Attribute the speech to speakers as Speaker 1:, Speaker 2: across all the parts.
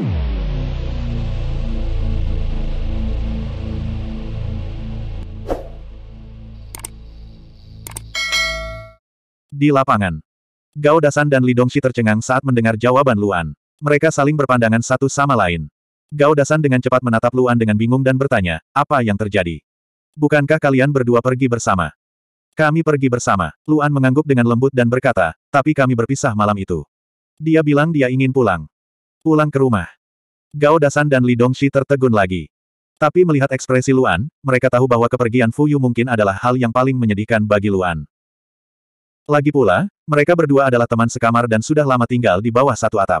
Speaker 1: Di lapangan. Gao Dasan dan Lidongshi tercengang saat mendengar jawaban Luan. Mereka saling berpandangan satu sama lain. Gao Dasan dengan cepat menatap Luan dengan bingung dan bertanya, apa yang terjadi? Bukankah kalian berdua pergi bersama? Kami pergi bersama. Luan mengangguk dengan lembut dan berkata, tapi kami berpisah malam itu. Dia bilang dia ingin pulang. Pulang ke rumah. Gao Dasan dan Li Dongxi tertegun lagi. Tapi melihat ekspresi Luan, mereka tahu bahwa kepergian Fuyu mungkin adalah hal yang paling menyedihkan bagi Luan. Lagi pula, mereka berdua adalah teman sekamar dan sudah lama tinggal di bawah satu atap.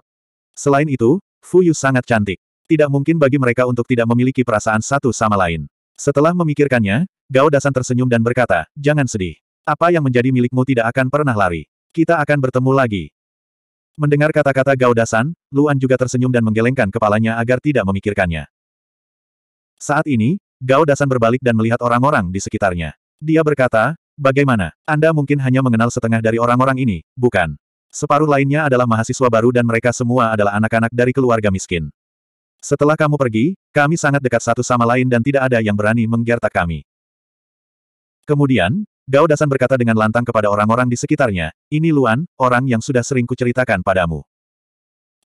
Speaker 1: Selain itu, Fuyu sangat cantik. Tidak mungkin bagi mereka untuk tidak memiliki perasaan satu sama lain. Setelah memikirkannya, Gao Dasan tersenyum dan berkata, jangan sedih. Apa yang menjadi milikmu tidak akan pernah lari. Kita akan bertemu lagi. Mendengar kata-kata Gaudasan, Luan juga tersenyum dan menggelengkan kepalanya agar tidak memikirkannya. Saat ini, Gaudasan berbalik dan melihat orang-orang di sekitarnya. Dia berkata, bagaimana, Anda mungkin hanya mengenal setengah dari orang-orang ini, bukan? Separuh lainnya adalah mahasiswa baru dan mereka semua adalah anak-anak dari keluarga miskin. Setelah kamu pergi, kami sangat dekat satu sama lain dan tidak ada yang berani menggertak kami. Kemudian, Gao Dasan berkata dengan lantang kepada orang-orang di sekitarnya, ini Luan, orang yang sudah sering kuceritakan padamu.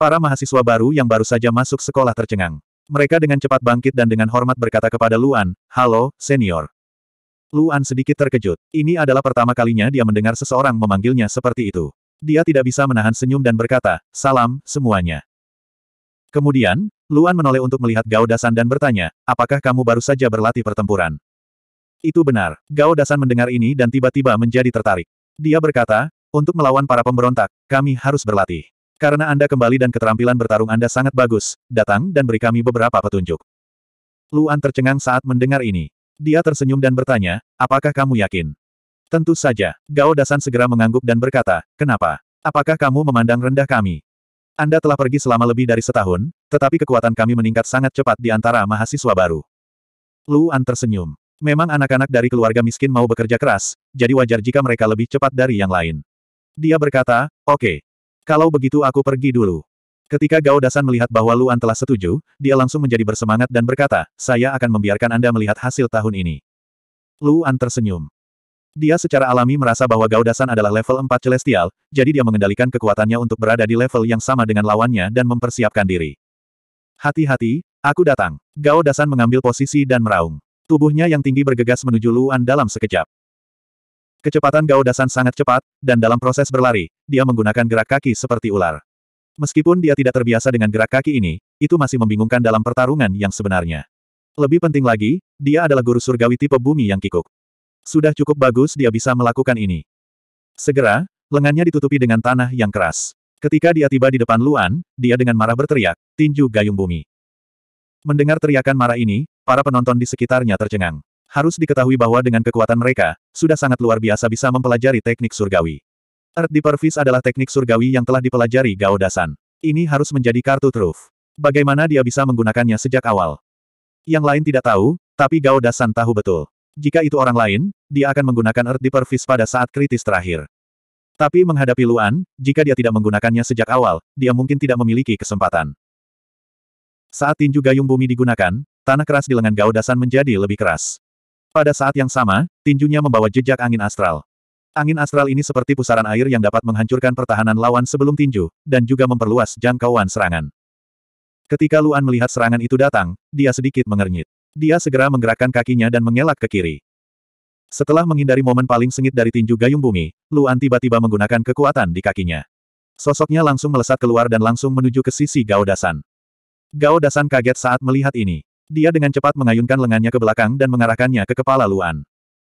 Speaker 1: Para mahasiswa baru yang baru saja masuk sekolah tercengang. Mereka dengan cepat bangkit dan dengan hormat berkata kepada Luan, halo, senior. Luan sedikit terkejut. Ini adalah pertama kalinya dia mendengar seseorang memanggilnya seperti itu. Dia tidak bisa menahan senyum dan berkata, salam, semuanya. Kemudian, Luan menoleh untuk melihat Gao Dasan dan bertanya, apakah kamu baru saja berlatih pertempuran? Itu benar. Gao Dasan mendengar ini dan tiba-tiba menjadi tertarik. Dia berkata, untuk melawan para pemberontak, kami harus berlatih. Karena Anda kembali dan keterampilan bertarung Anda sangat bagus, datang dan beri kami beberapa petunjuk. Luan tercengang saat mendengar ini. Dia tersenyum dan bertanya, apakah kamu yakin? Tentu saja, Gao Dasan segera mengangguk dan berkata, kenapa? Apakah kamu memandang rendah kami? Anda telah pergi selama lebih dari setahun, tetapi kekuatan kami meningkat sangat cepat di antara mahasiswa baru. Luan tersenyum. Memang anak-anak dari keluarga miskin mau bekerja keras, jadi wajar jika mereka lebih cepat dari yang lain. Dia berkata, oke. Okay. Kalau begitu aku pergi dulu. Ketika Gao Dasan melihat bahwa Luan telah setuju, dia langsung menjadi bersemangat dan berkata, saya akan membiarkan Anda melihat hasil tahun ini. Luan tersenyum. Dia secara alami merasa bahwa Gaudasan adalah level 4 celestial, jadi dia mengendalikan kekuatannya untuk berada di level yang sama dengan lawannya dan mempersiapkan diri. Hati-hati, aku datang. Gaudasan mengambil posisi dan meraung. Tubuhnya yang tinggi bergegas menuju Luan dalam sekejap. Kecepatan Gao Dasan sangat cepat, dan dalam proses berlari, dia menggunakan gerak kaki seperti ular. Meskipun dia tidak terbiasa dengan gerak kaki ini, itu masih membingungkan dalam pertarungan yang sebenarnya. Lebih penting lagi, dia adalah guru surgawi tipe bumi yang kikuk. Sudah cukup bagus dia bisa melakukan ini. Segera, lengannya ditutupi dengan tanah yang keras. Ketika dia tiba di depan Luan, dia dengan marah berteriak, tinju gayung bumi. Mendengar teriakan marah ini, Para penonton di sekitarnya tercengang. Harus diketahui bahwa dengan kekuatan mereka, sudah sangat luar biasa bisa mempelajari teknik surgawi. Earth Deeperfish adalah teknik surgawi yang telah dipelajari Gao Dasan. Ini harus menjadi kartu truf. Bagaimana dia bisa menggunakannya sejak awal? Yang lain tidak tahu, tapi Gao Dasan tahu betul. Jika itu orang lain, dia akan menggunakan Earth Deeperfish pada saat kritis terakhir. Tapi menghadapi Luan, jika dia tidak menggunakannya sejak awal, dia mungkin tidak memiliki kesempatan. Saat tinju gayung bumi digunakan, Tanah keras di lengan Gaudasan menjadi lebih keras. Pada saat yang sama, tinjunya membawa jejak angin astral. Angin astral ini seperti pusaran air yang dapat menghancurkan pertahanan lawan sebelum tinju, dan juga memperluas jangkauan serangan. Ketika Luan melihat serangan itu datang, dia sedikit mengernyit. Dia segera menggerakkan kakinya dan mengelak ke kiri. Setelah menghindari momen paling sengit dari tinju gayung bumi, Luan tiba-tiba menggunakan kekuatan di kakinya. Sosoknya langsung melesat keluar dan langsung menuju ke sisi Gao Dasan. Gao Dasan kaget saat melihat ini. Dia dengan cepat mengayunkan lengannya ke belakang dan mengarahkannya ke kepala Luan.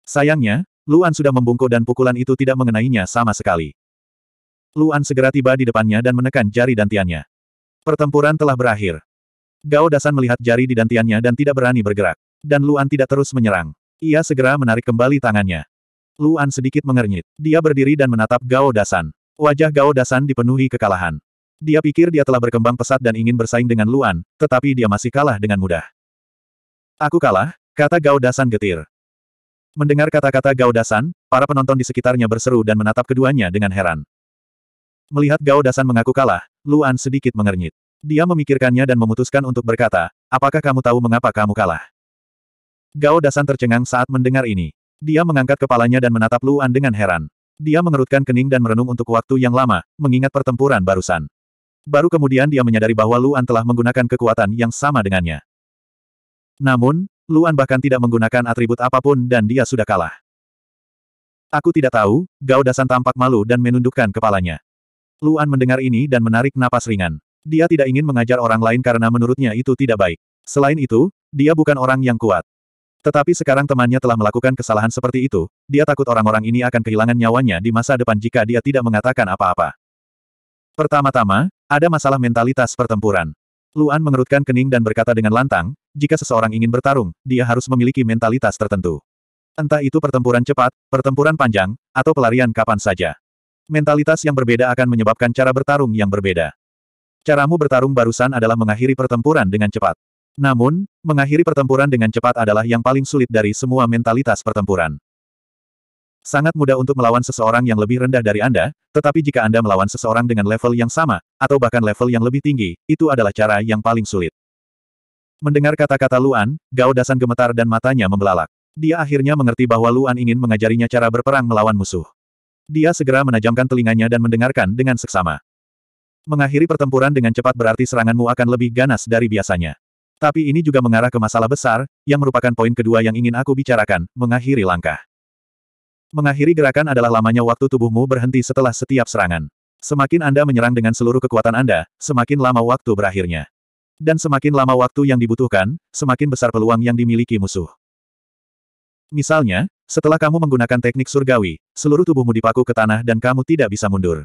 Speaker 1: Sayangnya, Luan sudah membungkuk dan pukulan itu tidak mengenainya sama sekali. Luan segera tiba di depannya dan menekan jari dantiannya. Pertempuran telah berakhir. Gao Dasan melihat jari di dantiannya dan tidak berani bergerak. Dan Luan tidak terus menyerang. Ia segera menarik kembali tangannya. Luan sedikit mengernyit. Dia berdiri dan menatap Gao Dasan. Wajah Gao Dasan dipenuhi kekalahan. Dia pikir dia telah berkembang pesat dan ingin bersaing dengan Luan, tetapi dia masih kalah dengan mudah. Aku kalah, kata Gaudasan getir. Mendengar kata-kata Gaudasan, para penonton di sekitarnya berseru dan menatap keduanya dengan heran. Melihat Gaudasan mengaku kalah, Luan sedikit mengernyit. Dia memikirkannya dan memutuskan untuk berkata, apakah kamu tahu mengapa kamu kalah? Gaudasan tercengang saat mendengar ini. Dia mengangkat kepalanya dan menatap Luan dengan heran. Dia mengerutkan kening dan merenung untuk waktu yang lama, mengingat pertempuran barusan. Baru kemudian dia menyadari bahwa Luan telah menggunakan kekuatan yang sama dengannya. Namun, Luan bahkan tidak menggunakan atribut apapun dan dia sudah kalah. Aku tidak tahu, Gao Dasan tampak malu dan menundukkan kepalanya. Luan mendengar ini dan menarik napas ringan. Dia tidak ingin mengajar orang lain karena menurutnya itu tidak baik. Selain itu, dia bukan orang yang kuat. Tetapi sekarang temannya telah melakukan kesalahan seperti itu, dia takut orang-orang ini akan kehilangan nyawanya di masa depan jika dia tidak mengatakan apa-apa. Pertama-tama, ada masalah mentalitas pertempuran. Luan mengerutkan kening dan berkata dengan lantang, jika seseorang ingin bertarung, dia harus memiliki mentalitas tertentu. Entah itu pertempuran cepat, pertempuran panjang, atau pelarian kapan saja. Mentalitas yang berbeda akan menyebabkan cara bertarung yang berbeda. Caramu bertarung barusan adalah mengakhiri pertempuran dengan cepat. Namun, mengakhiri pertempuran dengan cepat adalah yang paling sulit dari semua mentalitas pertempuran. Sangat mudah untuk melawan seseorang yang lebih rendah dari Anda, tetapi jika Anda melawan seseorang dengan level yang sama, atau bahkan level yang lebih tinggi, itu adalah cara yang paling sulit. Mendengar kata-kata Luan, Gao Dasan gemetar dan matanya membelalak. Dia akhirnya mengerti bahwa Luan ingin mengajarinya cara berperang melawan musuh. Dia segera menajamkan telinganya dan mendengarkan dengan seksama. Mengakhiri pertempuran dengan cepat berarti seranganmu akan lebih ganas dari biasanya. Tapi ini juga mengarah ke masalah besar, yang merupakan poin kedua yang ingin aku bicarakan, mengakhiri langkah. Mengakhiri gerakan adalah lamanya waktu tubuhmu berhenti setelah setiap serangan. Semakin Anda menyerang dengan seluruh kekuatan Anda, semakin lama waktu berakhirnya. Dan semakin lama waktu yang dibutuhkan, semakin besar peluang yang dimiliki musuh. Misalnya, setelah kamu menggunakan teknik surgawi, seluruh tubuhmu dipaku ke tanah dan kamu tidak bisa mundur.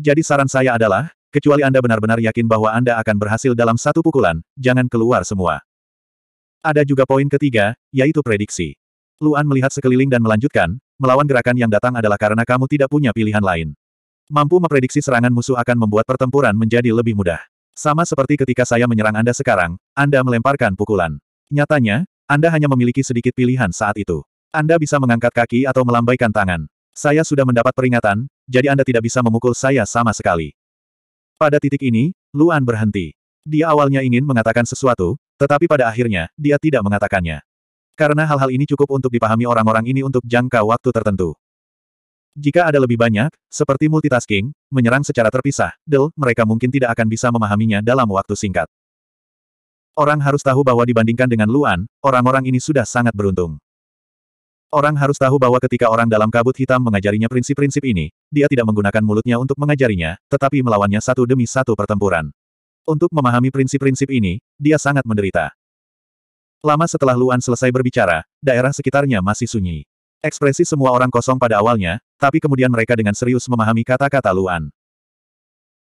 Speaker 1: Jadi saran saya adalah, kecuali Anda benar-benar yakin bahwa Anda akan berhasil dalam satu pukulan, jangan keluar semua. Ada juga poin ketiga, yaitu prediksi. Luan melihat sekeliling dan melanjutkan, melawan gerakan yang datang adalah karena kamu tidak punya pilihan lain. Mampu memprediksi serangan musuh akan membuat pertempuran menjadi lebih mudah. Sama seperti ketika saya menyerang Anda sekarang, Anda melemparkan pukulan. Nyatanya, Anda hanya memiliki sedikit pilihan saat itu. Anda bisa mengangkat kaki atau melambaikan tangan. Saya sudah mendapat peringatan, jadi Anda tidak bisa memukul saya sama sekali. Pada titik ini, Luan berhenti. Dia awalnya ingin mengatakan sesuatu, tetapi pada akhirnya, dia tidak mengatakannya. Karena hal-hal ini cukup untuk dipahami orang-orang ini untuk jangka waktu tertentu. Jika ada lebih banyak, seperti multitasking, menyerang secara terpisah, del, mereka mungkin tidak akan bisa memahaminya dalam waktu singkat. Orang harus tahu bahwa dibandingkan dengan Luan, orang-orang ini sudah sangat beruntung. Orang harus tahu bahwa ketika orang dalam kabut hitam mengajarinya prinsip-prinsip ini, dia tidak menggunakan mulutnya untuk mengajarinya, tetapi melawannya satu demi satu pertempuran. Untuk memahami prinsip-prinsip ini, dia sangat menderita. Lama setelah Luan selesai berbicara, daerah sekitarnya masih sunyi. Ekspresi semua orang kosong pada awalnya, tapi kemudian mereka dengan serius memahami kata-kata Luan.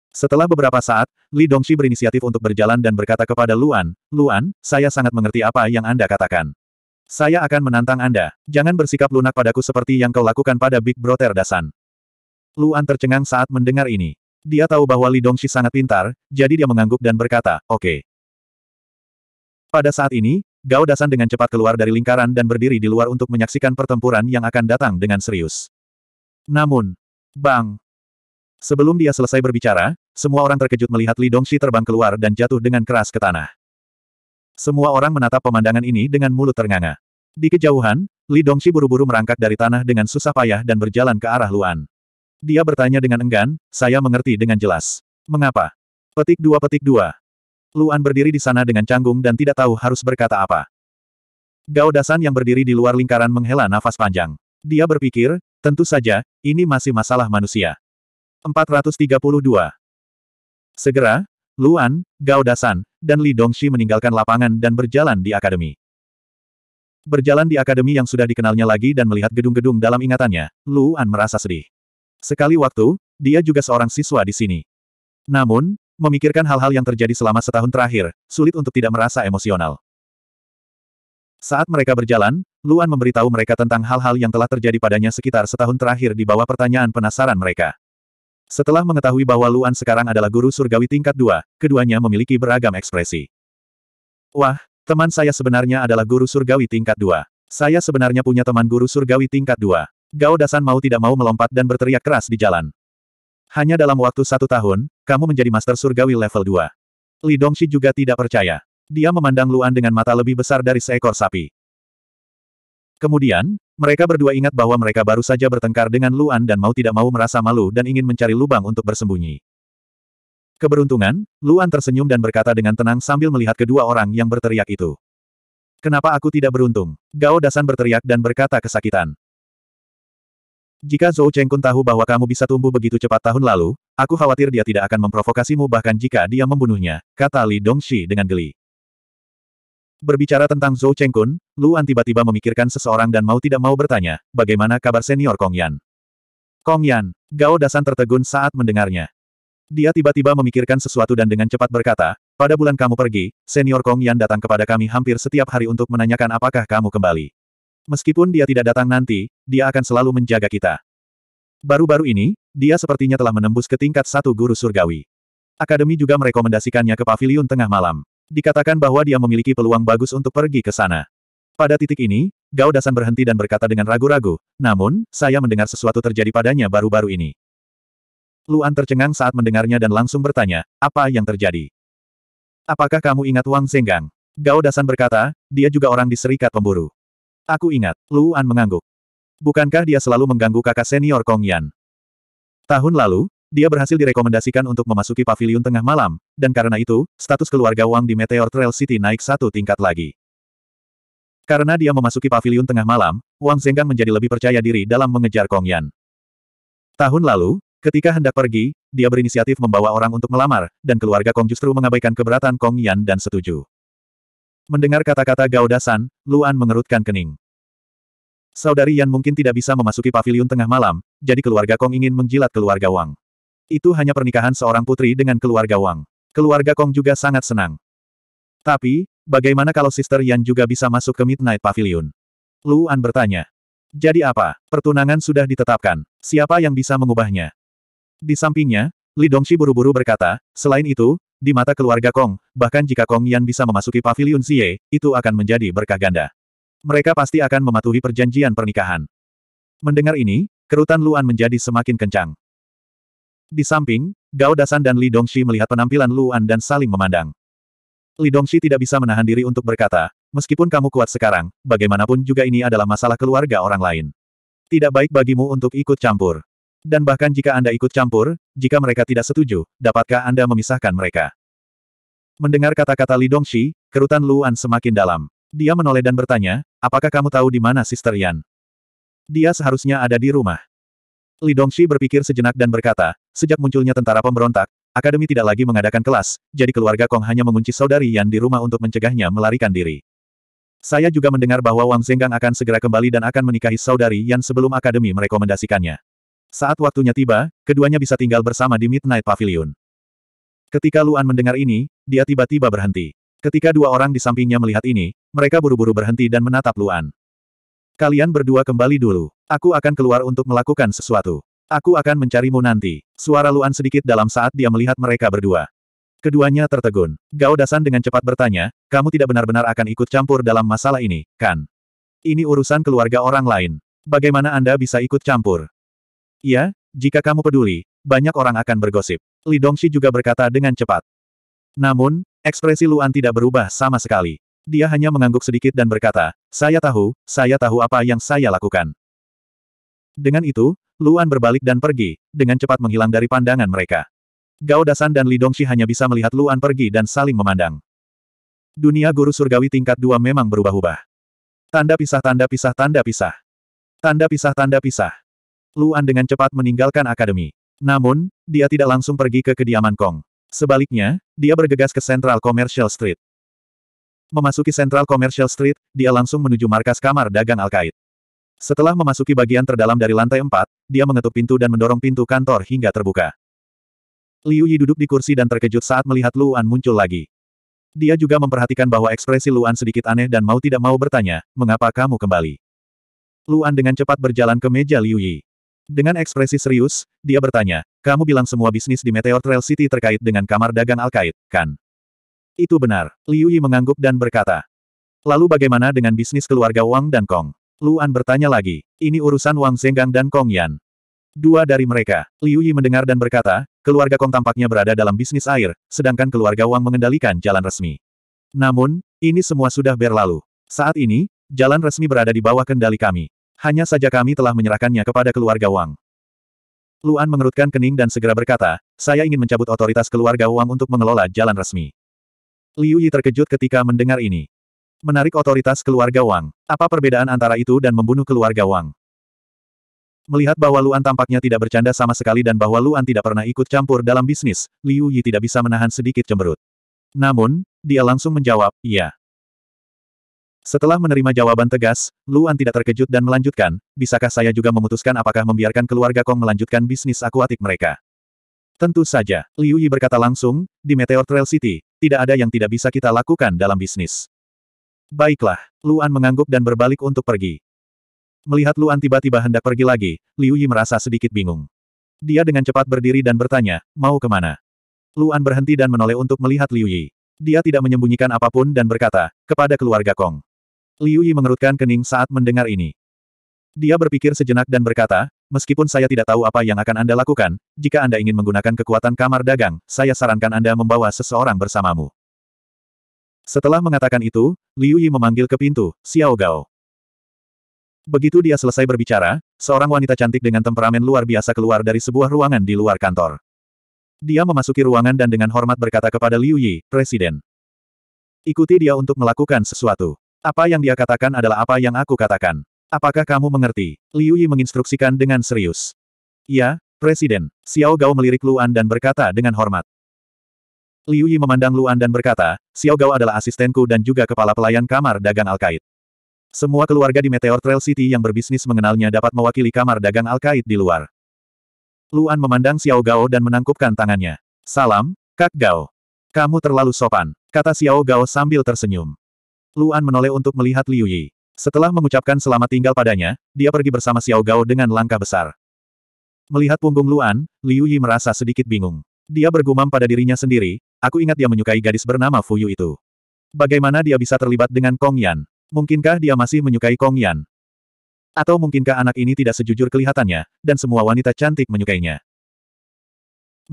Speaker 1: Setelah beberapa saat, Li Dongxi berinisiatif untuk berjalan dan berkata kepada Luan, Luan, saya sangat mengerti apa yang Anda katakan. Saya akan menantang Anda. Jangan bersikap lunak padaku seperti yang kau lakukan pada Big Brother Dasan. Luan tercengang saat mendengar ini. Dia tahu bahwa Li Dongxi sangat pintar, jadi dia mengangguk dan berkata, oke. Okay. Pada saat ini, Gao Dasan dengan cepat keluar dari lingkaran dan berdiri di luar untuk menyaksikan pertempuran yang akan datang dengan serius. Namun, bang! Sebelum dia selesai berbicara, semua orang terkejut melihat Li Dongxi terbang keluar dan jatuh dengan keras ke tanah. Semua orang menatap pemandangan ini dengan mulut ternganga. Di kejauhan, Li Dongxi buru-buru merangkak dari tanah dengan susah payah dan berjalan ke arah Luan. Dia bertanya dengan enggan, saya mengerti dengan jelas. Mengapa? Petik dua petik dua. Luan berdiri di sana dengan canggung dan tidak tahu harus berkata apa. Gao Dasan yang berdiri di luar lingkaran menghela nafas panjang. Dia berpikir, tentu saja, ini masih masalah manusia. 432. Segera, Luan, Gao Dasan, dan Li Dongxi meninggalkan lapangan dan berjalan di akademi. Berjalan di akademi yang sudah dikenalnya lagi dan melihat gedung-gedung dalam ingatannya, Luan merasa sedih. Sekali waktu, dia juga seorang siswa di sini. Namun, Memikirkan hal-hal yang terjadi selama setahun terakhir, sulit untuk tidak merasa emosional. Saat mereka berjalan, Luan memberitahu mereka tentang hal-hal yang telah terjadi padanya sekitar setahun terakhir di bawah pertanyaan penasaran mereka. Setelah mengetahui bahwa Luan sekarang adalah guru surgawi tingkat dua, keduanya memiliki beragam ekspresi. Wah, teman saya sebenarnya adalah guru surgawi tingkat dua. Saya sebenarnya punya teman guru surgawi tingkat dua. Gao Dasan mau tidak mau melompat dan berteriak keras di jalan. Hanya dalam waktu satu tahun, kamu menjadi master surgawi level 2. Li Dongxi juga tidak percaya. Dia memandang Luan dengan mata lebih besar dari seekor sapi. Kemudian, mereka berdua ingat bahwa mereka baru saja bertengkar dengan Luan dan mau tidak mau merasa malu dan ingin mencari lubang untuk bersembunyi. Keberuntungan, Luan tersenyum dan berkata dengan tenang sambil melihat kedua orang yang berteriak itu. Kenapa aku tidak beruntung? Gao Dasan berteriak dan berkata kesakitan. Jika Zhou Chengkun tahu bahwa kamu bisa tumbuh begitu cepat tahun lalu, aku khawatir dia tidak akan memprovokasimu bahkan jika dia membunuhnya, kata Li Dongxi dengan geli. Berbicara tentang Zhou Chengkun, Luan tiba-tiba memikirkan seseorang dan mau tidak mau bertanya, bagaimana kabar senior Kong Yan? Kong Yan, Gao Dasan tertegun saat mendengarnya. Dia tiba-tiba memikirkan sesuatu dan dengan cepat berkata, pada bulan kamu pergi, senior Kong Yan datang kepada kami hampir setiap hari untuk menanyakan apakah kamu kembali. Meskipun dia tidak datang nanti, dia akan selalu menjaga kita. Baru-baru ini, dia sepertinya telah menembus ke tingkat satu guru surgawi. Akademi juga merekomendasikannya ke pavilion tengah malam. Dikatakan bahwa dia memiliki peluang bagus untuk pergi ke sana. Pada titik ini, Gao Dasan berhenti dan berkata dengan ragu-ragu, namun, saya mendengar sesuatu terjadi padanya baru-baru ini. Luan tercengang saat mendengarnya dan langsung bertanya, apa yang terjadi? Apakah kamu ingat Wang Senggang? Gao Dasan berkata, dia juga orang di serikat pemburu. Aku ingat, Luan mengangguk. Bukankah dia selalu mengganggu kakak senior Kong Yan? Tahun lalu, dia berhasil direkomendasikan untuk memasuki pavilion tengah malam, dan karena itu, status keluarga Wang di Meteor Trail City naik satu tingkat lagi. Karena dia memasuki pavilion tengah malam, Wang Zenggang menjadi lebih percaya diri dalam mengejar Kong Yan. Tahun lalu, ketika hendak pergi, dia berinisiatif membawa orang untuk melamar, dan keluarga Kong justru mengabaikan keberatan Kong Yan dan setuju. Mendengar kata-kata Gaudasan, Luan mengerutkan kening. Saudari Yan mungkin tidak bisa memasuki pavilion tengah malam, jadi keluarga Kong ingin menjilat keluarga Wang. Itu hanya pernikahan seorang putri dengan keluarga Wang. Keluarga Kong juga sangat senang. Tapi, bagaimana kalau Sister Yan juga bisa masuk ke Midnight Pavilion? Luan bertanya. Jadi apa? Pertunangan sudah ditetapkan. Siapa yang bisa mengubahnya? Di sampingnya, Li Dongxi buru-buru berkata, selain itu, di mata keluarga Kong, bahkan jika Kong Yan bisa memasuki pavilion Xie, itu akan menjadi berkah ganda. Mereka pasti akan mematuhi perjanjian pernikahan. Mendengar ini, kerutan Luan menjadi semakin kencang. Di samping, Gao Dasan dan Li Dongxi melihat penampilan Luan dan saling memandang. Li Dongxi tidak bisa menahan diri untuk berkata, meskipun kamu kuat sekarang, bagaimanapun juga ini adalah masalah keluarga orang lain. Tidak baik bagimu untuk ikut campur. Dan bahkan jika Anda ikut campur, jika mereka tidak setuju, dapatkah Anda memisahkan mereka? Mendengar kata-kata Li Dongxi, kerutan Luan semakin dalam. Dia menoleh dan bertanya, apakah kamu tahu di mana Sister Yan? Dia seharusnya ada di rumah. Li Dongxi berpikir sejenak dan berkata, sejak munculnya tentara pemberontak, akademi tidak lagi mengadakan kelas, jadi keluarga Kong hanya mengunci saudari Yan di rumah untuk mencegahnya melarikan diri. Saya juga mendengar bahwa Wang Zenggang akan segera kembali dan akan menikahi saudari Yan sebelum akademi merekomendasikannya. Saat waktunya tiba, keduanya bisa tinggal bersama di Midnight Pavilion. Ketika Luan mendengar ini, dia tiba-tiba berhenti. Ketika dua orang di sampingnya melihat ini, mereka buru-buru berhenti dan menatap Luan. Kalian berdua kembali dulu. Aku akan keluar untuk melakukan sesuatu. Aku akan mencarimu nanti. Suara Luan sedikit dalam saat dia melihat mereka berdua. Keduanya tertegun. Gao Dasan dengan cepat bertanya, kamu tidak benar-benar akan ikut campur dalam masalah ini, kan? Ini urusan keluarga orang lain. Bagaimana Anda bisa ikut campur? Ya, jika kamu peduli, banyak orang akan bergosip. Li Dongxi juga berkata dengan cepat. Namun, ekspresi Luan tidak berubah sama sekali. Dia hanya mengangguk sedikit dan berkata, saya tahu, saya tahu apa yang saya lakukan. Dengan itu, Luan berbalik dan pergi, dengan cepat menghilang dari pandangan mereka. Gao Dasan dan Li Dongxi hanya bisa melihat Luan pergi dan saling memandang. Dunia guru surgawi tingkat dua memang berubah-ubah. Tanda pisah tanda pisah tanda pisah. Tanda pisah tanda pisah. Luan dengan cepat meninggalkan akademi. Namun, dia tidak langsung pergi ke kediaman Kong. Sebaliknya, dia bergegas ke Central Commercial Street. Memasuki Central Commercial Street, dia langsung menuju markas kamar dagang Al-Qaid. Setelah memasuki bagian terdalam dari lantai 4, dia mengetuk pintu dan mendorong pintu kantor hingga terbuka. Liu Yi duduk di kursi dan terkejut saat melihat Luan muncul lagi. Dia juga memperhatikan bahwa ekspresi Luan sedikit aneh dan mau tidak mau bertanya, mengapa kamu kembali? Luan dengan cepat berjalan ke meja Liu Yi. Dengan ekspresi serius, dia bertanya, kamu bilang semua bisnis di Meteor Trail City terkait dengan kamar dagang Alkait, kan? Itu benar. Liu Yi mengangguk dan berkata. Lalu bagaimana dengan bisnis keluarga Wang dan Kong? Luan bertanya lagi. Ini urusan Wang Zenggang dan Kong Yan. Dua dari mereka, Liu Yi mendengar dan berkata, keluarga Kong tampaknya berada dalam bisnis air, sedangkan keluarga Wang mengendalikan jalan resmi. Namun, ini semua sudah berlalu. Saat ini, jalan resmi berada di bawah kendali kami. Hanya saja kami telah menyerahkannya kepada keluarga Wang. Luan mengerutkan kening dan segera berkata, saya ingin mencabut otoritas keluarga Wang untuk mengelola jalan resmi. Liu Yi terkejut ketika mendengar ini. Menarik otoritas keluarga Wang. Apa perbedaan antara itu dan membunuh keluarga Wang? Melihat bahwa Luan tampaknya tidak bercanda sama sekali dan bahwa Luan tidak pernah ikut campur dalam bisnis, Liu Yi tidak bisa menahan sedikit cemberut. Namun, dia langsung menjawab, iya. Setelah menerima jawaban tegas, Luan tidak terkejut dan melanjutkan, bisakah saya juga memutuskan apakah membiarkan keluarga Kong melanjutkan bisnis akuatik mereka? Tentu saja, Liu Yi berkata langsung, di Meteor Trail City, tidak ada yang tidak bisa kita lakukan dalam bisnis. Baiklah, Luan mengangguk dan berbalik untuk pergi. Melihat Luan tiba-tiba hendak pergi lagi, Liu Yi merasa sedikit bingung. Dia dengan cepat berdiri dan bertanya, mau kemana? Luan berhenti dan menoleh untuk melihat Liu Yi. Dia tidak menyembunyikan apapun dan berkata, kepada keluarga Kong. Liu Yi mengerutkan kening saat mendengar ini. Dia berpikir sejenak dan berkata, meskipun saya tidak tahu apa yang akan Anda lakukan, jika Anda ingin menggunakan kekuatan kamar dagang, saya sarankan Anda membawa seseorang bersamamu. Setelah mengatakan itu, Liu Yi memanggil ke pintu, Xiao Gao. Begitu dia selesai berbicara, seorang wanita cantik dengan temperamen luar biasa keluar dari sebuah ruangan di luar kantor. Dia memasuki ruangan dan dengan hormat berkata kepada Liu Yi, Presiden. Ikuti dia untuk melakukan sesuatu. Apa yang dia katakan adalah apa yang aku katakan. Apakah kamu mengerti? Liu Yi menginstruksikan dengan serius. Ya, Presiden. Xiao Gao melirik Luan dan berkata dengan hormat. Liu Yi memandang Luan dan berkata, Xiao Gao adalah asistenku dan juga kepala pelayan kamar dagang al Alkait. Semua keluarga di Meteor Trail City yang berbisnis mengenalnya dapat mewakili kamar dagang Alkait di luar. Luan memandang Xiao Gao dan menangkupkan tangannya. Salam, Kak Gao. Kamu terlalu sopan, kata Xiao Gao sambil tersenyum. Luan menoleh untuk melihat Liu Yi. Setelah mengucapkan selamat tinggal padanya, dia pergi bersama Xiao Gao dengan langkah besar. Melihat punggung Luan, Liu Yi merasa sedikit bingung. Dia bergumam pada dirinya sendiri, aku ingat dia menyukai gadis bernama Fu Yu itu. Bagaimana dia bisa terlibat dengan Kong Yan? Mungkinkah dia masih menyukai Kong Yan? Atau mungkinkah anak ini tidak sejujur kelihatannya, dan semua wanita cantik menyukainya?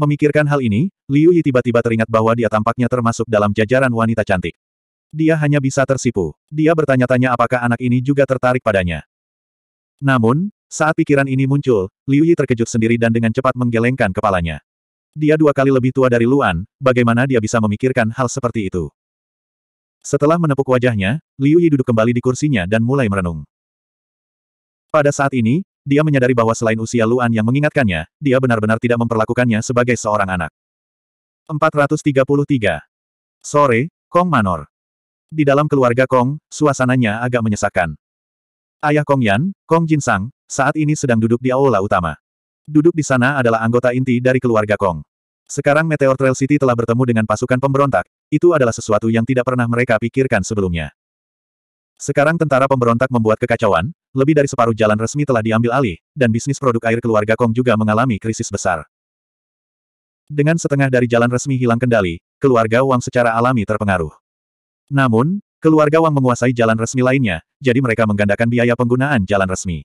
Speaker 1: Memikirkan hal ini, Liu Yi tiba-tiba teringat bahwa dia tampaknya termasuk dalam jajaran wanita cantik. Dia hanya bisa tersipu. Dia bertanya-tanya apakah anak ini juga tertarik padanya. Namun, saat pikiran ini muncul, Liu Yi terkejut sendiri dan dengan cepat menggelengkan kepalanya. Dia dua kali lebih tua dari Luan, bagaimana dia bisa memikirkan hal seperti itu? Setelah menepuk wajahnya, Liu Yi duduk kembali di kursinya dan mulai merenung. Pada saat ini, dia menyadari bahwa selain usia Luan yang mengingatkannya, dia benar-benar tidak memperlakukannya sebagai seorang anak. 433. Sore, Kong Manor. Di dalam keluarga Kong, suasananya agak menyesakan. Ayah Kong Yan, Kong Jin Sang, saat ini sedang duduk di aula utama. Duduk di sana adalah anggota inti dari keluarga Kong. Sekarang Meteor Trail City telah bertemu dengan pasukan pemberontak, itu adalah sesuatu yang tidak pernah mereka pikirkan sebelumnya. Sekarang tentara pemberontak membuat kekacauan, lebih dari separuh jalan resmi telah diambil alih, dan bisnis produk air keluarga Kong juga mengalami krisis besar. Dengan setengah dari jalan resmi hilang kendali, keluarga Wang secara alami terpengaruh. Namun, keluarga Wang menguasai jalan resmi lainnya, jadi mereka menggandakan biaya penggunaan jalan resmi.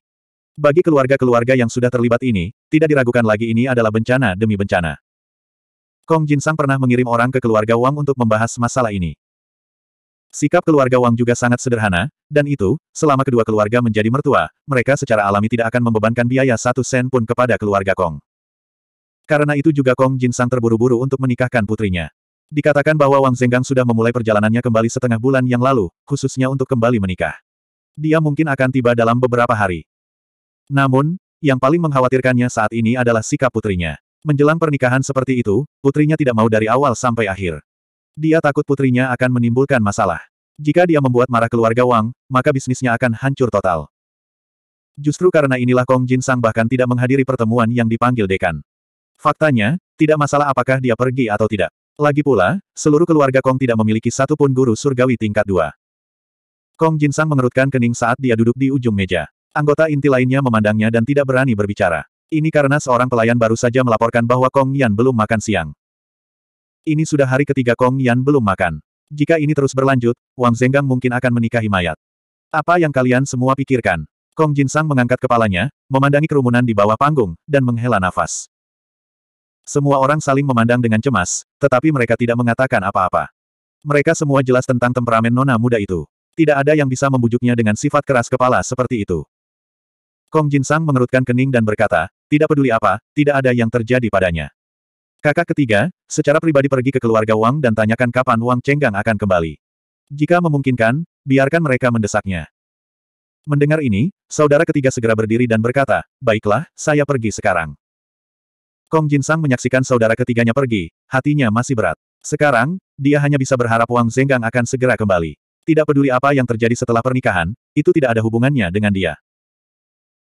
Speaker 1: Bagi keluarga-keluarga yang sudah terlibat ini, tidak diragukan lagi ini adalah bencana demi bencana. Kong Jin Sang pernah mengirim orang ke keluarga Wang untuk membahas masalah ini. Sikap keluarga Wang juga sangat sederhana, dan itu, selama kedua keluarga menjadi mertua, mereka secara alami tidak akan membebankan biaya satu sen pun kepada keluarga Kong. Karena itu juga Kong Jin Sang terburu-buru untuk menikahkan putrinya. Dikatakan bahwa Wang Zenggang sudah memulai perjalanannya kembali setengah bulan yang lalu, khususnya untuk kembali menikah. Dia mungkin akan tiba dalam beberapa hari. Namun, yang paling mengkhawatirkannya saat ini adalah sikap putrinya. Menjelang pernikahan seperti itu, putrinya tidak mau dari awal sampai akhir. Dia takut putrinya akan menimbulkan masalah. Jika dia membuat marah keluarga Wang, maka bisnisnya akan hancur total. Justru karena inilah Kong Jin Sang bahkan tidak menghadiri pertemuan yang dipanggil dekan. Faktanya, tidak masalah apakah dia pergi atau tidak. Lagi pula, seluruh keluarga Kong tidak memiliki satupun guru surgawi tingkat dua. Kong Jin Jinsang mengerutkan kening saat dia duduk di ujung meja. Anggota inti lainnya memandangnya dan tidak berani berbicara. Ini karena seorang pelayan baru saja melaporkan bahwa Kong Yan belum makan siang. Ini sudah hari ketiga Kong Yan belum makan. Jika ini terus berlanjut, Wang Zenggang mungkin akan menikahi mayat. Apa yang kalian semua pikirkan? Kong Jin Jinsang mengangkat kepalanya, memandangi kerumunan di bawah panggung, dan menghela nafas. Semua orang saling memandang dengan cemas, tetapi mereka tidak mengatakan apa-apa. Mereka semua jelas tentang temperamen nona muda itu. Tidak ada yang bisa membujuknya dengan sifat keras kepala seperti itu. Kong Jin Sang mengerutkan kening dan berkata, tidak peduli apa, tidak ada yang terjadi padanya. Kakak ketiga, secara pribadi pergi ke keluarga Wang dan tanyakan kapan Wang Chenggang akan kembali. Jika memungkinkan, biarkan mereka mendesaknya. Mendengar ini, saudara ketiga segera berdiri dan berkata, baiklah, saya pergi sekarang. Kong Jin Sang menyaksikan saudara ketiganya pergi, hatinya masih berat. Sekarang, dia hanya bisa berharap Wang Zenggang akan segera kembali. Tidak peduli apa yang terjadi setelah pernikahan, itu tidak ada hubungannya dengan dia.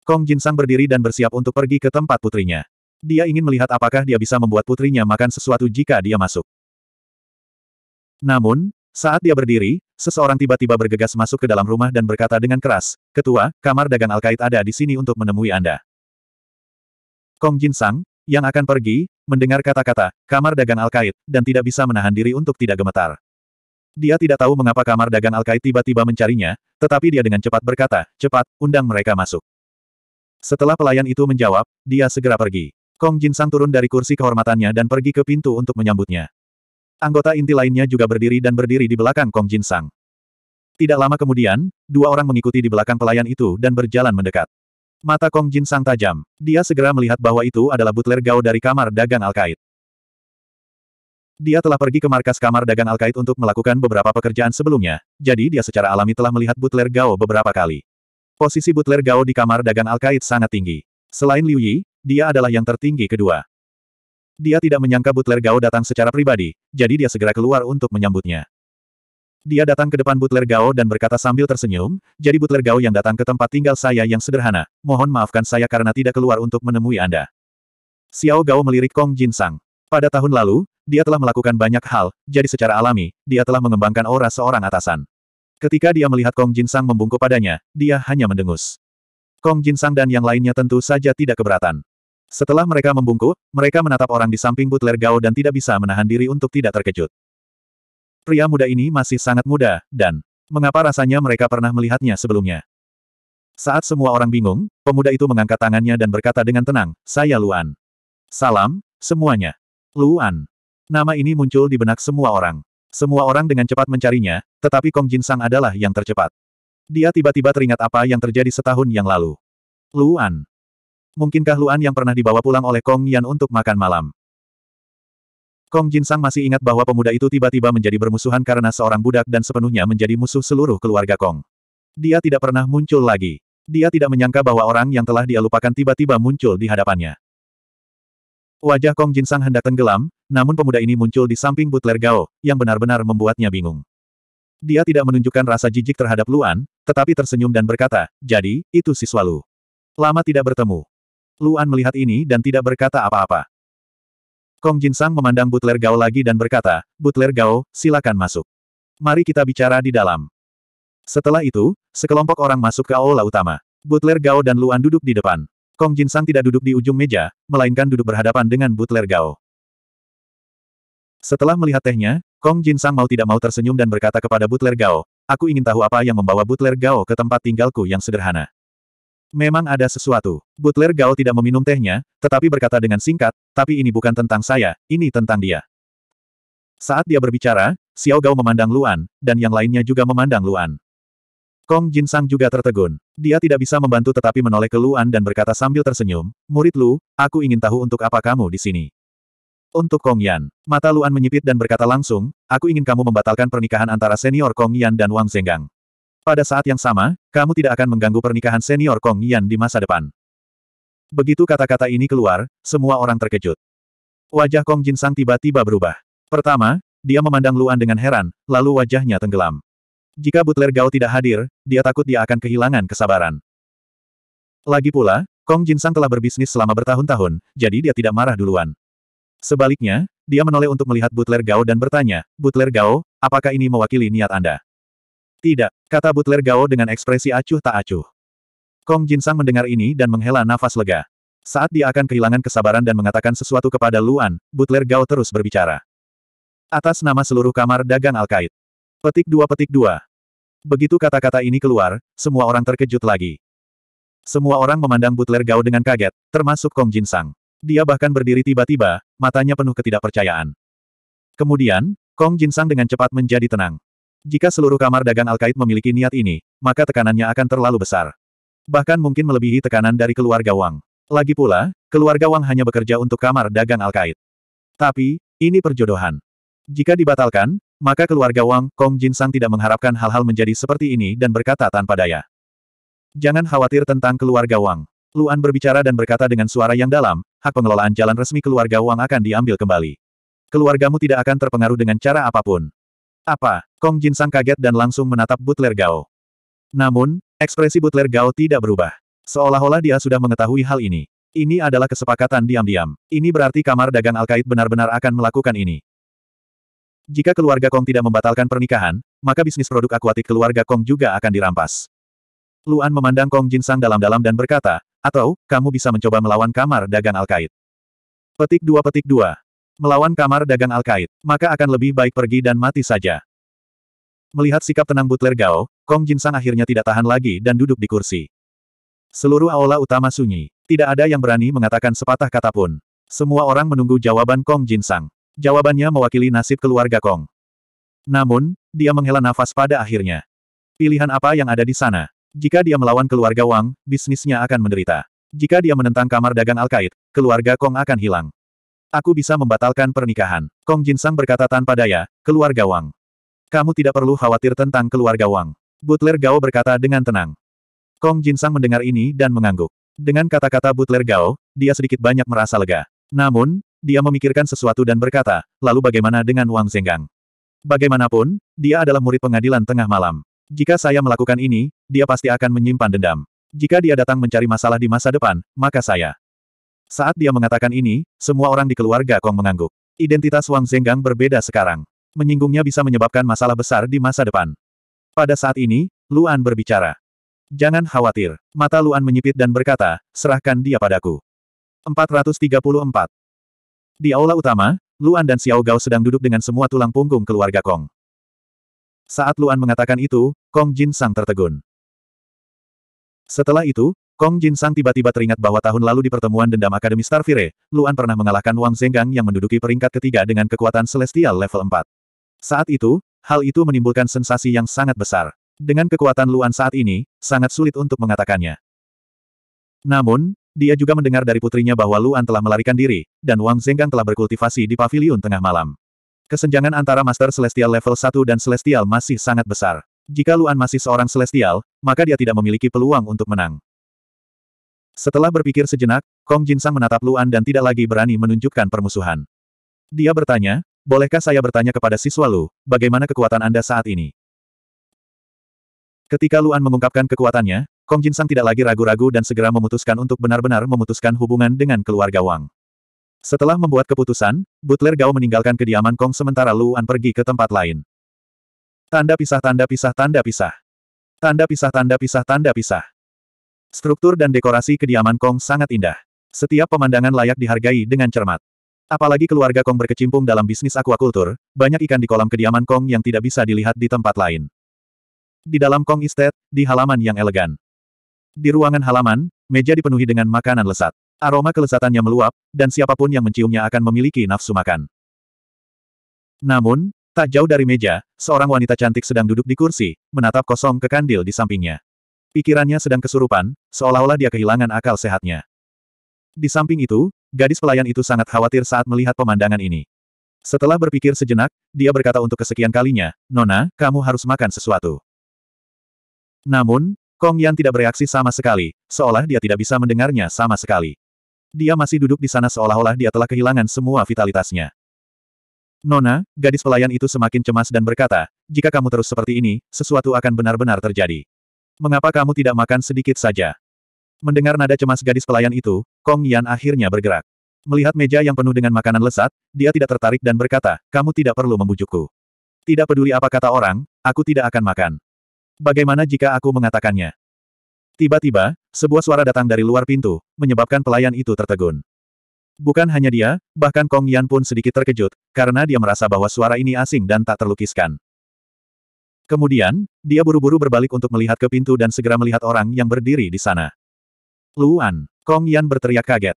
Speaker 1: Kong Jin Sang berdiri dan bersiap untuk pergi ke tempat putrinya. Dia ingin melihat apakah dia bisa membuat putrinya makan sesuatu jika dia masuk. Namun, saat dia berdiri, seseorang tiba-tiba bergegas masuk ke dalam rumah dan berkata dengan keras, Ketua, kamar dagang Al-Qaid ada di sini untuk menemui Anda. Kong Jin Sang yang akan pergi, mendengar kata-kata, kamar dagang Alkait, dan tidak bisa menahan diri untuk tidak gemetar. Dia tidak tahu mengapa kamar dagang Alkait tiba-tiba mencarinya, tetapi dia dengan cepat berkata, cepat, undang mereka masuk. Setelah pelayan itu menjawab, dia segera pergi. Kong Jin Sang turun dari kursi kehormatannya dan pergi ke pintu untuk menyambutnya. Anggota inti lainnya juga berdiri dan berdiri di belakang Kong Jin Sang. Tidak lama kemudian, dua orang mengikuti di belakang pelayan itu dan berjalan mendekat. Mata Kong Jin Sang tajam. Dia segera melihat bahwa itu adalah butler Gao dari kamar dagang Alkait. Dia telah pergi ke markas kamar dagang Alkait untuk melakukan beberapa pekerjaan sebelumnya, jadi dia secara alami telah melihat butler Gao beberapa kali. Posisi butler Gao di kamar dagang Alkait sangat tinggi. Selain Liu Yi, dia adalah yang tertinggi kedua. Dia tidak menyangka butler Gao datang secara pribadi, jadi dia segera keluar untuk menyambutnya. Dia datang ke depan Butler Gao dan berkata sambil tersenyum, jadi Butler Gao yang datang ke tempat tinggal saya yang sederhana, mohon maafkan saya karena tidak keluar untuk menemui Anda. Xiao Gao melirik Kong Jin Sang. Pada tahun lalu, dia telah melakukan banyak hal, jadi secara alami, dia telah mengembangkan aura seorang atasan. Ketika dia melihat Kong Jin Sang membungkuk padanya, dia hanya mendengus. Kong Jin Sang dan yang lainnya tentu saja tidak keberatan. Setelah mereka membungkuk, mereka menatap orang di samping Butler Gao dan tidak bisa menahan diri untuk tidak terkejut. Pria muda ini masih sangat muda, dan mengapa rasanya mereka pernah melihatnya sebelumnya? Saat semua orang bingung, pemuda itu mengangkat tangannya dan berkata dengan tenang, saya Luan. Salam, semuanya. Luan. Nama ini muncul di benak semua orang. Semua orang dengan cepat mencarinya, tetapi Kong Jin Sang adalah yang tercepat. Dia tiba-tiba teringat apa yang terjadi setahun yang lalu. Luan. Mungkinkah Luan yang pernah dibawa pulang oleh Kong Yan untuk makan malam? Kong Jin Sang masih ingat bahwa pemuda itu tiba-tiba menjadi bermusuhan karena seorang budak dan sepenuhnya menjadi musuh seluruh keluarga Kong. Dia tidak pernah muncul lagi. Dia tidak menyangka bahwa orang yang telah dia lupakan tiba-tiba muncul di hadapannya. Wajah Kong Jin Sang hendak tenggelam, namun pemuda ini muncul di samping Butler Gao, yang benar-benar membuatnya bingung. Dia tidak menunjukkan rasa jijik terhadap Luan, tetapi tersenyum dan berkata, jadi, itu siswa Lu. Lama tidak bertemu. Luan melihat ini dan tidak berkata apa-apa. Kong Jin Sang memandang Butler Gao lagi dan berkata, Butler Gao, silakan masuk. Mari kita bicara di dalam. Setelah itu, sekelompok orang masuk ke aula utama. Butler Gao dan Luan duduk di depan. Kong Jin Sang tidak duduk di ujung meja, melainkan duduk berhadapan dengan Butler Gao. Setelah melihat tehnya, Kong Jin Sang mau tidak mau tersenyum dan berkata kepada Butler Gao, aku ingin tahu apa yang membawa Butler Gao ke tempat tinggalku yang sederhana. Memang ada sesuatu. Butler Gao tidak meminum tehnya, tetapi berkata dengan singkat, tapi ini bukan tentang saya, ini tentang dia. Saat dia berbicara, Xiao Gao memandang Luan, dan yang lainnya juga memandang Luan. Kong Jin Sang juga tertegun. Dia tidak bisa membantu tetapi menoleh ke Luan dan berkata sambil tersenyum, Murid Lu, aku ingin tahu untuk apa kamu di sini. Untuk Kong Yan. Mata Luan menyipit dan berkata langsung, aku ingin kamu membatalkan pernikahan antara senior Kong Yan dan Wang Zenggang. Pada saat yang sama, kamu tidak akan mengganggu pernikahan senior Kong Yan di masa depan. Begitu kata-kata ini keluar, semua orang terkejut. Wajah Kong Jin Sang tiba-tiba berubah. Pertama, dia memandang Luan dengan heran, lalu wajahnya tenggelam. Jika Butler Gao tidak hadir, dia takut dia akan kehilangan kesabaran. Lagi pula, Kong Jin Sang telah berbisnis selama bertahun-tahun, jadi dia tidak marah duluan. Sebaliknya, dia menoleh untuk melihat Butler Gao dan bertanya, Butler Gao, apakah ini mewakili niat Anda? Tidak, kata Butler Gao dengan ekspresi acuh tak acuh. Kong Jin Sang mendengar ini dan menghela nafas lega. Saat dia akan kehilangan kesabaran dan mengatakan sesuatu kepada Luan, Butler Gao terus berbicara. Atas nama seluruh kamar dagang Al-Qaid. Petik dua petik dua. Begitu kata-kata ini keluar, semua orang terkejut lagi. Semua orang memandang Butler Gao dengan kaget, termasuk Kong Jin Sang. Dia bahkan berdiri tiba-tiba, matanya penuh ketidakpercayaan. Kemudian, Kong Jin Sang dengan cepat menjadi tenang. Jika seluruh kamar dagang Alkait memiliki niat ini, maka tekanannya akan terlalu besar. Bahkan mungkin melebihi tekanan dari keluarga Wang. Lagi pula, keluarga Wang hanya bekerja untuk kamar dagang Alkait. Tapi, ini perjodohan. Jika dibatalkan, maka keluarga Wang, Kong Jin Sang tidak mengharapkan hal-hal menjadi seperti ini dan berkata tanpa daya. Jangan khawatir tentang keluarga Wang. Luan berbicara dan berkata dengan suara yang dalam, hak pengelolaan jalan resmi keluarga Wang akan diambil kembali. Keluargamu tidak akan terpengaruh dengan cara apapun. Apa? Kong Jin Sang kaget dan langsung menatap Butler Gao. Namun, ekspresi Butler Gao tidak berubah. Seolah-olah dia sudah mengetahui hal ini. Ini adalah kesepakatan diam-diam. Ini berarti kamar dagang Alkait benar-benar akan melakukan ini. Jika keluarga Kong tidak membatalkan pernikahan, maka bisnis produk akuatik keluarga Kong juga akan dirampas. Luan memandang Kong Jin Sang dalam-dalam dan berkata, atau, kamu bisa mencoba melawan kamar dagang Alkait. Petik 2 Petik 2 Melawan kamar dagang al Alkait, maka akan lebih baik pergi dan mati saja. Melihat sikap tenang Butler Gao, Kong Jin Sang akhirnya tidak tahan lagi dan duduk di kursi. Seluruh aula utama sunyi. Tidak ada yang berani mengatakan sepatah kata pun. Semua orang menunggu jawaban Kong Jin Sang. Jawabannya mewakili nasib keluarga Kong. Namun, dia menghela nafas pada akhirnya. Pilihan apa yang ada di sana? Jika dia melawan keluarga Wang, bisnisnya akan menderita. Jika dia menentang kamar dagang al Alkait, keluarga Kong akan hilang. Aku bisa membatalkan pernikahan. Kong Jin Sang berkata tanpa daya, keluarga Wang. Kamu tidak perlu khawatir tentang keluarga Wang. Butler Gao berkata dengan tenang. Kong Jin Sang mendengar ini dan mengangguk. Dengan kata-kata Butler Gao, dia sedikit banyak merasa lega. Namun, dia memikirkan sesuatu dan berkata, lalu bagaimana dengan Wang Zenggang? Bagaimanapun, dia adalah murid pengadilan tengah malam. Jika saya melakukan ini, dia pasti akan menyimpan dendam. Jika dia datang mencari masalah di masa depan, maka saya saat dia mengatakan ini, semua orang di keluarga Kong mengangguk. Identitas Wang Zenggang berbeda sekarang. Menyinggungnya bisa menyebabkan masalah besar di masa depan. Pada saat ini, Luan berbicara. Jangan khawatir. Mata Luan menyipit dan berkata, serahkan dia padaku. 434. Di aula utama, Luan dan Xiao Gao sedang duduk dengan semua tulang punggung keluarga Kong. Saat Luan mengatakan itu, Kong Jin Sang tertegun. Setelah itu, Kong Jin Sang tiba-tiba teringat bahwa tahun lalu di pertemuan dendam Akademi Starfire, Luan pernah mengalahkan Wang Zenggang yang menduduki peringkat ketiga dengan kekuatan Celestial level 4. Saat itu, hal itu menimbulkan sensasi yang sangat besar. Dengan kekuatan Luan saat ini, sangat sulit untuk mengatakannya. Namun, dia juga mendengar dari putrinya bahwa Luan telah melarikan diri, dan Wang Zenggang telah berkultivasi di pavilion tengah malam. Kesenjangan antara Master Celestial level 1 dan Celestial masih sangat besar. Jika Luan masih seorang Celestial, maka dia tidak memiliki peluang untuk menang. Setelah berpikir sejenak, Kong Jin Sang menatap Luan dan tidak lagi berani menunjukkan permusuhan. Dia bertanya, bolehkah saya bertanya kepada siswa Lu, bagaimana kekuatan Anda saat ini? Ketika Luan mengungkapkan kekuatannya, Kong Jin Sang tidak lagi ragu-ragu dan segera memutuskan untuk benar-benar memutuskan hubungan dengan keluarga Wang. Setelah membuat keputusan, Butler Gao meninggalkan kediaman Kong sementara Luan pergi ke tempat lain. Tanda pisah tanda pisah tanda pisah. Tanda pisah tanda pisah tanda pisah. Struktur dan dekorasi kediaman Kong sangat indah. Setiap pemandangan layak dihargai dengan cermat. Apalagi keluarga Kong berkecimpung dalam bisnis aquaculture, banyak ikan di kolam kediaman Kong yang tidak bisa dilihat di tempat lain. Di dalam Kong Estate, di halaman yang elegan. Di ruangan halaman, meja dipenuhi dengan makanan lesat. Aroma kelesatannya meluap, dan siapapun yang menciumnya akan memiliki nafsu makan. Namun, tak jauh dari meja, seorang wanita cantik sedang duduk di kursi, menatap kosong ke kandil di sampingnya. Pikirannya sedang kesurupan, seolah-olah dia kehilangan akal sehatnya. Di samping itu, gadis pelayan itu sangat khawatir saat melihat pemandangan ini. Setelah berpikir sejenak, dia berkata untuk kesekian kalinya, Nona, kamu harus makan sesuatu. Namun, Kong Yan tidak bereaksi sama sekali, seolah dia tidak bisa mendengarnya sama sekali. Dia masih duduk di sana seolah-olah dia telah kehilangan semua vitalitasnya. Nona, gadis pelayan itu semakin cemas dan berkata, jika kamu terus seperti ini, sesuatu akan benar-benar terjadi. Mengapa kamu tidak makan sedikit saja? Mendengar nada cemas gadis pelayan itu, Kong Yan akhirnya bergerak. Melihat meja yang penuh dengan makanan lesat, dia tidak tertarik dan berkata, kamu tidak perlu membujukku. Tidak peduli apa kata orang, aku tidak akan makan. Bagaimana jika aku mengatakannya? Tiba-tiba, sebuah suara datang dari luar pintu, menyebabkan pelayan itu tertegun. Bukan hanya dia, bahkan Kong Yan pun sedikit terkejut, karena dia merasa bahwa suara ini asing dan tak terlukiskan. Kemudian, dia buru-buru berbalik untuk melihat ke pintu dan segera melihat orang yang berdiri di sana. Luan, Kong Yan berteriak kaget.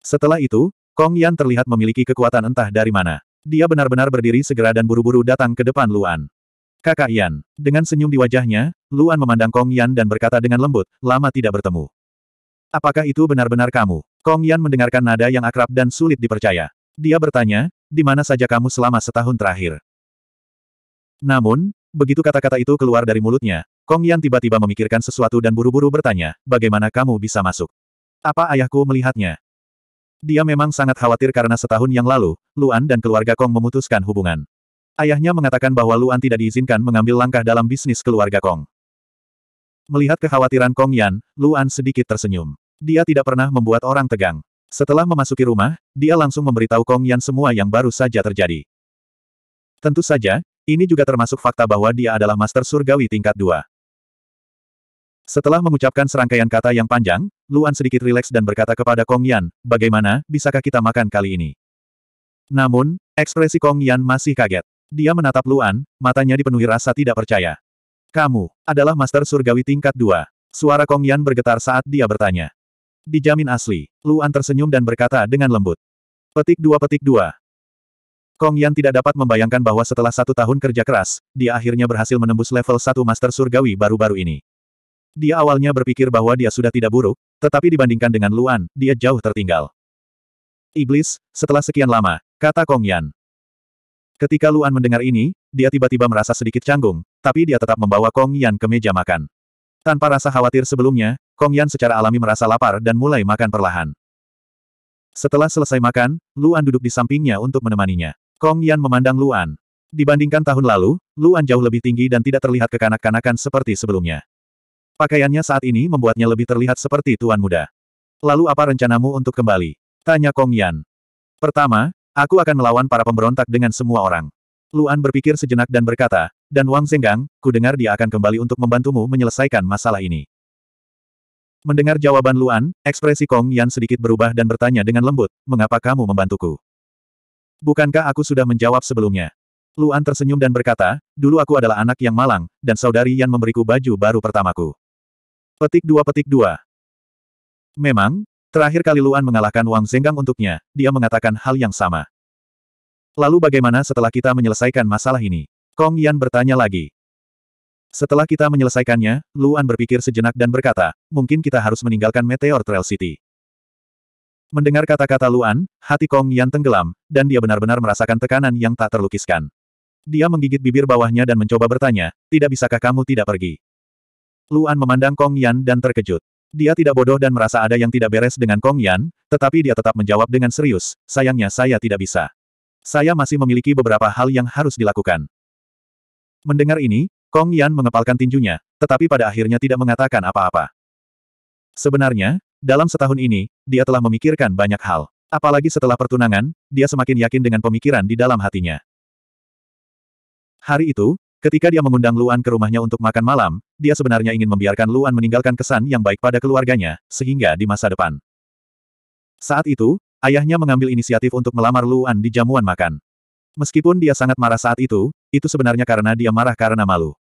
Speaker 1: Setelah itu, Kong Yan terlihat memiliki kekuatan entah dari mana. Dia benar-benar berdiri segera dan buru-buru datang ke depan Luan. Kakak Yan, dengan senyum di wajahnya, Luan memandang Kong Yan dan berkata dengan lembut, lama tidak bertemu. Apakah itu benar-benar kamu? Kong Yan mendengarkan nada yang akrab dan sulit dipercaya. Dia bertanya, di mana saja kamu selama setahun terakhir? Namun, Begitu kata-kata itu keluar dari mulutnya, Kong Yan tiba-tiba memikirkan sesuatu dan buru-buru bertanya, bagaimana kamu bisa masuk? Apa ayahku melihatnya? Dia memang sangat khawatir karena setahun yang lalu, Luan dan keluarga Kong memutuskan hubungan. Ayahnya mengatakan bahwa Luan tidak diizinkan mengambil langkah dalam bisnis keluarga Kong. Melihat kekhawatiran Kong Yan, Luan sedikit tersenyum. Dia tidak pernah membuat orang tegang. Setelah memasuki rumah, dia langsung memberitahu Kong Yan semua yang baru saja terjadi. Tentu saja, ini juga termasuk fakta bahwa dia adalah Master Surgawi tingkat 2. Setelah mengucapkan serangkaian kata yang panjang, Luan sedikit rileks dan berkata kepada Kong Yan, bagaimana, bisakah kita makan kali ini? Namun, ekspresi Kong Yan masih kaget. Dia menatap Luan, matanya dipenuhi rasa tidak percaya. Kamu, adalah Master Surgawi tingkat 2. Suara Kong Yan bergetar saat dia bertanya. Dijamin asli, Luan tersenyum dan berkata dengan lembut. Petik dua petik dua. Kong Yan tidak dapat membayangkan bahwa setelah satu tahun kerja keras, dia akhirnya berhasil menembus level 1 Master Surgawi baru-baru ini. Dia awalnya berpikir bahwa dia sudah tidak buruk, tetapi dibandingkan dengan Luan, dia jauh tertinggal. Iblis, setelah sekian lama, kata Kong Yan. Ketika Luan mendengar ini, dia tiba-tiba merasa sedikit canggung, tapi dia tetap membawa Kong Yan ke meja makan. Tanpa rasa khawatir sebelumnya, Kong Yan secara alami merasa lapar dan mulai makan perlahan. Setelah selesai makan, Luan duduk di sampingnya untuk menemaninya. Kong Yan memandang Luan. Dibandingkan tahun lalu, Luan jauh lebih tinggi dan tidak terlihat kekanak-kanakan seperti sebelumnya. Pakaiannya saat ini membuatnya lebih terlihat seperti tuan muda. Lalu apa rencanamu untuk kembali? Tanya Kong Yan. Pertama, aku akan melawan para pemberontak dengan semua orang. Luan berpikir sejenak dan berkata, dan Wang Zenggang, ku dengar dia akan kembali untuk membantumu menyelesaikan masalah ini. Mendengar jawaban Luan, ekspresi Kong Yan sedikit berubah dan bertanya dengan lembut, mengapa kamu membantuku? Bukankah aku sudah menjawab sebelumnya? Luan tersenyum dan berkata, dulu aku adalah anak yang malang, dan saudari yang memberiku baju baru pertamaku. Petik dua petik dua. Memang, terakhir kali Luan mengalahkan Wang Zenggang untuknya, dia mengatakan hal yang sama. Lalu bagaimana setelah kita menyelesaikan masalah ini? Kong Yan bertanya lagi. Setelah kita menyelesaikannya, Luan berpikir sejenak dan berkata, mungkin kita harus meninggalkan Meteor Trail City. Mendengar kata-kata Luan, hati Kong Yan tenggelam, dan dia benar-benar merasakan tekanan yang tak terlukiskan. Dia menggigit bibir bawahnya dan mencoba bertanya, tidak bisakah kamu tidak pergi? Luan memandang Kong Yan dan terkejut. Dia tidak bodoh dan merasa ada yang tidak beres dengan Kong Yan, tetapi dia tetap menjawab dengan serius, sayangnya saya tidak bisa. Saya masih memiliki beberapa hal yang harus dilakukan. Mendengar ini, Kong Yan mengepalkan tinjunya, tetapi pada akhirnya tidak mengatakan apa-apa. Sebenarnya, dalam setahun ini, dia telah memikirkan banyak hal. Apalagi setelah pertunangan, dia semakin yakin dengan pemikiran di dalam hatinya. Hari itu, ketika dia mengundang Luan ke rumahnya untuk makan malam, dia sebenarnya ingin membiarkan Luan meninggalkan kesan yang baik pada keluarganya, sehingga di masa depan. Saat itu, ayahnya mengambil inisiatif untuk melamar Luan di jamuan makan. Meskipun dia sangat marah saat itu, itu sebenarnya karena dia marah karena malu.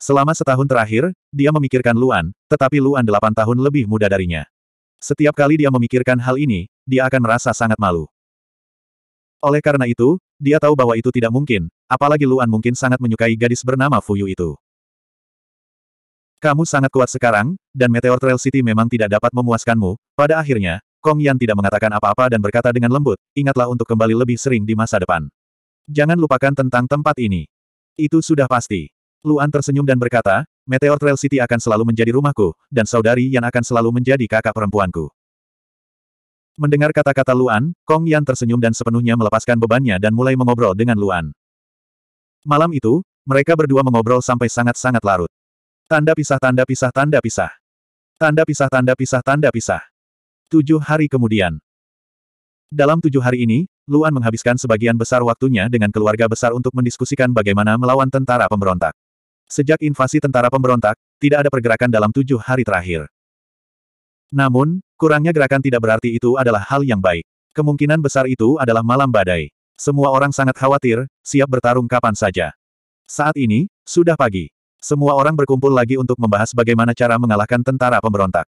Speaker 1: Selama setahun terakhir, dia memikirkan Luan, tetapi Luan delapan tahun lebih muda darinya. Setiap kali dia memikirkan hal ini, dia akan merasa sangat malu. Oleh karena itu, dia tahu bahwa itu tidak mungkin, apalagi Luan mungkin sangat menyukai gadis bernama Fuyu itu. Kamu sangat kuat sekarang, dan Meteor Trail City memang tidak dapat memuaskanmu. Pada akhirnya, Kong Yan tidak mengatakan apa-apa dan berkata dengan lembut, ingatlah untuk kembali lebih sering di masa depan. Jangan lupakan tentang tempat ini. Itu sudah pasti. Luan tersenyum dan berkata, Meteor Trail City akan selalu menjadi rumahku, dan saudari yang akan selalu menjadi kakak perempuanku. Mendengar kata-kata Luan, Kong Yan tersenyum dan sepenuhnya melepaskan bebannya dan mulai mengobrol dengan Luan. Malam itu, mereka berdua mengobrol sampai sangat-sangat larut. Tanda pisah tanda pisah tanda pisah. Tanda pisah tanda pisah tanda pisah. Tujuh hari kemudian. Dalam tujuh hari ini, Luan menghabiskan sebagian besar waktunya dengan keluarga besar untuk mendiskusikan bagaimana melawan tentara pemberontak. Sejak invasi tentara pemberontak, tidak ada pergerakan dalam tujuh hari terakhir. Namun, kurangnya gerakan tidak berarti itu adalah hal yang baik. Kemungkinan besar itu adalah malam badai. Semua orang sangat khawatir, siap bertarung kapan saja. Saat ini, sudah pagi. Semua orang berkumpul lagi untuk membahas bagaimana cara mengalahkan tentara pemberontak.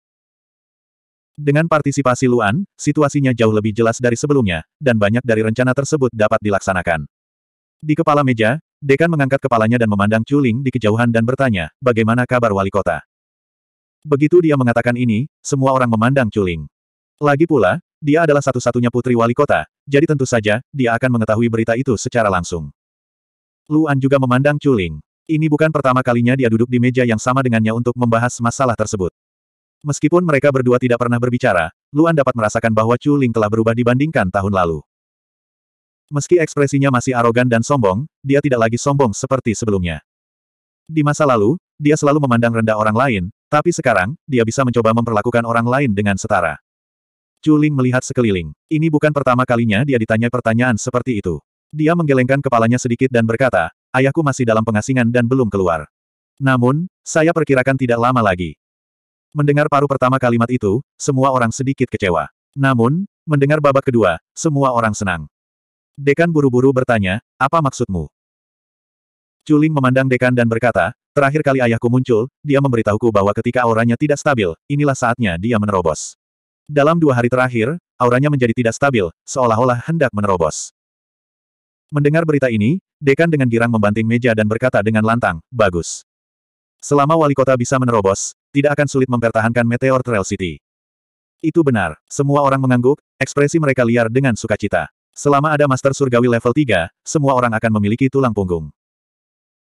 Speaker 1: Dengan partisipasi Luan, situasinya jauh lebih jelas dari sebelumnya, dan banyak dari rencana tersebut dapat dilaksanakan. Di kepala meja, Dekan mengangkat kepalanya dan memandang Chuling di kejauhan dan bertanya, bagaimana kabar wali kota? Begitu dia mengatakan ini, semua orang memandang Chuling. Lagi pula, dia adalah satu-satunya putri wali kota, jadi tentu saja, dia akan mengetahui berita itu secara langsung. Luan juga memandang Chuling. Ini bukan pertama kalinya dia duduk di meja yang sama dengannya untuk membahas masalah tersebut. Meskipun mereka berdua tidak pernah berbicara, Luan dapat merasakan bahwa Chuling telah berubah dibandingkan tahun lalu. Meski ekspresinya masih arogan dan sombong, dia tidak lagi sombong seperti sebelumnya. Di masa lalu, dia selalu memandang rendah orang lain, tapi sekarang, dia bisa mencoba memperlakukan orang lain dengan setara. Juling melihat sekeliling. Ini bukan pertama kalinya dia ditanya pertanyaan seperti itu. Dia menggelengkan kepalanya sedikit dan berkata, ayahku masih dalam pengasingan dan belum keluar. Namun, saya perkirakan tidak lama lagi. Mendengar paruh pertama kalimat itu, semua orang sedikit kecewa. Namun, mendengar babak kedua, semua orang senang. Dekan buru-buru bertanya, apa maksudmu? Culing memandang dekan dan berkata, terakhir kali ayahku muncul, dia memberitahuku bahwa ketika auranya tidak stabil, inilah saatnya dia menerobos. Dalam dua hari terakhir, auranya menjadi tidak stabil, seolah-olah hendak menerobos. Mendengar berita ini, dekan dengan girang membanting meja dan berkata dengan lantang, bagus. Selama wali kota bisa menerobos, tidak akan sulit mempertahankan Meteor Trail City. Itu benar, semua orang mengangguk, ekspresi mereka liar dengan sukacita. Selama ada Master Surgawi level 3, semua orang akan memiliki tulang punggung.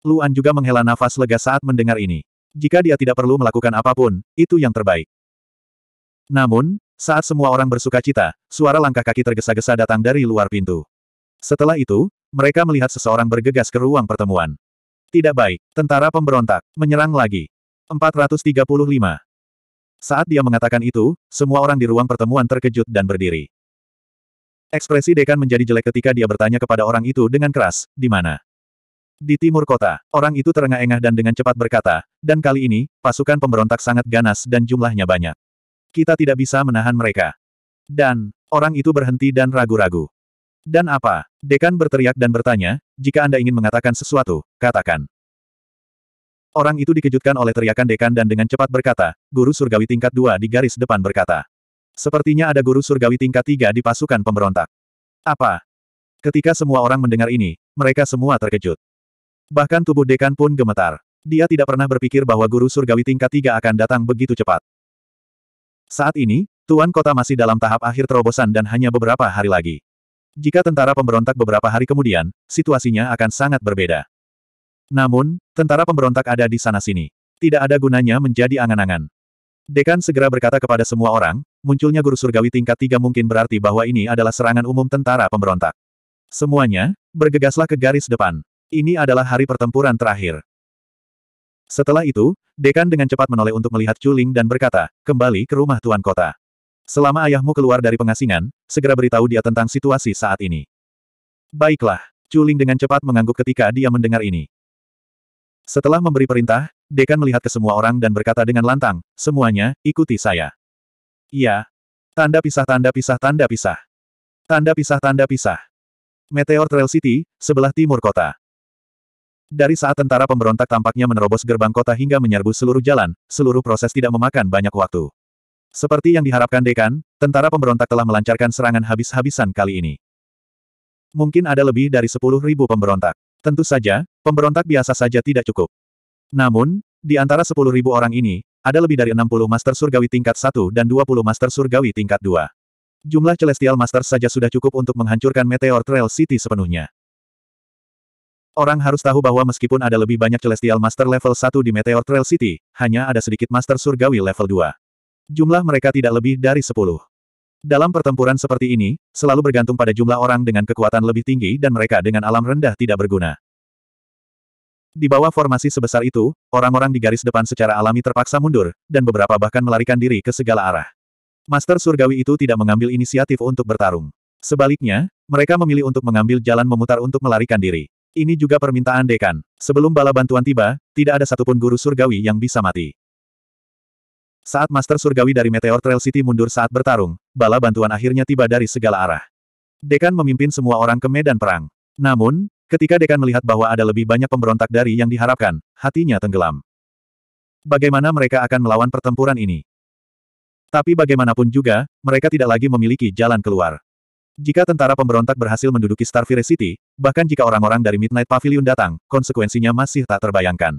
Speaker 1: Luan juga menghela nafas lega saat mendengar ini. Jika dia tidak perlu melakukan apapun, itu yang terbaik. Namun, saat semua orang bersuka cita, suara langkah kaki tergesa-gesa datang dari luar pintu. Setelah itu, mereka melihat seseorang bergegas ke ruang pertemuan. Tidak baik, tentara pemberontak, menyerang lagi. 435. Saat dia mengatakan itu, semua orang di ruang pertemuan terkejut dan berdiri. Ekspresi dekan menjadi jelek ketika dia bertanya kepada orang itu dengan keras, di mana? Di timur kota, orang itu terengah-engah dan dengan cepat berkata, dan kali ini, pasukan pemberontak sangat ganas dan jumlahnya banyak. Kita tidak bisa menahan mereka. Dan, orang itu berhenti dan ragu-ragu. Dan apa? Dekan berteriak dan bertanya, jika Anda ingin mengatakan sesuatu, katakan. Orang itu dikejutkan oleh teriakan dekan dan dengan cepat berkata, guru surgawi tingkat dua di garis depan berkata. Sepertinya ada guru surgawi tingkat tiga di pasukan pemberontak. Apa? Ketika semua orang mendengar ini, mereka semua terkejut. Bahkan tubuh dekan pun gemetar. Dia tidak pernah berpikir bahwa guru surgawi tingkat tiga akan datang begitu cepat. Saat ini, Tuan Kota masih dalam tahap akhir terobosan dan hanya beberapa hari lagi. Jika tentara pemberontak beberapa hari kemudian, situasinya akan sangat berbeda. Namun, tentara pemberontak ada di sana-sini. Tidak ada gunanya menjadi angan-angan. Dekan segera berkata kepada semua orang, munculnya guru surgawi tingkat tiga mungkin berarti bahwa ini adalah serangan umum tentara pemberontak. Semuanya, bergegaslah ke garis depan. Ini adalah hari pertempuran terakhir. Setelah itu, Dekan dengan cepat menoleh untuk melihat Chuling dan berkata, kembali ke rumah Tuan Kota. Selama ayahmu keluar dari pengasingan, segera beritahu dia tentang situasi saat ini. Baiklah, Chuling dengan cepat mengangguk ketika dia mendengar ini. Setelah memberi perintah, Dekan melihat ke semua orang dan berkata dengan lantang, semuanya, ikuti saya. Iya. Tanda pisah tanda pisah tanda pisah. Tanda pisah tanda pisah. Meteor Trail City, sebelah timur kota. Dari saat tentara pemberontak tampaknya menerobos gerbang kota hingga menyerbu seluruh jalan, seluruh proses tidak memakan banyak waktu. Seperti yang diharapkan Dekan, tentara pemberontak telah melancarkan serangan habis-habisan kali ini. Mungkin ada lebih dari 10.000 pemberontak. Tentu saja, pemberontak biasa saja tidak cukup. Namun, di antara 10.000 orang ini, ada lebih dari 60 Master Surgawi tingkat 1 dan 20 Master Surgawi tingkat 2. Jumlah Celestial Master saja sudah cukup untuk menghancurkan Meteor Trail City sepenuhnya. Orang harus tahu bahwa meskipun ada lebih banyak Celestial Master level 1 di Meteor Trail City, hanya ada sedikit Master Surgawi level 2. Jumlah mereka tidak lebih dari 10. Dalam pertempuran seperti ini, selalu bergantung pada jumlah orang dengan kekuatan lebih tinggi dan mereka dengan alam rendah tidak berguna. Di bawah formasi sebesar itu, orang-orang di garis depan secara alami terpaksa mundur, dan beberapa bahkan melarikan diri ke segala arah. Master Surgawi itu tidak mengambil inisiatif untuk bertarung. Sebaliknya, mereka memilih untuk mengambil jalan memutar untuk melarikan diri. Ini juga permintaan Dekan. Sebelum bala bantuan tiba, tidak ada satupun guru surgawi yang bisa mati. Saat Master Surgawi dari Meteor Trail City mundur saat bertarung, bala bantuan akhirnya tiba dari segala arah. Dekan memimpin semua orang ke medan perang. Namun, Ketika Dekan melihat bahwa ada lebih banyak pemberontak dari yang diharapkan, hatinya tenggelam. Bagaimana mereka akan melawan pertempuran ini? Tapi bagaimanapun juga, mereka tidak lagi memiliki jalan keluar. Jika tentara pemberontak berhasil menduduki Starfire City, bahkan jika orang-orang dari Midnight Pavilion datang, konsekuensinya masih tak terbayangkan.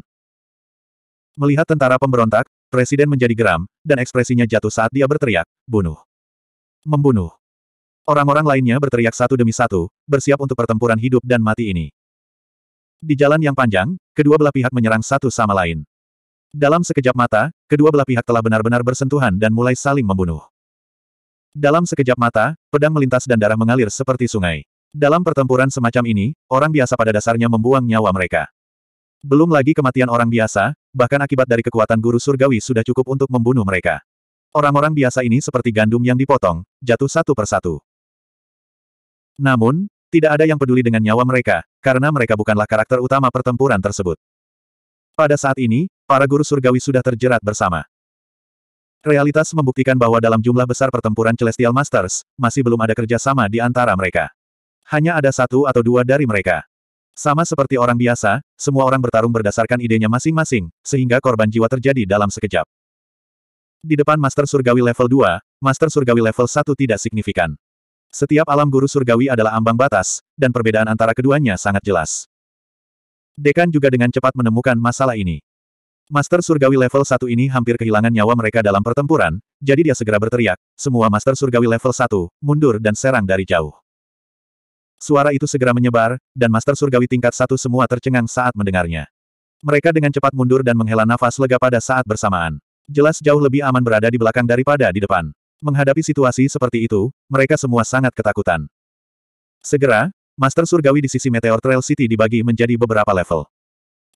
Speaker 1: Melihat tentara pemberontak, Presiden menjadi geram, dan ekspresinya jatuh saat dia berteriak, bunuh. Membunuh. Orang-orang lainnya berteriak satu demi satu, bersiap untuk pertempuran hidup dan mati ini. Di jalan yang panjang, kedua belah pihak menyerang satu sama lain. Dalam sekejap mata, kedua belah pihak telah benar-benar bersentuhan dan mulai saling membunuh. Dalam sekejap mata, pedang melintas dan darah mengalir seperti sungai. Dalam pertempuran semacam ini, orang biasa pada dasarnya membuang nyawa mereka. Belum lagi kematian orang biasa, bahkan akibat dari kekuatan guru surgawi sudah cukup untuk membunuh mereka. Orang-orang biasa ini seperti gandum yang dipotong, jatuh satu persatu. Namun, tidak ada yang peduli dengan nyawa mereka, karena mereka bukanlah karakter utama pertempuran tersebut. Pada saat ini, para guru surgawi sudah terjerat bersama. Realitas membuktikan bahwa dalam jumlah besar pertempuran Celestial Masters, masih belum ada kerjasama di antara mereka. Hanya ada satu atau dua dari mereka. Sama seperti orang biasa, semua orang bertarung berdasarkan idenya masing-masing, sehingga korban jiwa terjadi dalam sekejap. Di depan Master Surgawi level 2, Master Surgawi level 1 tidak signifikan. Setiap alam guru surgawi adalah ambang batas, dan perbedaan antara keduanya sangat jelas. Dekan juga dengan cepat menemukan masalah ini. Master surgawi level 1 ini hampir kehilangan nyawa mereka dalam pertempuran, jadi dia segera berteriak, semua master surgawi level 1, mundur dan serang dari jauh. Suara itu segera menyebar, dan master surgawi tingkat satu semua tercengang saat mendengarnya. Mereka dengan cepat mundur dan menghela nafas lega pada saat bersamaan. Jelas jauh lebih aman berada di belakang daripada di depan. Menghadapi situasi seperti itu, mereka semua sangat ketakutan. Segera, Master Surgawi di sisi Meteor Trail City dibagi menjadi beberapa level.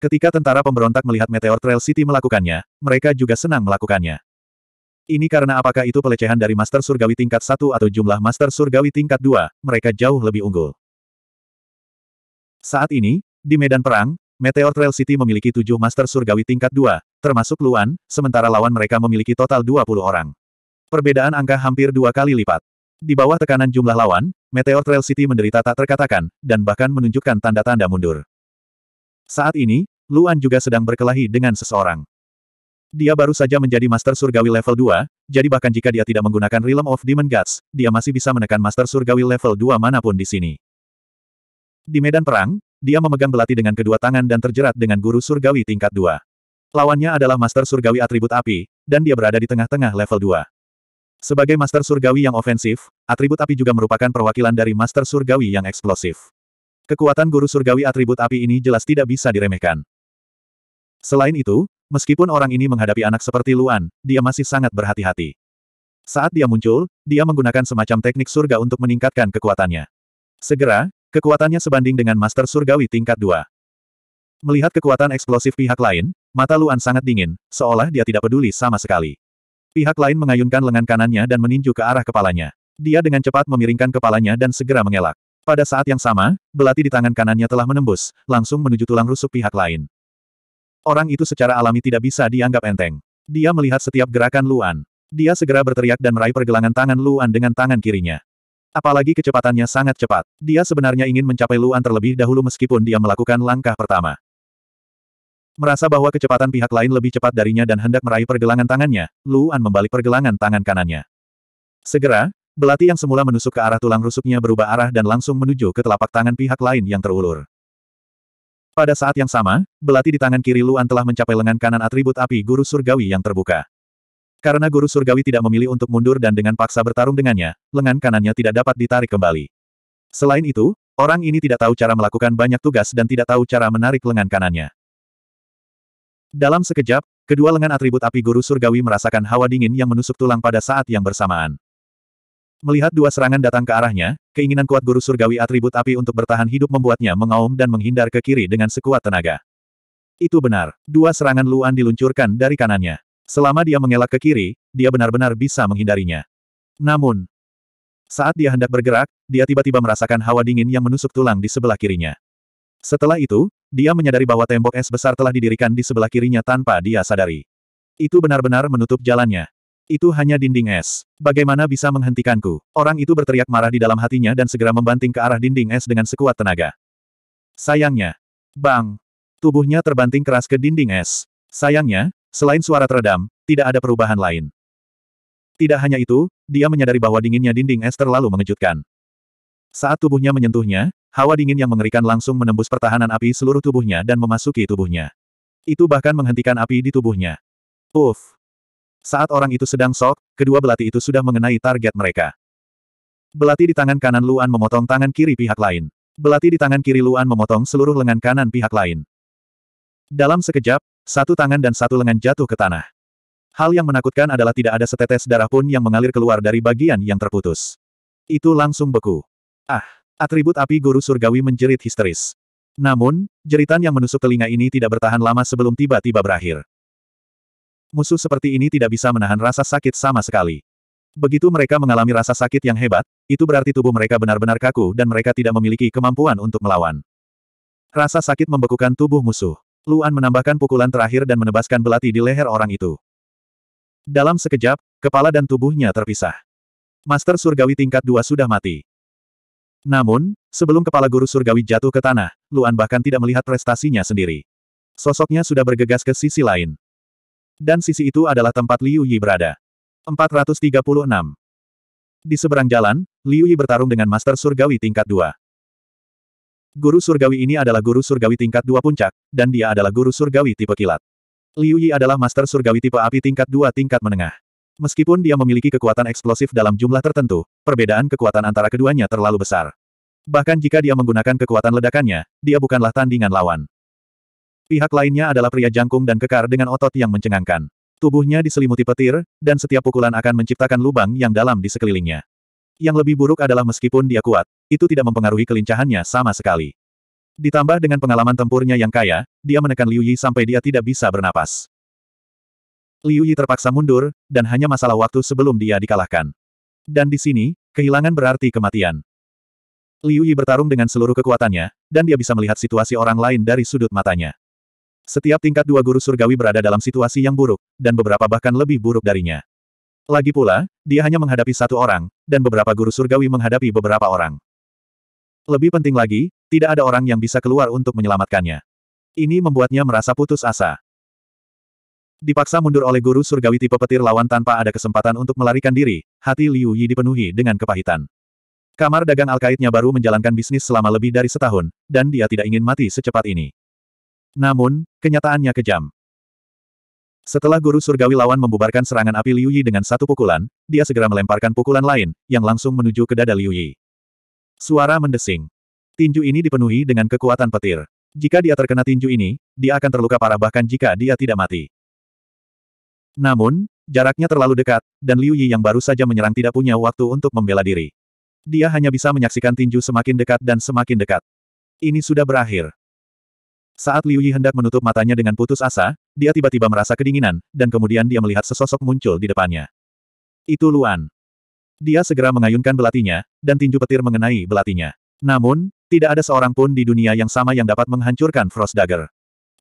Speaker 1: Ketika tentara pemberontak melihat Meteor Trail City melakukannya, mereka juga senang melakukannya. Ini karena apakah itu pelecehan dari Master Surgawi tingkat 1 atau jumlah Master Surgawi tingkat 2, mereka jauh lebih unggul. Saat ini, di medan perang, Meteor Trail City memiliki tujuh Master Surgawi tingkat 2, termasuk Luan, sementara lawan mereka memiliki total 20 orang. Perbedaan angka hampir dua kali lipat. Di bawah tekanan jumlah lawan, Meteor Trail City menderita tak terkatakan, dan bahkan menunjukkan tanda-tanda mundur. Saat ini, Luan juga sedang berkelahi dengan seseorang. Dia baru saja menjadi Master Surgawi level 2, jadi bahkan jika dia tidak menggunakan Realm of Demon Gods, dia masih bisa menekan Master Surgawi level 2 manapun di sini. Di medan perang, dia memegang belati dengan kedua tangan dan terjerat dengan guru surgawi tingkat 2. Lawannya adalah Master Surgawi atribut api, dan dia berada di tengah-tengah level 2. Sebagai Master Surgawi yang ofensif, atribut api juga merupakan perwakilan dari Master Surgawi yang eksplosif. Kekuatan guru surgawi atribut api ini jelas tidak bisa diremehkan. Selain itu, meskipun orang ini menghadapi anak seperti Luan, dia masih sangat berhati-hati. Saat dia muncul, dia menggunakan semacam teknik surga untuk meningkatkan kekuatannya. Segera, kekuatannya sebanding dengan Master Surgawi tingkat 2. Melihat kekuatan eksplosif pihak lain, mata Luan sangat dingin, seolah dia tidak peduli sama sekali. Pihak lain mengayunkan lengan kanannya dan meninju ke arah kepalanya. Dia dengan cepat memiringkan kepalanya dan segera mengelak. Pada saat yang sama, belati di tangan kanannya telah menembus, langsung menuju tulang rusuk pihak lain. Orang itu secara alami tidak bisa dianggap enteng. Dia melihat setiap gerakan Luan. Dia segera berteriak dan meraih pergelangan tangan Luan dengan tangan kirinya. Apalagi kecepatannya sangat cepat. Dia sebenarnya ingin mencapai Luan terlebih dahulu meskipun dia melakukan langkah pertama. Merasa bahwa kecepatan pihak lain lebih cepat darinya dan hendak meraih pergelangan tangannya, Luan membalik pergelangan tangan kanannya. Segera, belati yang semula menusuk ke arah tulang rusuknya berubah arah dan langsung menuju ke telapak tangan pihak lain yang terulur. Pada saat yang sama, belati di tangan kiri Luan telah mencapai lengan kanan atribut api guru surgawi yang terbuka. Karena guru surgawi tidak memilih untuk mundur dan dengan paksa bertarung dengannya, lengan kanannya tidak dapat ditarik kembali. Selain itu, orang ini tidak tahu cara melakukan banyak tugas dan tidak tahu cara menarik lengan kanannya. Dalam sekejap, kedua lengan atribut api guru surgawi merasakan hawa dingin yang menusuk tulang pada saat yang bersamaan. Melihat dua serangan datang ke arahnya, keinginan kuat guru surgawi atribut api untuk bertahan hidup membuatnya mengaum dan menghindar ke kiri dengan sekuat tenaga. Itu benar, dua serangan Luan diluncurkan dari kanannya. Selama dia mengelak ke kiri, dia benar-benar bisa menghindarinya. Namun, saat dia hendak bergerak, dia tiba-tiba merasakan hawa dingin yang menusuk tulang di sebelah kirinya. Setelah itu, dia menyadari bahwa tembok es besar telah didirikan di sebelah kirinya tanpa dia sadari. Itu benar-benar menutup jalannya. Itu hanya dinding es. Bagaimana bisa menghentikanku? Orang itu berteriak marah di dalam hatinya dan segera membanting ke arah dinding es dengan sekuat tenaga. Sayangnya. Bang! Tubuhnya terbanting keras ke dinding es. Sayangnya, selain suara teredam, tidak ada perubahan lain. Tidak hanya itu, dia menyadari bahwa dinginnya dinding es terlalu mengejutkan. Saat tubuhnya menyentuhnya, hawa dingin yang mengerikan langsung menembus pertahanan api seluruh tubuhnya dan memasuki tubuhnya. Itu bahkan menghentikan api di tubuhnya. Uff! Saat orang itu sedang sok, kedua belati itu sudah mengenai target mereka. Belati di tangan kanan Luan memotong tangan kiri pihak lain. Belati di tangan kiri Luan memotong seluruh lengan kanan pihak lain. Dalam sekejap, satu tangan dan satu lengan jatuh ke tanah. Hal yang menakutkan adalah tidak ada setetes darah pun yang mengalir keluar dari bagian yang terputus. Itu langsung beku. Ah! Atribut api guru surgawi menjerit histeris. Namun, jeritan yang menusuk telinga ini tidak bertahan lama sebelum tiba-tiba berakhir. Musuh seperti ini tidak bisa menahan rasa sakit sama sekali. Begitu mereka mengalami rasa sakit yang hebat, itu berarti tubuh mereka benar-benar kaku dan mereka tidak memiliki kemampuan untuk melawan. Rasa sakit membekukan tubuh musuh. Luan menambahkan pukulan terakhir dan menebaskan belati di leher orang itu. Dalam sekejap, kepala dan tubuhnya terpisah. Master Surgawi tingkat dua sudah mati. Namun, sebelum kepala guru surgawi jatuh ke tanah, Luan bahkan tidak melihat prestasinya sendiri. Sosoknya sudah bergegas ke sisi lain. Dan sisi itu adalah tempat Liu Yi berada. 436. Di seberang jalan, Liu Yi bertarung dengan Master Surgawi tingkat 2. Guru Surgawi ini adalah guru Surgawi tingkat 2 puncak, dan dia adalah guru Surgawi tipe kilat. Liu Yi adalah Master Surgawi tipe api tingkat 2 tingkat menengah. Meskipun dia memiliki kekuatan eksplosif dalam jumlah tertentu, perbedaan kekuatan antara keduanya terlalu besar. Bahkan jika dia menggunakan kekuatan ledakannya, dia bukanlah tandingan lawan. Pihak lainnya adalah pria jangkung dan kekar dengan otot yang mencengangkan. Tubuhnya diselimuti petir, dan setiap pukulan akan menciptakan lubang yang dalam di sekelilingnya. Yang lebih buruk adalah meskipun dia kuat, itu tidak mempengaruhi kelincahannya sama sekali. Ditambah dengan pengalaman tempurnya yang kaya, dia menekan Liu Yi sampai dia tidak bisa bernapas. Liu Yi terpaksa mundur, dan hanya masalah waktu sebelum dia dikalahkan. Dan di sini, kehilangan berarti kematian. Liu Yi bertarung dengan seluruh kekuatannya, dan dia bisa melihat situasi orang lain dari sudut matanya. Setiap tingkat dua guru surgawi berada dalam situasi yang buruk, dan beberapa bahkan lebih buruk darinya. Lagi pula, dia hanya menghadapi satu orang, dan beberapa guru surgawi menghadapi beberapa orang. Lebih penting lagi, tidak ada orang yang bisa keluar untuk menyelamatkannya. Ini membuatnya merasa putus asa. Dipaksa mundur oleh guru surgawi tipe petir lawan tanpa ada kesempatan untuk melarikan diri, hati Liu Yi dipenuhi dengan kepahitan. Kamar dagang Alkaidnya baru menjalankan bisnis selama lebih dari setahun, dan dia tidak ingin mati secepat ini. Namun, kenyataannya kejam. Setelah guru surgawi lawan membubarkan serangan api Liu Yi dengan satu pukulan, dia segera melemparkan pukulan lain, yang langsung menuju ke dada Liu Yi. Suara mendesing. Tinju ini dipenuhi dengan kekuatan petir. Jika dia terkena tinju ini, dia akan terluka parah bahkan jika dia tidak mati. Namun, jaraknya terlalu dekat, dan Liu Yi yang baru saja menyerang tidak punya waktu untuk membela diri. Dia hanya bisa menyaksikan tinju semakin dekat dan semakin dekat. Ini sudah berakhir. Saat Liu Yi hendak menutup matanya dengan putus asa, dia tiba-tiba merasa kedinginan, dan kemudian dia melihat sesosok muncul di depannya. Itu Luan. Dia segera mengayunkan belatinya, dan tinju petir mengenai belatinya. Namun, tidak ada seorang pun di dunia yang sama yang dapat menghancurkan Frost Dagger.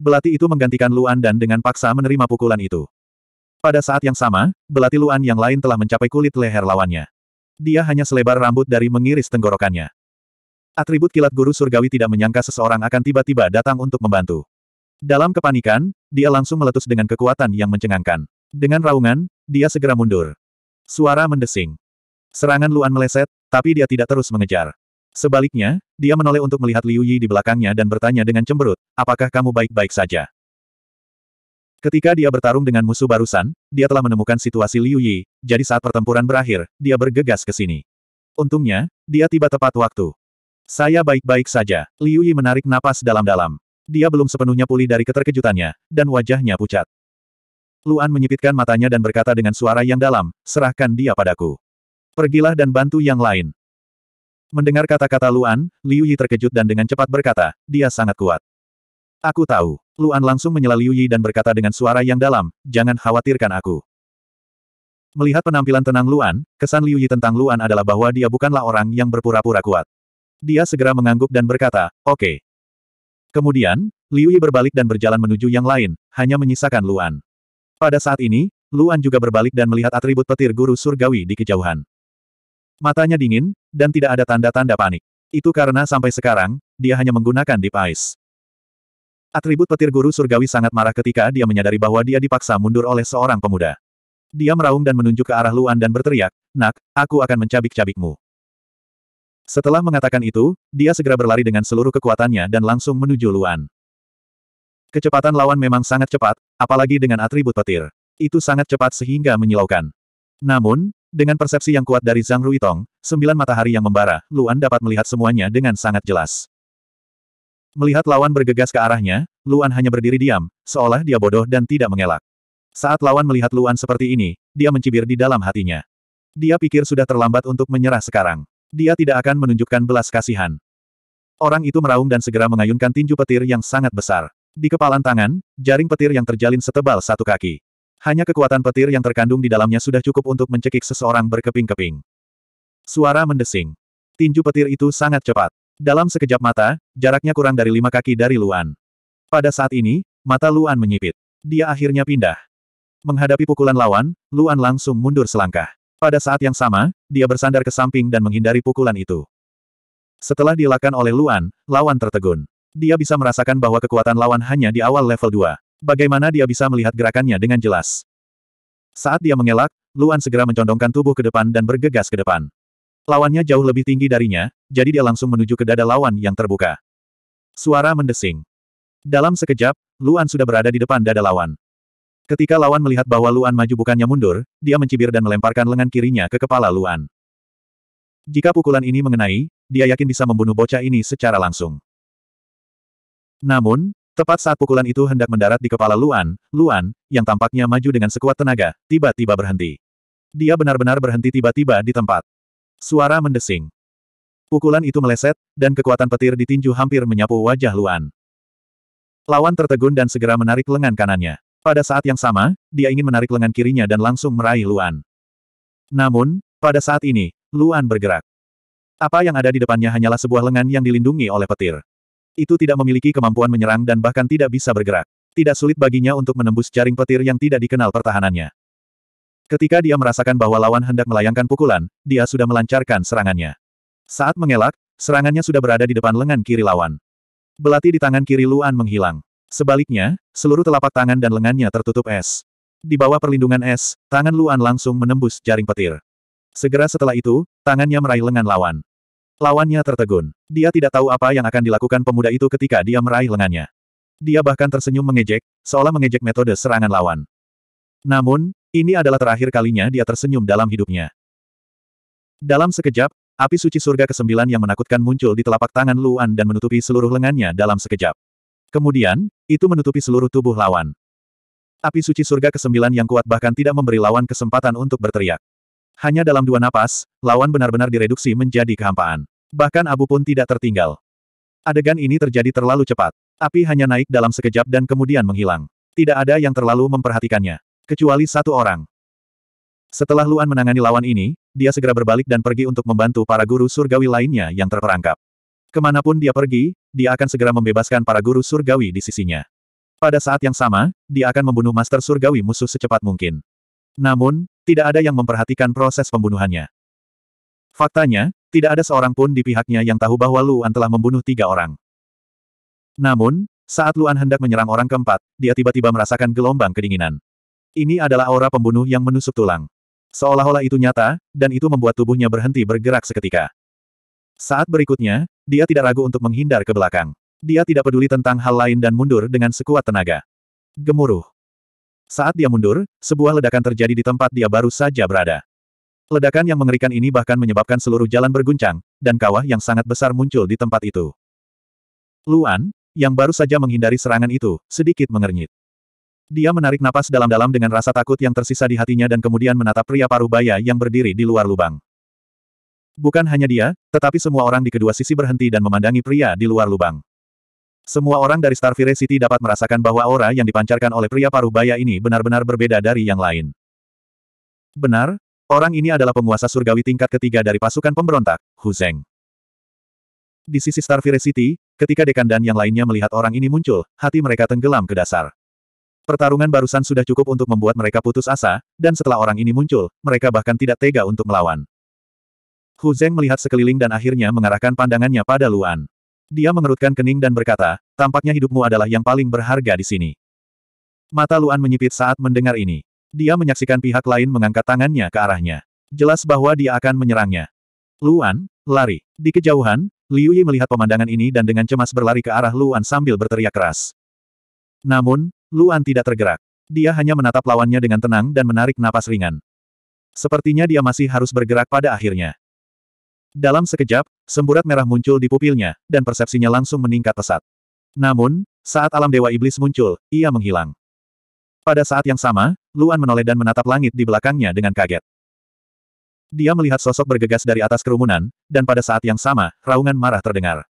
Speaker 1: Belati itu menggantikan Luan dan dengan paksa menerima pukulan itu. Pada saat yang sama, belati Luan yang lain telah mencapai kulit leher lawannya. Dia hanya selebar rambut dari mengiris tenggorokannya. Atribut kilat guru surgawi tidak menyangka seseorang akan tiba-tiba datang untuk membantu. Dalam kepanikan, dia langsung meletus dengan kekuatan yang mencengangkan. Dengan raungan, dia segera mundur. Suara mendesing. Serangan Luan meleset, tapi dia tidak terus mengejar. Sebaliknya, dia menoleh untuk melihat Liu Yi di belakangnya dan bertanya dengan cemberut, apakah kamu baik-baik saja? Ketika dia bertarung dengan musuh barusan, dia telah menemukan situasi Liu Yi, jadi saat pertempuran berakhir, dia bergegas ke sini. Untungnya, dia tiba tepat waktu. Saya baik-baik saja. Liu Yi menarik napas dalam-dalam. Dia belum sepenuhnya pulih dari keterkejutannya, dan wajahnya pucat. Luan menyipitkan matanya dan berkata dengan suara yang dalam, serahkan dia padaku. Pergilah dan bantu yang lain. Mendengar kata-kata Luan, Liu Yi terkejut dan dengan cepat berkata, dia sangat kuat. Aku tahu. Luan langsung menyela Liu Yi dan berkata dengan suara yang dalam, jangan khawatirkan aku. Melihat penampilan tenang Luan, kesan Liu Yi tentang Luan adalah bahwa dia bukanlah orang yang berpura-pura kuat. Dia segera mengangguk dan berkata, oke. Okay. Kemudian, Liu Yi berbalik dan berjalan menuju yang lain, hanya menyisakan Luan. Pada saat ini, Luan juga berbalik dan melihat atribut petir guru surgawi di kejauhan. Matanya dingin, dan tidak ada tanda-tanda panik. Itu karena sampai sekarang, dia hanya menggunakan Deep Ice. Atribut petir guru surgawi sangat marah ketika dia menyadari bahwa dia dipaksa mundur oleh seorang pemuda. Dia meraung dan menunjuk ke arah Luan dan berteriak, Nak, aku akan mencabik-cabikmu. Setelah mengatakan itu, dia segera berlari dengan seluruh kekuatannya dan langsung menuju Luan. Kecepatan lawan memang sangat cepat, apalagi dengan atribut petir. Itu sangat cepat sehingga menyilaukan. Namun, dengan persepsi yang kuat dari Zhang Ruitong, sembilan matahari yang membara, Luan dapat melihat semuanya dengan sangat jelas. Melihat lawan bergegas ke arahnya, Luan hanya berdiri diam, seolah dia bodoh dan tidak mengelak. Saat lawan melihat Luan seperti ini, dia mencibir di dalam hatinya. Dia pikir sudah terlambat untuk menyerah sekarang. Dia tidak akan menunjukkan belas kasihan. Orang itu meraung dan segera mengayunkan tinju petir yang sangat besar. Di kepalan tangan, jaring petir yang terjalin setebal satu kaki. Hanya kekuatan petir yang terkandung di dalamnya sudah cukup untuk mencekik seseorang berkeping-keping. Suara mendesing. Tinju petir itu sangat cepat. Dalam sekejap mata, jaraknya kurang dari lima kaki dari Luan. Pada saat ini, mata Luan menyipit. Dia akhirnya pindah. Menghadapi pukulan lawan, Luan langsung mundur selangkah. Pada saat yang sama, dia bersandar ke samping dan menghindari pukulan itu. Setelah dilakukan oleh Luan, lawan tertegun. Dia bisa merasakan bahwa kekuatan lawan hanya di awal level 2. Bagaimana dia bisa melihat gerakannya dengan jelas? Saat dia mengelak, Luan segera mencondongkan tubuh ke depan dan bergegas ke depan. Lawannya jauh lebih tinggi darinya, jadi dia langsung menuju ke dada lawan yang terbuka. Suara mendesing. Dalam sekejap, Luan sudah berada di depan dada lawan. Ketika lawan melihat bahwa Luan maju bukannya mundur, dia mencibir dan melemparkan lengan kirinya ke kepala Luan. Jika pukulan ini mengenai, dia yakin bisa membunuh bocah ini secara langsung. Namun, tepat saat pukulan itu hendak mendarat di kepala Luan, Luan, yang tampaknya maju dengan sekuat tenaga, tiba-tiba berhenti. Dia benar-benar berhenti tiba-tiba di tempat. Suara mendesing. Pukulan itu meleset, dan kekuatan petir ditinju hampir menyapu wajah Luan. Lawan tertegun dan segera menarik lengan kanannya. Pada saat yang sama, dia ingin menarik lengan kirinya dan langsung meraih Luan. Namun, pada saat ini, Luan bergerak. Apa yang ada di depannya hanyalah sebuah lengan yang dilindungi oleh petir. Itu tidak memiliki kemampuan menyerang dan bahkan tidak bisa bergerak. Tidak sulit baginya untuk menembus jaring petir yang tidak dikenal pertahanannya. Ketika dia merasakan bahwa lawan hendak melayangkan pukulan, dia sudah melancarkan serangannya. Saat mengelak, serangannya sudah berada di depan lengan kiri lawan. Belati di tangan kiri Luan menghilang. Sebaliknya, seluruh telapak tangan dan lengannya tertutup es. Di bawah perlindungan es, tangan Luan langsung menembus jaring petir. Segera setelah itu, tangannya meraih lengan lawan. Lawannya tertegun. Dia tidak tahu apa yang akan dilakukan pemuda itu ketika dia meraih lengannya. Dia bahkan tersenyum mengejek, seolah mengejek metode serangan lawan. Namun, ini adalah terakhir kalinya dia tersenyum dalam hidupnya. Dalam sekejap, api suci surga kesembilan yang menakutkan muncul di telapak tangan Luan dan menutupi seluruh lengannya dalam sekejap. Kemudian, itu menutupi seluruh tubuh lawan. Api suci surga kesembilan yang kuat bahkan tidak memberi lawan kesempatan untuk berteriak. Hanya dalam dua napas, lawan benar-benar direduksi menjadi kehampaan. Bahkan abu pun tidak tertinggal. Adegan ini terjadi terlalu cepat. Api hanya naik dalam sekejap dan kemudian menghilang. Tidak ada yang terlalu memperhatikannya kecuali satu orang. Setelah Luan menangani lawan ini, dia segera berbalik dan pergi untuk membantu para guru surgawi lainnya yang terperangkap. Kemanapun dia pergi, dia akan segera membebaskan para guru surgawi di sisinya. Pada saat yang sama, dia akan membunuh Master Surgawi musuh secepat mungkin. Namun, tidak ada yang memperhatikan proses pembunuhannya. Faktanya, tidak ada seorang pun di pihaknya yang tahu bahwa Luan telah membunuh tiga orang. Namun, saat Luan hendak menyerang orang keempat, dia tiba-tiba merasakan gelombang kedinginan. Ini adalah aura pembunuh yang menusuk tulang. Seolah-olah itu nyata, dan itu membuat tubuhnya berhenti bergerak seketika. Saat berikutnya, dia tidak ragu untuk menghindar ke belakang. Dia tidak peduli tentang hal lain dan mundur dengan sekuat tenaga. Gemuruh. Saat dia mundur, sebuah ledakan terjadi di tempat dia baru saja berada. Ledakan yang mengerikan ini bahkan menyebabkan seluruh jalan berguncang, dan kawah yang sangat besar muncul di tempat itu. Luan, yang baru saja menghindari serangan itu, sedikit mengernyit. Dia menarik napas dalam-dalam dengan rasa takut yang tersisa di hatinya dan kemudian menatap pria Parubaya yang berdiri di luar lubang. Bukan hanya dia, tetapi semua orang di kedua sisi berhenti dan memandangi pria di luar lubang. Semua orang dari Starfire City dapat merasakan bahwa aura yang dipancarkan oleh pria Parubaya ini benar-benar berbeda dari yang lain. Benar, orang ini adalah penguasa surgawi tingkat ketiga dari pasukan pemberontak, Hu Zeng. Di sisi Starfire City, ketika Dekan dan yang lainnya melihat orang ini muncul, hati mereka tenggelam ke dasar. Pertarungan barusan sudah cukup untuk membuat mereka putus asa, dan setelah orang ini muncul, mereka bahkan tidak tega untuk melawan. Hu Zeng melihat sekeliling dan akhirnya mengarahkan pandangannya pada Luan. Dia mengerutkan kening dan berkata, tampaknya hidupmu adalah yang paling berharga di sini. Mata Luan menyipit saat mendengar ini. Dia menyaksikan pihak lain mengangkat tangannya ke arahnya. Jelas bahwa dia akan menyerangnya. Luan, lari. Di kejauhan, Liu Yi melihat pemandangan ini dan dengan cemas berlari ke arah Luan sambil berteriak keras. Namun, Luan tidak tergerak. Dia hanya menatap lawannya dengan tenang dan menarik napas ringan. Sepertinya dia masih harus bergerak pada akhirnya. Dalam sekejap, semburat merah muncul di pupilnya, dan persepsinya langsung meningkat pesat. Namun, saat alam Dewa Iblis muncul, ia menghilang. Pada saat yang sama, Luan menoleh dan menatap langit di belakangnya dengan kaget. Dia melihat sosok bergegas dari atas kerumunan, dan pada saat yang sama, raungan marah terdengar.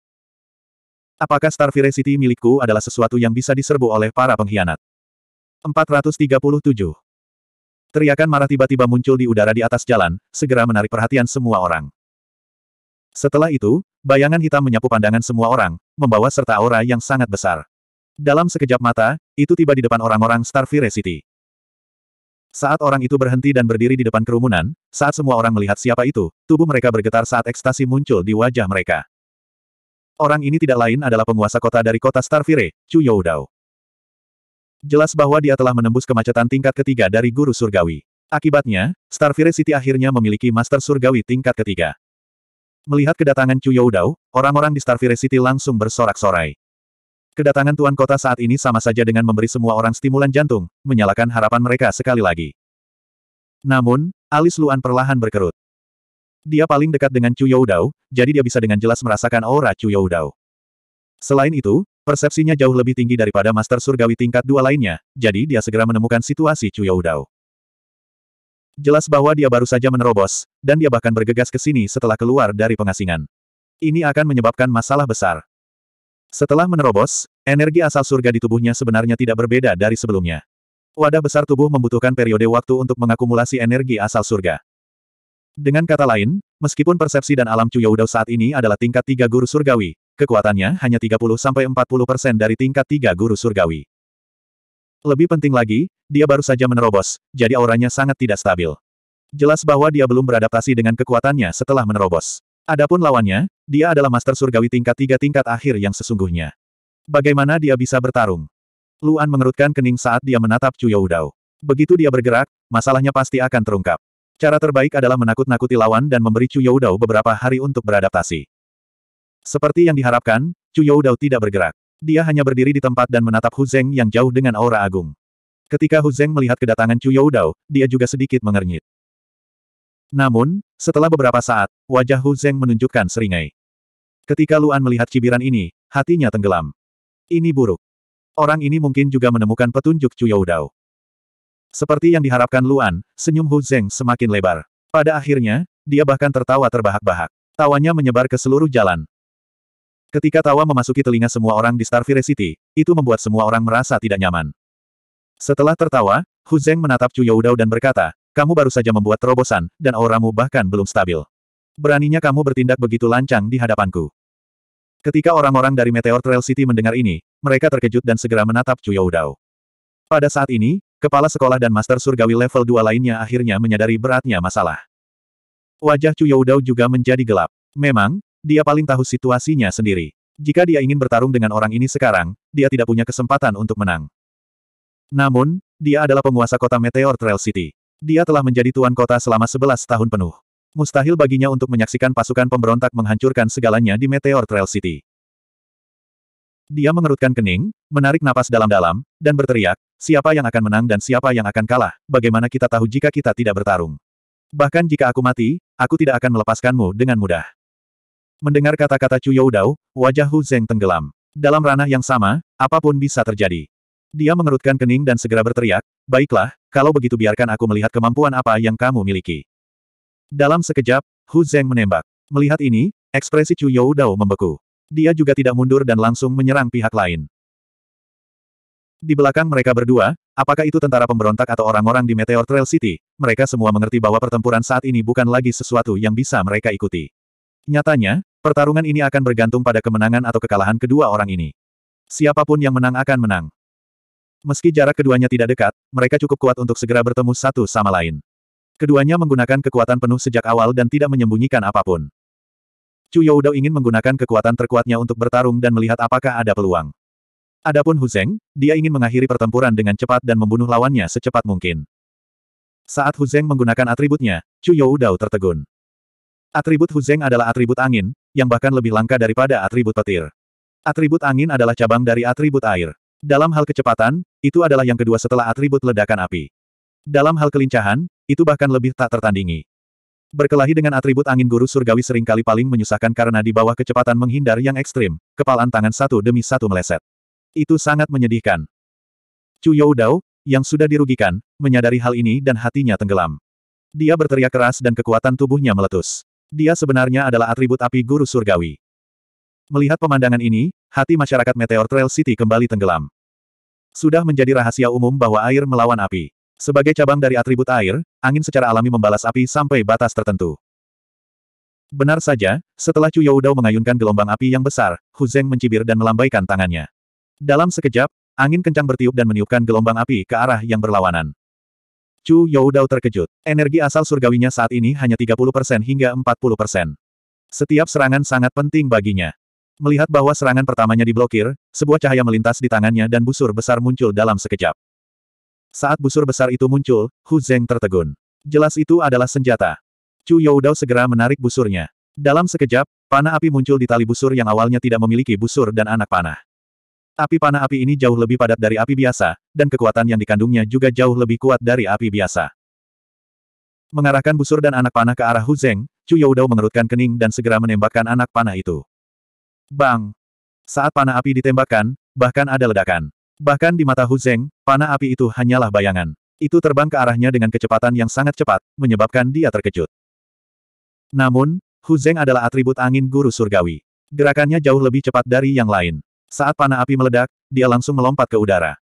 Speaker 1: Apakah Star Fire City milikku adalah sesuatu yang bisa diserbu oleh para pengkhianat? 437. Teriakan marah tiba-tiba muncul di udara di atas jalan, segera menarik perhatian semua orang. Setelah itu, bayangan hitam menyapu pandangan semua orang, membawa serta aura yang sangat besar. Dalam sekejap mata, itu tiba di depan orang-orang Star Fire City. Saat orang itu berhenti dan berdiri di depan kerumunan, saat semua orang melihat siapa itu, tubuh mereka bergetar saat ekstasi muncul di wajah mereka. Orang ini tidak lain adalah penguasa kota dari kota Starfire, Chu Youdao. Jelas bahwa dia telah menembus kemacetan tingkat ketiga dari Guru Surgawi. Akibatnya, Starfire City akhirnya memiliki Master Surgawi tingkat ketiga. Melihat kedatangan Chu Youdao, orang-orang di Starfire City langsung bersorak-sorai. Kedatangan Tuan Kota saat ini sama saja dengan memberi semua orang stimulan jantung, menyalakan harapan mereka sekali lagi. Namun, alis Luan perlahan berkerut. Dia paling dekat dengan Chu Dao, jadi dia bisa dengan jelas merasakan aura Chu Dao. Selain itu, persepsinya jauh lebih tinggi daripada Master Surgawi tingkat dua lainnya, jadi dia segera menemukan situasi Chu Dao. Jelas bahwa dia baru saja menerobos, dan dia bahkan bergegas ke sini setelah keluar dari pengasingan. Ini akan menyebabkan masalah besar. Setelah menerobos, energi asal surga di tubuhnya sebenarnya tidak berbeda dari sebelumnya. Wadah besar tubuh membutuhkan periode waktu untuk mengakumulasi energi asal surga. Dengan kata lain, meskipun persepsi dan alam Cuyoudao saat ini adalah tingkat tiga guru surgawi, kekuatannya hanya 30-40 persen dari tingkat tiga guru surgawi. Lebih penting lagi, dia baru saja menerobos, jadi auranya sangat tidak stabil. Jelas bahwa dia belum beradaptasi dengan kekuatannya setelah menerobos. Adapun lawannya, dia adalah master surgawi tingkat tiga tingkat akhir yang sesungguhnya. Bagaimana dia bisa bertarung? Luan mengerutkan kening saat dia menatap Cuyoudao. Begitu dia bergerak, masalahnya pasti akan terungkap. Cara terbaik adalah menakut-nakuti lawan dan memberi Chu Youdao beberapa hari untuk beradaptasi. Seperti yang diharapkan, Chu Youdao tidak bergerak. Dia hanya berdiri di tempat dan menatap Hu Zeng yang jauh dengan aura agung. Ketika Hu Zeng melihat kedatangan Chu Youdao, dia juga sedikit mengernyit. Namun, setelah beberapa saat, wajah Hu Zeng menunjukkan seringai. Ketika Luan melihat cibiran ini, hatinya tenggelam. Ini buruk. Orang ini mungkin juga menemukan petunjuk Chu Youdao. Seperti yang diharapkan Luan, senyum Hu Zeng semakin lebar. Pada akhirnya, dia bahkan tertawa terbahak-bahak. Tawanya menyebar ke seluruh jalan. Ketika tawa memasuki telinga semua orang di Starfire City, itu membuat semua orang merasa tidak nyaman. Setelah tertawa, Hu Zeng menatap Chu Youdao dan berkata, kamu baru saja membuat terobosan, dan auramu bahkan belum stabil. Beraninya kamu bertindak begitu lancang di hadapanku. Ketika orang-orang dari Meteor Trail City mendengar ini, mereka terkejut dan segera menatap Chu Youdao. Pada saat ini, Kepala sekolah dan master surgawi level 2 lainnya akhirnya menyadari beratnya masalah. Wajah Chu Youdao juga menjadi gelap. Memang, dia paling tahu situasinya sendiri. Jika dia ingin bertarung dengan orang ini sekarang, dia tidak punya kesempatan untuk menang. Namun, dia adalah penguasa kota Meteor Trail City. Dia telah menjadi tuan kota selama 11 tahun penuh. Mustahil baginya untuk menyaksikan pasukan pemberontak menghancurkan segalanya di Meteor Trail City. Dia mengerutkan kening, menarik napas dalam-dalam, dan berteriak, Siapa yang akan menang dan siapa yang akan kalah, bagaimana kita tahu jika kita tidak bertarung? Bahkan jika aku mati, aku tidak akan melepaskanmu dengan mudah. Mendengar kata-kata Chu Youdao, wajah Hu Zeng tenggelam. Dalam ranah yang sama, apapun bisa terjadi. Dia mengerutkan kening dan segera berteriak, Baiklah, kalau begitu biarkan aku melihat kemampuan apa yang kamu miliki. Dalam sekejap, Hu Zeng menembak. Melihat ini, ekspresi Chu Youdao membeku. Dia juga tidak mundur dan langsung menyerang pihak lain. Di belakang mereka berdua, apakah itu tentara pemberontak atau orang-orang di Meteor Trail City, mereka semua mengerti bahwa pertempuran saat ini bukan lagi sesuatu yang bisa mereka ikuti. Nyatanya, pertarungan ini akan bergantung pada kemenangan atau kekalahan kedua orang ini. Siapapun yang menang akan menang. Meski jarak keduanya tidak dekat, mereka cukup kuat untuk segera bertemu satu sama lain. Keduanya menggunakan kekuatan penuh sejak awal dan tidak menyembunyikan apapun. Chu Youdao ingin menggunakan kekuatan terkuatnya untuk bertarung dan melihat apakah ada peluang. Adapun Huzeng, dia ingin mengakhiri pertempuran dengan cepat dan membunuh lawannya secepat mungkin. Saat Huzeng menggunakan atributnya, Chu Youdao tertegun. Atribut Huzeng adalah atribut angin, yang bahkan lebih langka daripada atribut petir. Atribut angin adalah cabang dari atribut air. Dalam hal kecepatan, itu adalah yang kedua setelah atribut ledakan api. Dalam hal kelincahan, itu bahkan lebih tak tertandingi. Berkelahi dengan atribut angin guru surgawi seringkali paling menyusahkan karena di bawah kecepatan menghindar yang ekstrim, kepalan tangan satu demi satu meleset. Itu sangat menyedihkan. Chu Youdao, yang sudah dirugikan, menyadari hal ini dan hatinya tenggelam. Dia berteriak keras dan kekuatan tubuhnya meletus. Dia sebenarnya adalah atribut api guru surgawi. Melihat pemandangan ini, hati masyarakat Meteor Trail City kembali tenggelam. Sudah menjadi rahasia umum bahwa air melawan api. Sebagai cabang dari atribut air, angin secara alami membalas api sampai batas tertentu. Benar saja, setelah Chu Youdao mengayunkan gelombang api yang besar, Hu Zeng mencibir dan melambaikan tangannya. Dalam sekejap, angin kencang bertiup dan meniupkan gelombang api ke arah yang berlawanan. Chu Youdao terkejut. Energi asal surgawinya saat ini hanya 30% hingga 40%. Setiap serangan sangat penting baginya. Melihat bahwa serangan pertamanya diblokir, sebuah cahaya melintas di tangannya dan busur besar muncul dalam sekejap. Saat busur besar itu muncul, Hu Zeng tertegun. Jelas itu adalah senjata. Chu Youdao segera menarik busurnya. Dalam sekejap, panah api muncul di tali busur yang awalnya tidak memiliki busur dan anak panah. Api panah api ini jauh lebih padat dari api biasa, dan kekuatan yang dikandungnya juga jauh lebih kuat dari api biasa. Mengarahkan busur dan anak panah ke arah Hu Zeng, Chu Youdao mengerutkan kening dan segera menembakkan anak panah itu. Bang! Saat panah api ditembakkan, bahkan ada ledakan. Bahkan di mata Hu Zeng, panah api itu hanyalah bayangan. Itu terbang ke arahnya dengan kecepatan yang sangat cepat, menyebabkan dia terkejut. Namun, Hu Zeng adalah atribut angin guru surgawi. Gerakannya jauh lebih cepat dari yang lain. Saat panah api meledak, dia langsung melompat ke udara.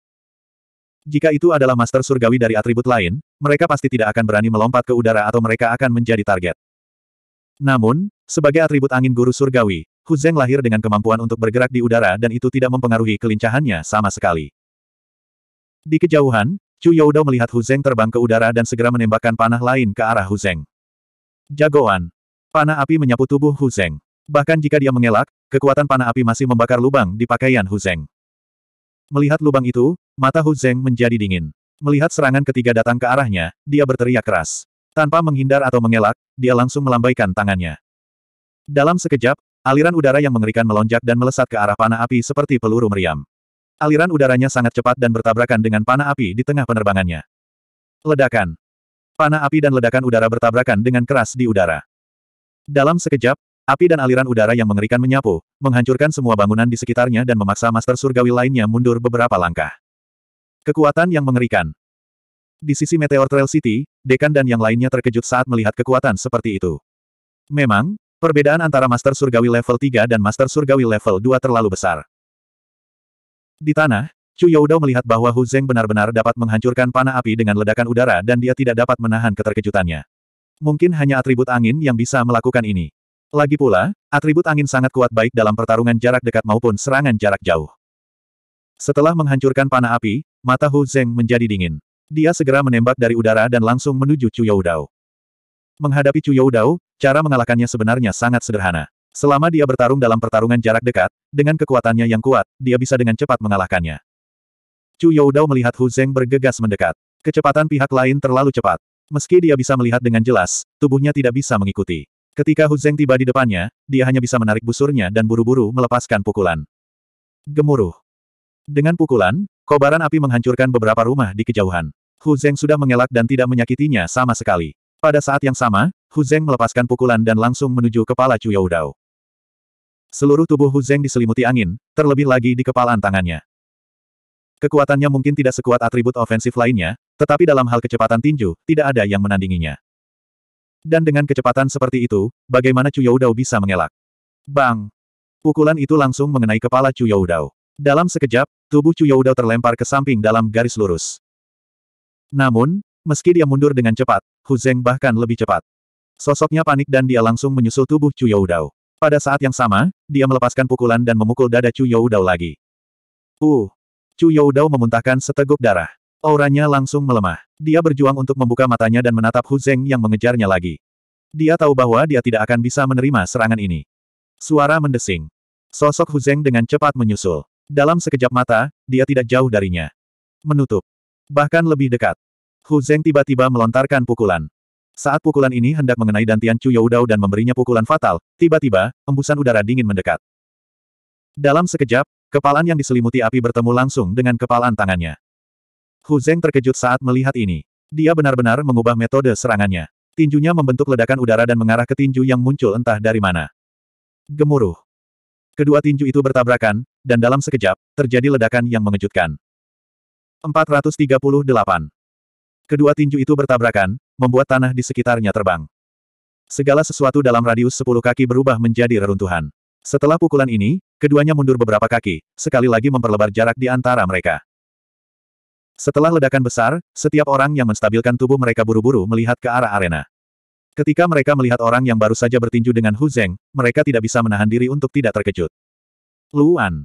Speaker 1: Jika itu adalah master surgawi dari atribut lain, mereka pasti tidak akan berani melompat ke udara atau mereka akan menjadi target. Namun, sebagai atribut angin guru surgawi, Hu Zeng lahir dengan kemampuan untuk bergerak di udara dan itu tidak mempengaruhi kelincahannya sama sekali. Di kejauhan, Chu Youdao melihat Hu Zeng terbang ke udara dan segera menembakkan panah lain ke arah Hu Zeng. Jagoan. Panah api menyapu tubuh Hu Zeng. Bahkan jika dia mengelak, kekuatan panah api masih membakar lubang di pakaian Hu Zeng. Melihat lubang itu, mata Hu Zeng menjadi dingin. Melihat serangan ketiga datang ke arahnya, dia berteriak keras. Tanpa menghindar atau mengelak, dia langsung melambaikan tangannya. Dalam sekejap, aliran udara yang mengerikan melonjak dan melesat ke arah panah api seperti peluru meriam. Aliran udaranya sangat cepat dan bertabrakan dengan panah api di tengah penerbangannya. Ledakan. Panah api dan ledakan udara bertabrakan dengan keras di udara. Dalam sekejap, Api dan aliran udara yang mengerikan menyapu, menghancurkan semua bangunan di sekitarnya dan memaksa Master Surgawi lainnya mundur beberapa langkah. Kekuatan yang mengerikan. Di sisi Meteor Trail City, Dekan dan yang lainnya terkejut saat melihat kekuatan seperti itu. Memang, perbedaan antara Master Surgawi level 3 dan Master Surgawi level 2 terlalu besar. Di tanah, Chu Youdao melihat bahwa Hu Zeng benar-benar dapat menghancurkan panah api dengan ledakan udara dan dia tidak dapat menahan keterkejutannya. Mungkin hanya atribut angin yang bisa melakukan ini. Lagi pula, atribut angin sangat kuat baik dalam pertarungan jarak dekat maupun serangan jarak jauh. Setelah menghancurkan panah api, mata Hu Zeng menjadi dingin. Dia segera menembak dari udara dan langsung menuju Chu Dao. Menghadapi Chu Dao, cara mengalahkannya sebenarnya sangat sederhana. Selama dia bertarung dalam pertarungan jarak dekat, dengan kekuatannya yang kuat, dia bisa dengan cepat mengalahkannya. Chu Dao melihat Hu Zeng bergegas mendekat. Kecepatan pihak lain terlalu cepat. Meski dia bisa melihat dengan jelas, tubuhnya tidak bisa mengikuti. Ketika Hu Zeng tiba di depannya, dia hanya bisa menarik busurnya dan buru-buru melepaskan pukulan. Gemuruh. Dengan pukulan, kobaran api menghancurkan beberapa rumah di kejauhan. Hu Zeng sudah mengelak dan tidak menyakitinya sama sekali. Pada saat yang sama, Hu Zeng melepaskan pukulan dan langsung menuju kepala Chu Yaudao. Seluruh tubuh Hu Zeng diselimuti angin, terlebih lagi di kepalan tangannya. Kekuatannya mungkin tidak sekuat atribut ofensif lainnya, tetapi dalam hal kecepatan tinju, tidak ada yang menandinginya. Dan dengan kecepatan seperti itu, bagaimana Chu Youdao bisa mengelak? Bang! Pukulan itu langsung mengenai kepala Chu Youdao. Dalam sekejap, tubuh Chu Youdao terlempar ke samping dalam garis lurus. Namun, meski dia mundur dengan cepat, Hu Zeng bahkan lebih cepat. Sosoknya panik dan dia langsung menyusul tubuh Chu Youdao. Pada saat yang sama, dia melepaskan pukulan dan memukul dada Chu Youdao lagi. Uh! Chu Youdao memuntahkan seteguk darah. Auranya langsung melemah. Dia berjuang untuk membuka matanya dan menatap Hu Zeng yang mengejarnya lagi. Dia tahu bahwa dia tidak akan bisa menerima serangan ini. Suara mendesing. Sosok Hu Zeng dengan cepat menyusul. Dalam sekejap mata, dia tidak jauh darinya. Menutup. Bahkan lebih dekat. Hu Zeng tiba-tiba melontarkan pukulan. Saat pukulan ini hendak mengenai dantian Chu Youdao dan memberinya pukulan fatal, tiba-tiba, embusan udara dingin mendekat. Dalam sekejap, kepalan yang diselimuti api bertemu langsung dengan kepalan tangannya. Hu Zeng terkejut saat melihat ini. Dia benar-benar mengubah metode serangannya. Tinjunya membentuk ledakan udara dan mengarah ke tinju yang muncul entah dari mana. Gemuruh. Kedua tinju itu bertabrakan, dan dalam sekejap, terjadi ledakan yang mengejutkan. 438. Kedua tinju itu bertabrakan, membuat tanah di sekitarnya terbang. Segala sesuatu dalam radius 10 kaki berubah menjadi reruntuhan. Setelah pukulan ini, keduanya mundur beberapa kaki, sekali lagi memperlebar jarak di antara mereka. Setelah ledakan besar, setiap orang yang menstabilkan tubuh mereka buru-buru melihat ke arah arena. Ketika mereka melihat orang yang baru saja bertinju dengan Hu Zeng, mereka tidak bisa menahan diri untuk tidak terkejut. Luan.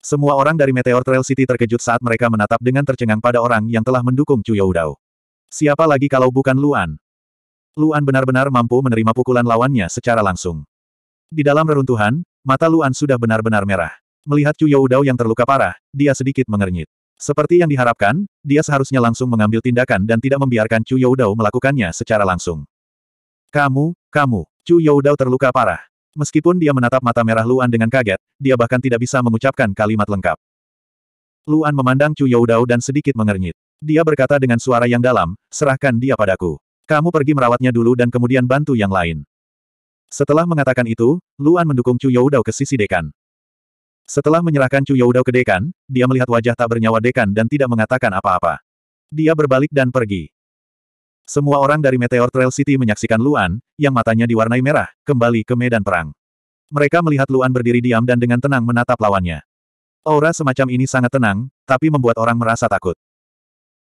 Speaker 1: Semua orang dari Meteor Trail City terkejut saat mereka menatap dengan tercengang pada orang yang telah mendukung Chu Youdao. Siapa lagi kalau bukan Luan? Luan benar-benar mampu menerima pukulan lawannya secara langsung. Di dalam reruntuhan, mata Luan sudah benar-benar merah. Melihat Chu Youdao yang terluka parah, dia sedikit mengernyit. Seperti yang diharapkan, dia seharusnya langsung mengambil tindakan dan tidak membiarkan Chu Youdao melakukannya secara langsung. Kamu, kamu, Chu Youdao terluka parah. Meskipun dia menatap mata merah Luan dengan kaget, dia bahkan tidak bisa mengucapkan kalimat lengkap. Luan memandang Chu Youdao dan sedikit mengernyit. Dia berkata dengan suara yang dalam, serahkan dia padaku. Kamu pergi merawatnya dulu dan kemudian bantu yang lain. Setelah mengatakan itu, Luan mendukung Chu Youdao ke sisi dekan. Setelah menyerahkan Chu Youdao ke dekan, dia melihat wajah tak bernyawa dekan dan tidak mengatakan apa-apa. Dia berbalik dan pergi. Semua orang dari Meteor Trail City menyaksikan Luan, yang matanya diwarnai merah, kembali ke medan perang. Mereka melihat Luan berdiri diam dan dengan tenang menatap lawannya. Aura semacam ini sangat tenang, tapi membuat orang merasa takut.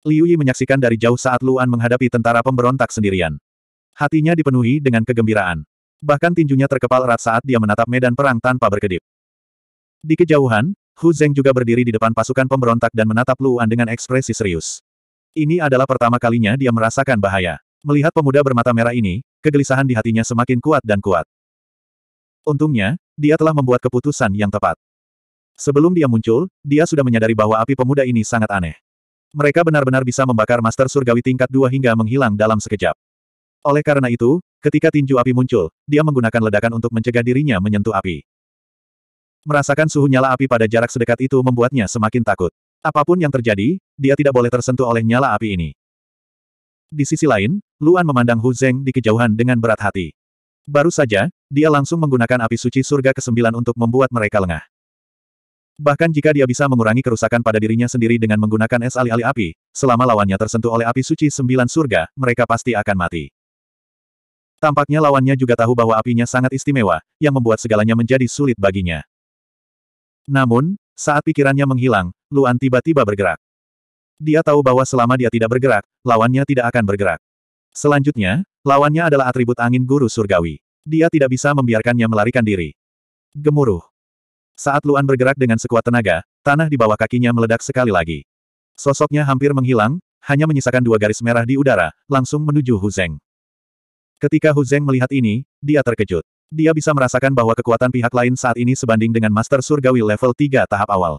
Speaker 1: Liu Yi menyaksikan dari jauh saat Luan menghadapi tentara pemberontak sendirian. Hatinya dipenuhi dengan kegembiraan. Bahkan tinjunya terkepal erat saat dia menatap medan perang tanpa berkedip. Di kejauhan, Hu Zeng juga berdiri di depan pasukan pemberontak dan menatap Luan dengan ekspresi serius. Ini adalah pertama kalinya dia merasakan bahaya. Melihat pemuda bermata merah ini, kegelisahan di hatinya semakin kuat dan kuat. Untungnya, dia telah membuat keputusan yang tepat. Sebelum dia muncul, dia sudah menyadari bahwa api pemuda ini sangat aneh. Mereka benar-benar bisa membakar Master Surgawi tingkat 2 hingga menghilang dalam sekejap. Oleh karena itu, ketika tinju api muncul, dia menggunakan ledakan untuk mencegah dirinya menyentuh api. Merasakan suhu nyala api pada jarak sedekat itu membuatnya semakin takut. Apapun yang terjadi, dia tidak boleh tersentuh oleh nyala api ini. Di sisi lain, Luan memandang Hu Zeng di kejauhan dengan berat hati. Baru saja, dia langsung menggunakan api suci surga ke-9 untuk membuat mereka lengah. Bahkan jika dia bisa mengurangi kerusakan pada dirinya sendiri dengan menggunakan es alih-alih api, selama lawannya tersentuh oleh api suci sembilan surga, mereka pasti akan mati. Tampaknya lawannya juga tahu bahwa apinya sangat istimewa, yang membuat segalanya menjadi sulit baginya. Namun, saat pikirannya menghilang, Luan tiba-tiba bergerak. Dia tahu bahwa selama dia tidak bergerak, lawannya tidak akan bergerak. Selanjutnya, lawannya adalah atribut angin guru surgawi. Dia tidak bisa membiarkannya melarikan diri. Gemuruh. Saat Luan bergerak dengan sekuat tenaga, tanah di bawah kakinya meledak sekali lagi. Sosoknya hampir menghilang, hanya menyisakan dua garis merah di udara, langsung menuju Huzeng. Ketika Huzeng melihat ini, dia terkejut. Dia bisa merasakan bahwa kekuatan pihak lain saat ini sebanding dengan Master Surgawi level 3 tahap awal.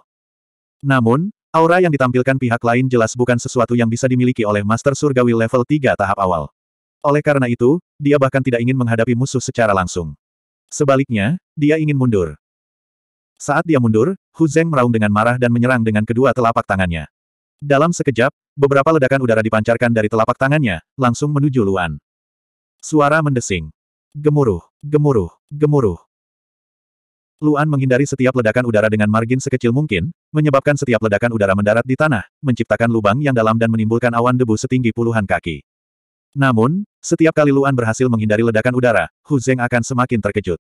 Speaker 1: Namun, aura yang ditampilkan pihak lain jelas bukan sesuatu yang bisa dimiliki oleh Master Surgawi level 3 tahap awal. Oleh karena itu, dia bahkan tidak ingin menghadapi musuh secara langsung. Sebaliknya, dia ingin mundur. Saat dia mundur, Hu Zeng meraung dengan marah dan menyerang dengan kedua telapak tangannya. Dalam sekejap, beberapa ledakan udara dipancarkan dari telapak tangannya, langsung menuju Luan. Suara mendesing. Gemuruh, gemuruh, gemuruh. Luan menghindari setiap ledakan udara dengan margin sekecil mungkin, menyebabkan setiap ledakan udara mendarat di tanah, menciptakan lubang yang dalam dan menimbulkan awan debu setinggi puluhan kaki. Namun, setiap kali Luan berhasil menghindari ledakan udara, Hu Zeng akan semakin terkejut.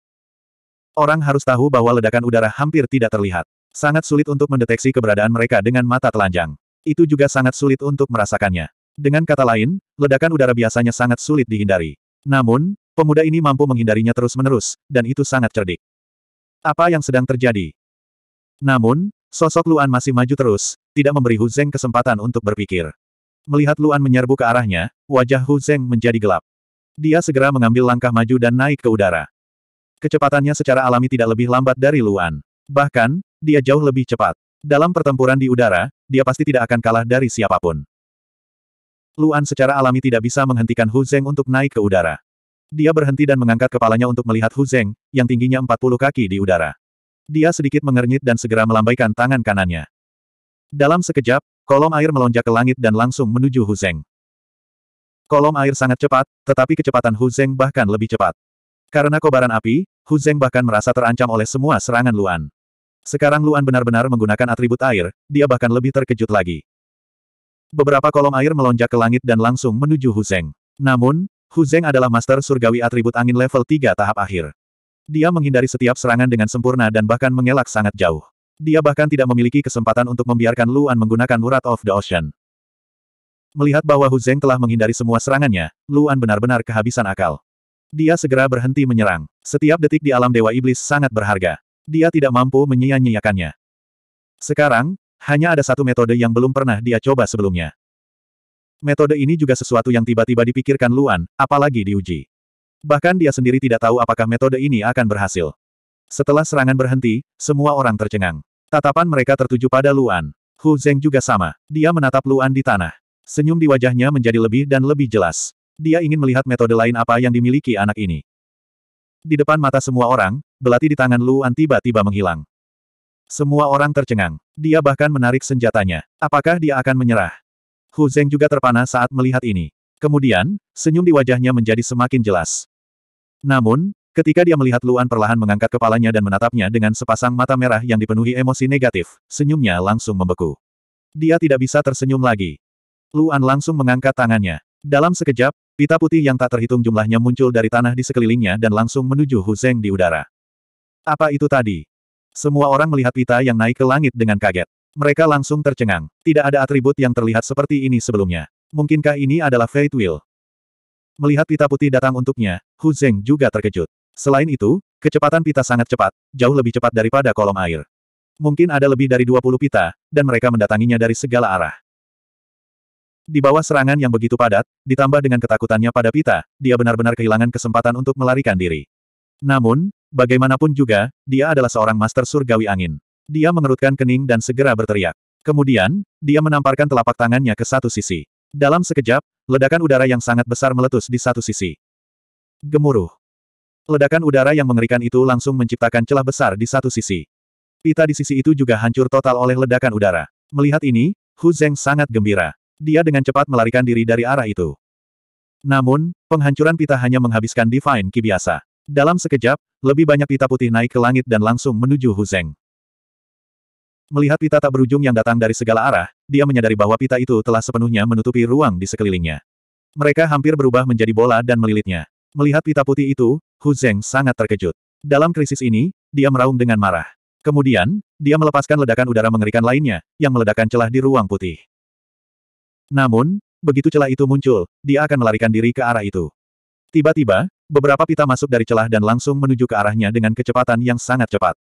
Speaker 1: Orang harus tahu bahwa ledakan udara hampir tidak terlihat. Sangat sulit untuk mendeteksi keberadaan mereka dengan mata telanjang. Itu juga sangat sulit untuk merasakannya. Dengan kata lain, ledakan udara biasanya sangat sulit dihindari. Namun, Pemuda ini mampu menghindarinya terus-menerus, dan itu sangat cerdik. Apa yang sedang terjadi? Namun, sosok Luan masih maju terus, tidak memberi Hu Zeng kesempatan untuk berpikir. Melihat Luan menyerbu ke arahnya, wajah Hu Zeng menjadi gelap. Dia segera mengambil langkah maju dan naik ke udara. Kecepatannya secara alami tidak lebih lambat dari Luan. Bahkan, dia jauh lebih cepat. Dalam pertempuran di udara, dia pasti tidak akan kalah dari siapapun. Luan secara alami tidak bisa menghentikan Hu Zeng untuk naik ke udara. Dia berhenti dan mengangkat kepalanya untuk melihat Hu Zeng, yang tingginya 40 kaki di udara. Dia sedikit mengernyit dan segera melambaikan tangan kanannya. Dalam sekejap, kolom air melonjak ke langit dan langsung menuju Hu Zeng. Kolom air sangat cepat, tetapi kecepatan Hu Zeng bahkan lebih cepat. Karena kobaran api, Hu Zeng bahkan merasa terancam oleh semua serangan Luan. Sekarang Luan benar-benar menggunakan atribut air, dia bahkan lebih terkejut lagi. Beberapa kolom air melonjak ke langit dan langsung menuju Hu Zeng. Namun, Hu Zeng adalah master surgawi atribut angin level 3 tahap akhir. Dia menghindari setiap serangan dengan sempurna dan bahkan mengelak sangat jauh. Dia bahkan tidak memiliki kesempatan untuk membiarkan Luan menggunakan Wrath of the Ocean. Melihat bahwa Hu Zeng telah menghindari semua serangannya, Luan benar-benar kehabisan akal. Dia segera berhenti menyerang. Setiap detik di alam Dewa Iblis sangat berharga. Dia tidak mampu menyia-nyiakannya. Sekarang, hanya ada satu metode yang belum pernah dia coba sebelumnya. Metode ini juga sesuatu yang tiba-tiba dipikirkan Luan, apalagi diuji. Bahkan dia sendiri tidak tahu apakah metode ini akan berhasil. Setelah serangan berhenti, semua orang tercengang. Tatapan mereka tertuju pada Luan. Hu Zeng juga sama. Dia menatap Luan di tanah. Senyum di wajahnya menjadi lebih dan lebih jelas. Dia ingin melihat metode lain apa yang dimiliki anak ini. Di depan mata semua orang, belati di tangan Luan tiba-tiba menghilang. Semua orang tercengang. Dia bahkan menarik senjatanya. Apakah dia akan menyerah? Hu Zeng juga terpana saat melihat ini. Kemudian, senyum di wajahnya menjadi semakin jelas. Namun, ketika dia melihat Luan perlahan mengangkat kepalanya dan menatapnya dengan sepasang mata merah yang dipenuhi emosi negatif, senyumnya langsung membeku. Dia tidak bisa tersenyum lagi. Luan langsung mengangkat tangannya. Dalam sekejap, pita putih yang tak terhitung jumlahnya muncul dari tanah di sekelilingnya dan langsung menuju Hu Zeng di udara. Apa itu tadi? Semua orang melihat pita yang naik ke langit dengan kaget. Mereka langsung tercengang. Tidak ada atribut yang terlihat seperti ini sebelumnya. Mungkinkah ini adalah Fate Will? Melihat pita putih datang untuknya, Hu Zeng juga terkejut. Selain itu, kecepatan pita sangat cepat, jauh lebih cepat daripada kolom air. Mungkin ada lebih dari 20 pita, dan mereka mendatanginya dari segala arah. Di bawah serangan yang begitu padat, ditambah dengan ketakutannya pada pita, dia benar-benar kehilangan kesempatan untuk melarikan diri. Namun, bagaimanapun juga, dia adalah seorang master surgawi angin. Dia mengerutkan kening dan segera berteriak. Kemudian, dia menamparkan telapak tangannya ke satu sisi. Dalam sekejap, ledakan udara yang sangat besar meletus di satu sisi. Gemuruh. Ledakan udara yang mengerikan itu langsung menciptakan celah besar di satu sisi. Pita di sisi itu juga hancur total oleh ledakan udara. Melihat ini, Hu Zeng sangat gembira. Dia dengan cepat melarikan diri dari arah itu. Namun, penghancuran pita hanya menghabiskan Divine Ki biasa. Dalam sekejap, lebih banyak pita putih naik ke langit dan langsung menuju Hu Zeng. Melihat pita tak berujung yang datang dari segala arah, dia menyadari bahwa pita itu telah sepenuhnya menutupi ruang di sekelilingnya. Mereka hampir berubah menjadi bola dan melilitnya. Melihat pita putih itu, Hu Zeng sangat terkejut. Dalam krisis ini, dia meraung dengan marah. Kemudian, dia melepaskan ledakan udara mengerikan lainnya, yang meledakkan celah di ruang putih. Namun, begitu celah itu muncul, dia akan melarikan diri ke arah itu. Tiba-tiba, beberapa pita masuk dari celah dan langsung menuju ke arahnya dengan kecepatan yang sangat cepat.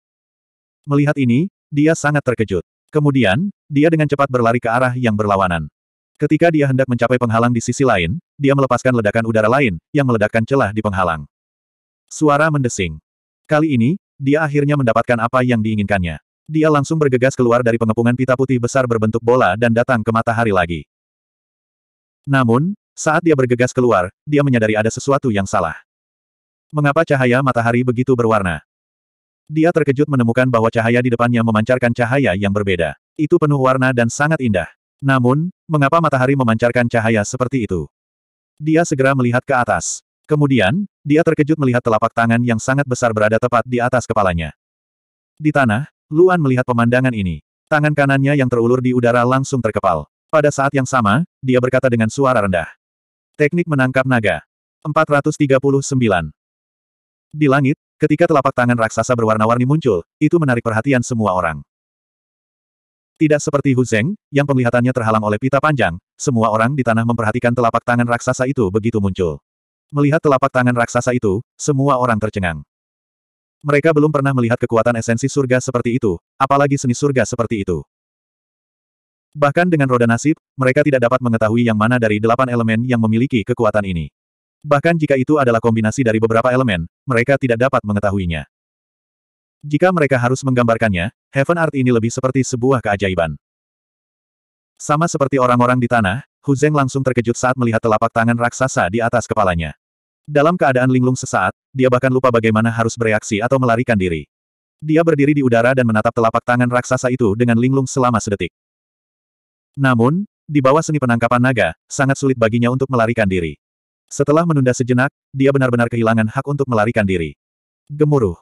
Speaker 1: Melihat ini, dia sangat terkejut. Kemudian, dia dengan cepat berlari ke arah yang berlawanan. Ketika dia hendak mencapai penghalang di sisi lain, dia melepaskan ledakan udara lain, yang meledakkan celah di penghalang. Suara mendesing. Kali ini, dia akhirnya mendapatkan apa yang diinginkannya. Dia langsung bergegas keluar dari pengepungan pita putih besar berbentuk bola dan datang ke matahari lagi. Namun, saat dia bergegas keluar, dia menyadari ada sesuatu yang salah. Mengapa cahaya matahari begitu berwarna? Dia terkejut menemukan bahwa cahaya di depannya memancarkan cahaya yang berbeda. Itu penuh warna dan sangat indah. Namun, mengapa matahari memancarkan cahaya seperti itu? Dia segera melihat ke atas. Kemudian, dia terkejut melihat telapak tangan yang sangat besar berada tepat di atas kepalanya. Di tanah, Luan melihat pemandangan ini. Tangan kanannya yang terulur di udara langsung terkepal. Pada saat yang sama, dia berkata dengan suara rendah. Teknik menangkap naga. 439. Di langit, Ketika telapak tangan raksasa berwarna-warni muncul, itu menarik perhatian semua orang. Tidak seperti Hu Zeng, yang penglihatannya terhalang oleh pita panjang, semua orang di tanah memperhatikan telapak tangan raksasa itu begitu muncul. Melihat telapak tangan raksasa itu, semua orang tercengang. Mereka belum pernah melihat kekuatan esensi surga seperti itu, apalagi seni surga seperti itu. Bahkan dengan roda nasib, mereka tidak dapat mengetahui yang mana dari delapan elemen yang memiliki kekuatan ini. Bahkan jika itu adalah kombinasi dari beberapa elemen, mereka tidak dapat mengetahuinya. Jika mereka harus menggambarkannya, Heaven Art ini lebih seperti sebuah keajaiban. Sama seperti orang-orang di tanah, Hu Zeng langsung terkejut saat melihat telapak tangan raksasa di atas kepalanya. Dalam keadaan linglung sesaat, dia bahkan lupa bagaimana harus bereaksi atau melarikan diri. Dia berdiri di udara dan menatap telapak tangan raksasa itu dengan linglung selama sedetik. Namun, di bawah seni penangkapan naga, sangat sulit baginya untuk melarikan diri. Setelah menunda sejenak, dia benar-benar kehilangan hak untuk melarikan diri. Gemuruh.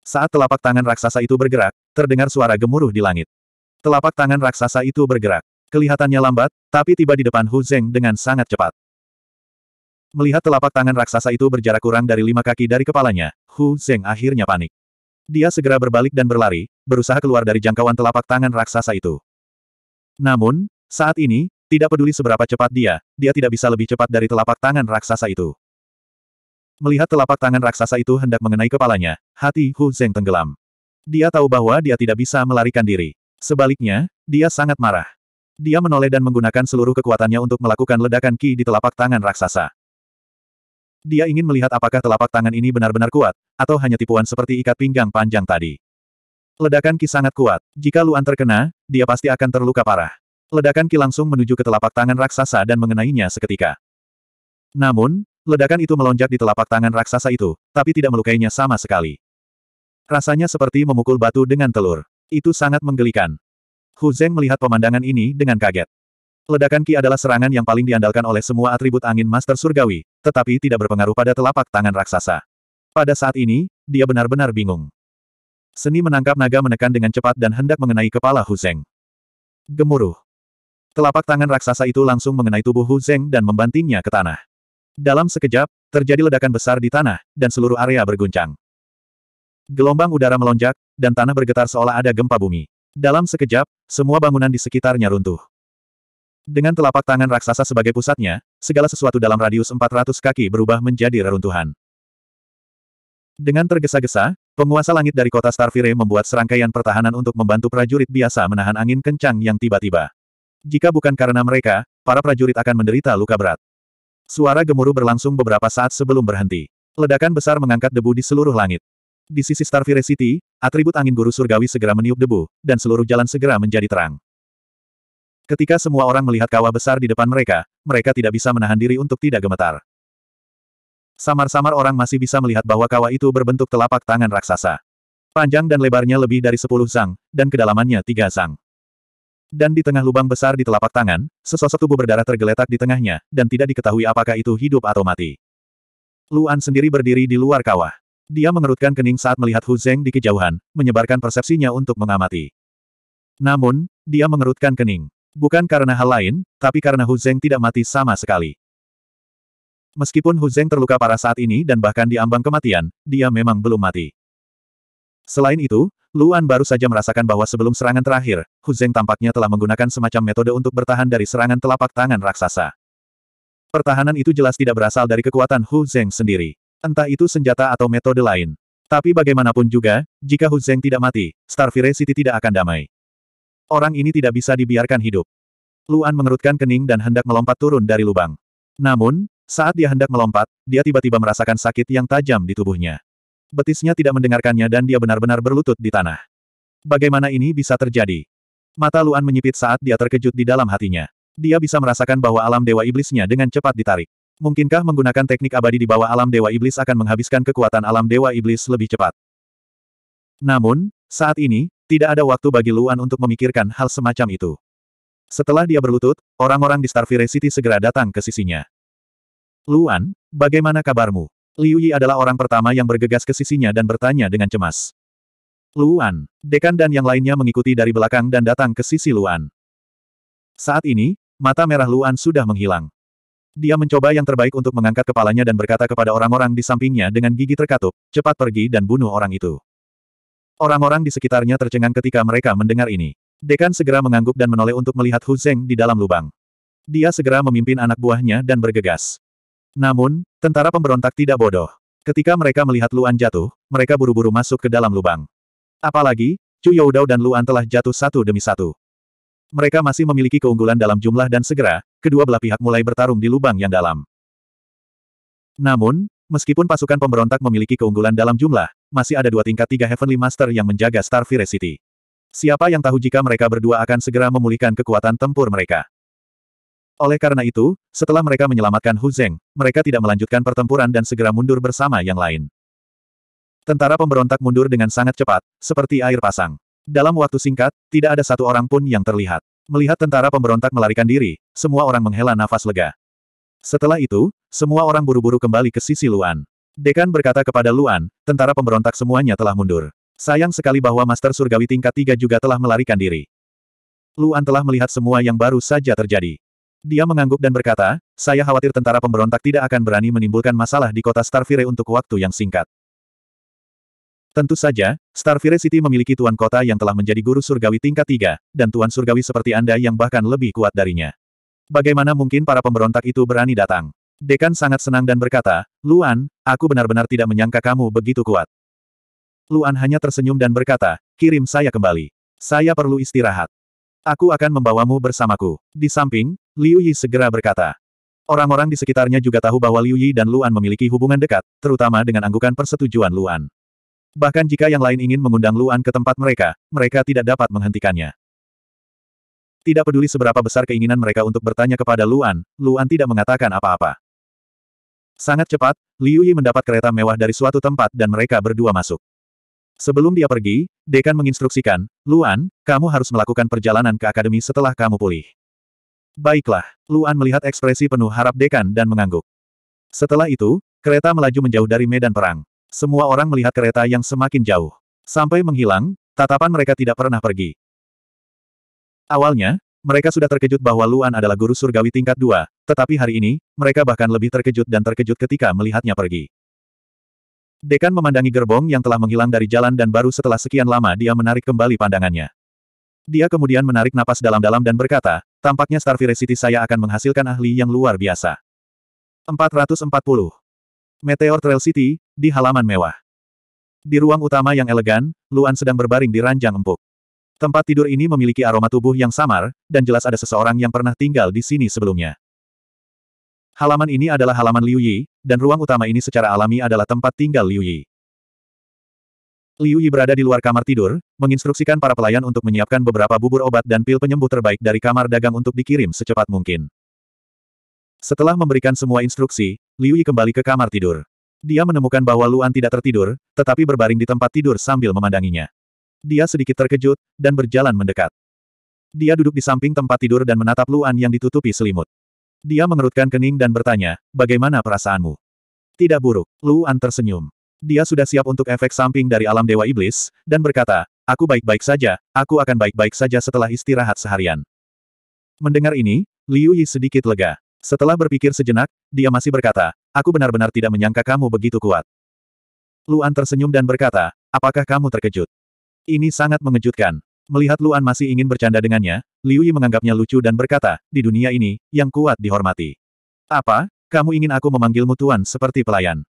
Speaker 1: Saat telapak tangan raksasa itu bergerak, terdengar suara gemuruh di langit. Telapak tangan raksasa itu bergerak. Kelihatannya lambat, tapi tiba di depan Hu Zeng dengan sangat cepat. Melihat telapak tangan raksasa itu berjarak kurang dari lima kaki dari kepalanya, Hu Zeng akhirnya panik. Dia segera berbalik dan berlari, berusaha keluar dari jangkauan telapak tangan raksasa itu. Namun, saat ini, tidak peduli seberapa cepat dia, dia tidak bisa lebih cepat dari telapak tangan raksasa itu. Melihat telapak tangan raksasa itu hendak mengenai kepalanya, hati Hu Zeng tenggelam. Dia tahu bahwa dia tidak bisa melarikan diri. Sebaliknya, dia sangat marah. Dia menoleh dan menggunakan seluruh kekuatannya untuk melakukan ledakan ki di telapak tangan raksasa. Dia ingin melihat apakah telapak tangan ini benar-benar kuat, atau hanya tipuan seperti ikat pinggang panjang tadi. Ledakan ki sangat kuat. Jika Luan terkena, dia pasti akan terluka parah. Ledakan ki langsung menuju ke telapak tangan raksasa dan mengenainya seketika. Namun, ledakan itu melonjak di telapak tangan raksasa itu, tapi tidak melukainya sama sekali. Rasanya seperti memukul batu dengan telur. Itu sangat menggelikan. Hu Zeng melihat pemandangan ini dengan kaget. Ledakan Ki adalah serangan yang paling diandalkan oleh semua atribut angin Master Surgawi, tetapi tidak berpengaruh pada telapak tangan raksasa. Pada saat ini, dia benar-benar bingung. Seni menangkap naga menekan dengan cepat dan hendak mengenai kepala Hu Zeng. Gemuruh. Telapak tangan raksasa itu langsung mengenai tubuh Hu Zeng dan membantingnya ke tanah. Dalam sekejap, terjadi ledakan besar di tanah, dan seluruh area berguncang. Gelombang udara melonjak, dan tanah bergetar seolah ada gempa bumi. Dalam sekejap, semua bangunan di sekitarnya runtuh. Dengan telapak tangan raksasa sebagai pusatnya, segala sesuatu dalam radius 400 kaki berubah menjadi reruntuhan. Dengan tergesa-gesa, penguasa langit dari kota Starfire membuat serangkaian pertahanan untuk membantu prajurit biasa menahan angin kencang yang tiba-tiba. Jika bukan karena mereka, para prajurit akan menderita luka berat. Suara gemuruh berlangsung beberapa saat sebelum berhenti. Ledakan besar mengangkat debu di seluruh langit. Di sisi Starfire City, atribut angin guru surgawi segera meniup debu, dan seluruh jalan segera menjadi terang. Ketika semua orang melihat kawah besar di depan mereka, mereka tidak bisa menahan diri untuk tidak gemetar. Samar-samar orang masih bisa melihat bahwa kawah itu berbentuk telapak tangan raksasa. Panjang dan lebarnya lebih dari 10 sang, dan kedalamannya 3 sang dan di tengah lubang besar di telapak tangan, sesosok tubuh berdarah tergeletak di tengahnya, dan tidak diketahui apakah itu hidup atau mati. Luan sendiri berdiri di luar kawah. Dia mengerutkan kening saat melihat Hu Zeng di kejauhan, menyebarkan persepsinya untuk mengamati. Namun, dia mengerutkan kening. Bukan karena hal lain, tapi karena Hu Zeng tidak mati sama sekali. Meskipun Hu Zeng terluka parah saat ini dan bahkan diambang kematian, dia memang belum mati. Selain itu, Luan baru saja merasakan bahwa sebelum serangan terakhir, Hu Zeng tampaknya telah menggunakan semacam metode untuk bertahan dari serangan telapak tangan raksasa. Pertahanan itu jelas tidak berasal dari kekuatan Hu Zeng sendiri. Entah itu senjata atau metode lain. Tapi bagaimanapun juga, jika Hu Zeng tidak mati, Starfire City tidak akan damai. Orang ini tidak bisa dibiarkan hidup. Luan mengerutkan kening dan hendak melompat turun dari lubang. Namun, saat dia hendak melompat, dia tiba-tiba merasakan sakit yang tajam di tubuhnya. Betisnya tidak mendengarkannya dan dia benar-benar berlutut di tanah. Bagaimana ini bisa terjadi? Mata Luan menyipit saat dia terkejut di dalam hatinya. Dia bisa merasakan bahwa alam dewa iblisnya dengan cepat ditarik. Mungkinkah menggunakan teknik abadi di bawah alam dewa iblis akan menghabiskan kekuatan alam dewa iblis lebih cepat? Namun, saat ini, tidak ada waktu bagi Luan untuk memikirkan hal semacam itu. Setelah dia berlutut, orang-orang di Starfire City segera datang ke sisinya. Luan, bagaimana kabarmu? Liu Yi adalah orang pertama yang bergegas ke sisinya dan bertanya dengan cemas. Luan, Dekan dan yang lainnya mengikuti dari belakang dan datang ke sisi Luan. Saat ini, mata merah Luan sudah menghilang. Dia mencoba yang terbaik untuk mengangkat kepalanya dan berkata kepada orang-orang di sampingnya dengan gigi terkatup, cepat pergi dan bunuh orang itu. Orang-orang di sekitarnya tercengang ketika mereka mendengar ini. Dekan segera mengangguk dan menoleh untuk melihat Hu Zeng di dalam lubang. Dia segera memimpin anak buahnya dan bergegas. Namun, tentara pemberontak tidak bodoh. Ketika mereka melihat Luan jatuh, mereka buru-buru masuk ke dalam lubang. Apalagi, Chu Youdao dan Luan telah jatuh satu demi satu. Mereka masih memiliki keunggulan dalam jumlah dan segera, kedua belah pihak mulai bertarung di lubang yang dalam. Namun, meskipun pasukan pemberontak memiliki keunggulan dalam jumlah, masih ada dua tingkat tiga Heavenly Master yang menjaga Starfire City. Siapa yang tahu jika mereka berdua akan segera memulihkan kekuatan tempur mereka? Oleh karena itu, setelah mereka menyelamatkan Hu Zeng, mereka tidak melanjutkan pertempuran dan segera mundur bersama yang lain. Tentara pemberontak mundur dengan sangat cepat, seperti air pasang. Dalam waktu singkat, tidak ada satu orang pun yang terlihat. Melihat tentara pemberontak melarikan diri, semua orang menghela nafas lega. Setelah itu, semua orang buru-buru kembali ke sisi Luan. Dekan berkata kepada Luan, tentara pemberontak semuanya telah mundur. Sayang sekali bahwa Master Surgawi tingkat 3 juga telah melarikan diri. Luan telah melihat semua yang baru saja terjadi. Dia mengangguk dan berkata, saya khawatir tentara pemberontak tidak akan berani menimbulkan masalah di kota Starfire untuk waktu yang singkat. Tentu saja, Starfire City memiliki tuan kota yang telah menjadi guru surgawi tingkat tiga, dan tuan surgawi seperti Anda yang bahkan lebih kuat darinya. Bagaimana mungkin para pemberontak itu berani datang? Dekan sangat senang dan berkata, Luan, aku benar-benar tidak menyangka kamu begitu kuat. Luan hanya tersenyum dan berkata, kirim saya kembali. Saya perlu istirahat. Aku akan membawamu bersamaku. Di samping, Liu Yi segera berkata. Orang-orang di sekitarnya juga tahu bahwa Liu Yi dan Luan memiliki hubungan dekat, terutama dengan anggukan persetujuan Luan. Bahkan jika yang lain ingin mengundang Luan ke tempat mereka, mereka tidak dapat menghentikannya. Tidak peduli seberapa besar keinginan mereka untuk bertanya kepada Luan, Luan tidak mengatakan apa-apa. Sangat cepat, Liu Yi mendapat kereta mewah dari suatu tempat dan mereka berdua masuk. Sebelum dia pergi, Dekan menginstruksikan, Luan, kamu harus melakukan perjalanan ke akademi setelah kamu pulih. Baiklah, Luan melihat ekspresi penuh harap Dekan dan mengangguk. Setelah itu, kereta melaju menjauh dari medan perang. Semua orang melihat kereta yang semakin jauh. Sampai menghilang, tatapan mereka tidak pernah pergi. Awalnya, mereka sudah terkejut bahwa Luan adalah guru surgawi tingkat dua, tetapi hari ini, mereka bahkan lebih terkejut dan terkejut ketika melihatnya pergi. Dekan memandangi gerbong yang telah menghilang dari jalan dan baru setelah sekian lama dia menarik kembali pandangannya. Dia kemudian menarik napas dalam-dalam dan berkata, tampaknya Starfire City saya akan menghasilkan ahli yang luar biasa. 440. Meteor Trail City, di halaman mewah. Di ruang utama yang elegan, Luan sedang berbaring di ranjang empuk. Tempat tidur ini memiliki aroma tubuh yang samar, dan jelas ada seseorang yang pernah tinggal di sini sebelumnya. Halaman ini adalah halaman Liu Yi, dan ruang utama ini secara alami adalah tempat tinggal Liu Yi. Liu Yi berada di luar kamar tidur, menginstruksikan para pelayan untuk menyiapkan beberapa bubur obat dan pil penyembuh terbaik dari kamar dagang untuk dikirim secepat mungkin. Setelah memberikan semua instruksi, Liu Yi kembali ke kamar tidur. Dia menemukan bahwa Luan tidak tertidur, tetapi berbaring di tempat tidur sambil memandanginya. Dia sedikit terkejut, dan berjalan mendekat. Dia duduk di samping tempat tidur dan menatap Luan yang ditutupi selimut. Dia mengerutkan kening dan bertanya, bagaimana perasaanmu? Tidak buruk, Luan tersenyum. Dia sudah siap untuk efek samping dari alam Dewa Iblis, dan berkata, aku baik-baik saja, aku akan baik-baik saja setelah istirahat seharian. Mendengar ini, Liu Yi sedikit lega. Setelah berpikir sejenak, dia masih berkata, aku benar-benar tidak menyangka kamu begitu kuat. Luan tersenyum dan berkata, apakah kamu terkejut? Ini sangat mengejutkan. Melihat Luan masih ingin bercanda dengannya, Liu Yi menganggapnya lucu dan berkata, di dunia ini, yang kuat dihormati. Apa? Kamu ingin aku memanggilmu tuan seperti pelayan?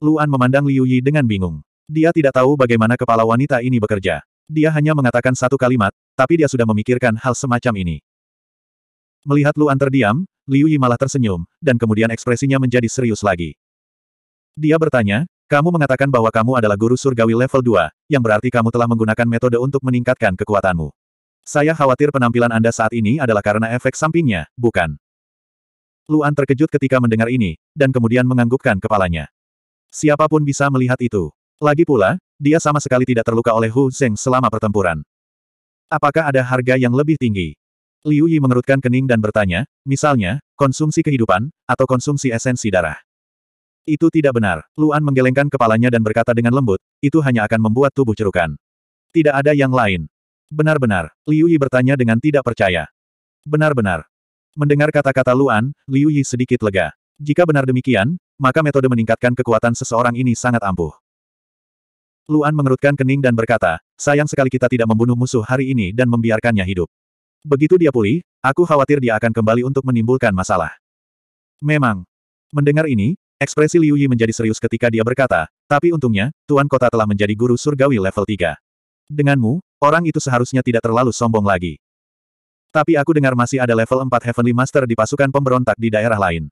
Speaker 1: Luan memandang Liu Yi dengan bingung. Dia tidak tahu bagaimana kepala wanita ini bekerja. Dia hanya mengatakan satu kalimat, tapi dia sudah memikirkan hal semacam ini. Melihat Luan terdiam, Liu Yi malah tersenyum, dan kemudian ekspresinya menjadi serius lagi. Dia bertanya, kamu mengatakan bahwa kamu adalah guru surgawi level 2, yang berarti kamu telah menggunakan metode untuk meningkatkan kekuatanmu. Saya khawatir penampilan Anda saat ini adalah karena efek sampingnya, bukan? Luan terkejut ketika mendengar ini, dan kemudian menganggukkan kepalanya. Siapapun bisa melihat itu. Lagi pula, dia sama sekali tidak terluka oleh Hu Zeng selama pertempuran. Apakah ada harga yang lebih tinggi? Liu Yi mengerutkan kening dan bertanya, misalnya, konsumsi kehidupan, atau konsumsi esensi darah. Itu tidak benar. Luan menggelengkan kepalanya dan berkata dengan lembut, itu hanya akan membuat tubuh cerukan. Tidak ada yang lain. Benar-benar, Liu Yi bertanya dengan tidak percaya. Benar-benar. Mendengar kata-kata Luan, Liu Yi sedikit lega. Jika benar demikian, maka metode meningkatkan kekuatan seseorang ini sangat ampuh. Luan mengerutkan kening dan berkata, sayang sekali kita tidak membunuh musuh hari ini dan membiarkannya hidup. Begitu dia pulih, aku khawatir dia akan kembali untuk menimbulkan masalah. Memang. Mendengar ini, Ekspresi Liu Yi menjadi serius ketika dia berkata, tapi untungnya, Tuan Kota telah menjadi guru surgawi level 3. Denganmu, orang itu seharusnya tidak terlalu sombong lagi. Tapi aku dengar masih ada level 4 Heavenly Master di pasukan pemberontak di daerah lain.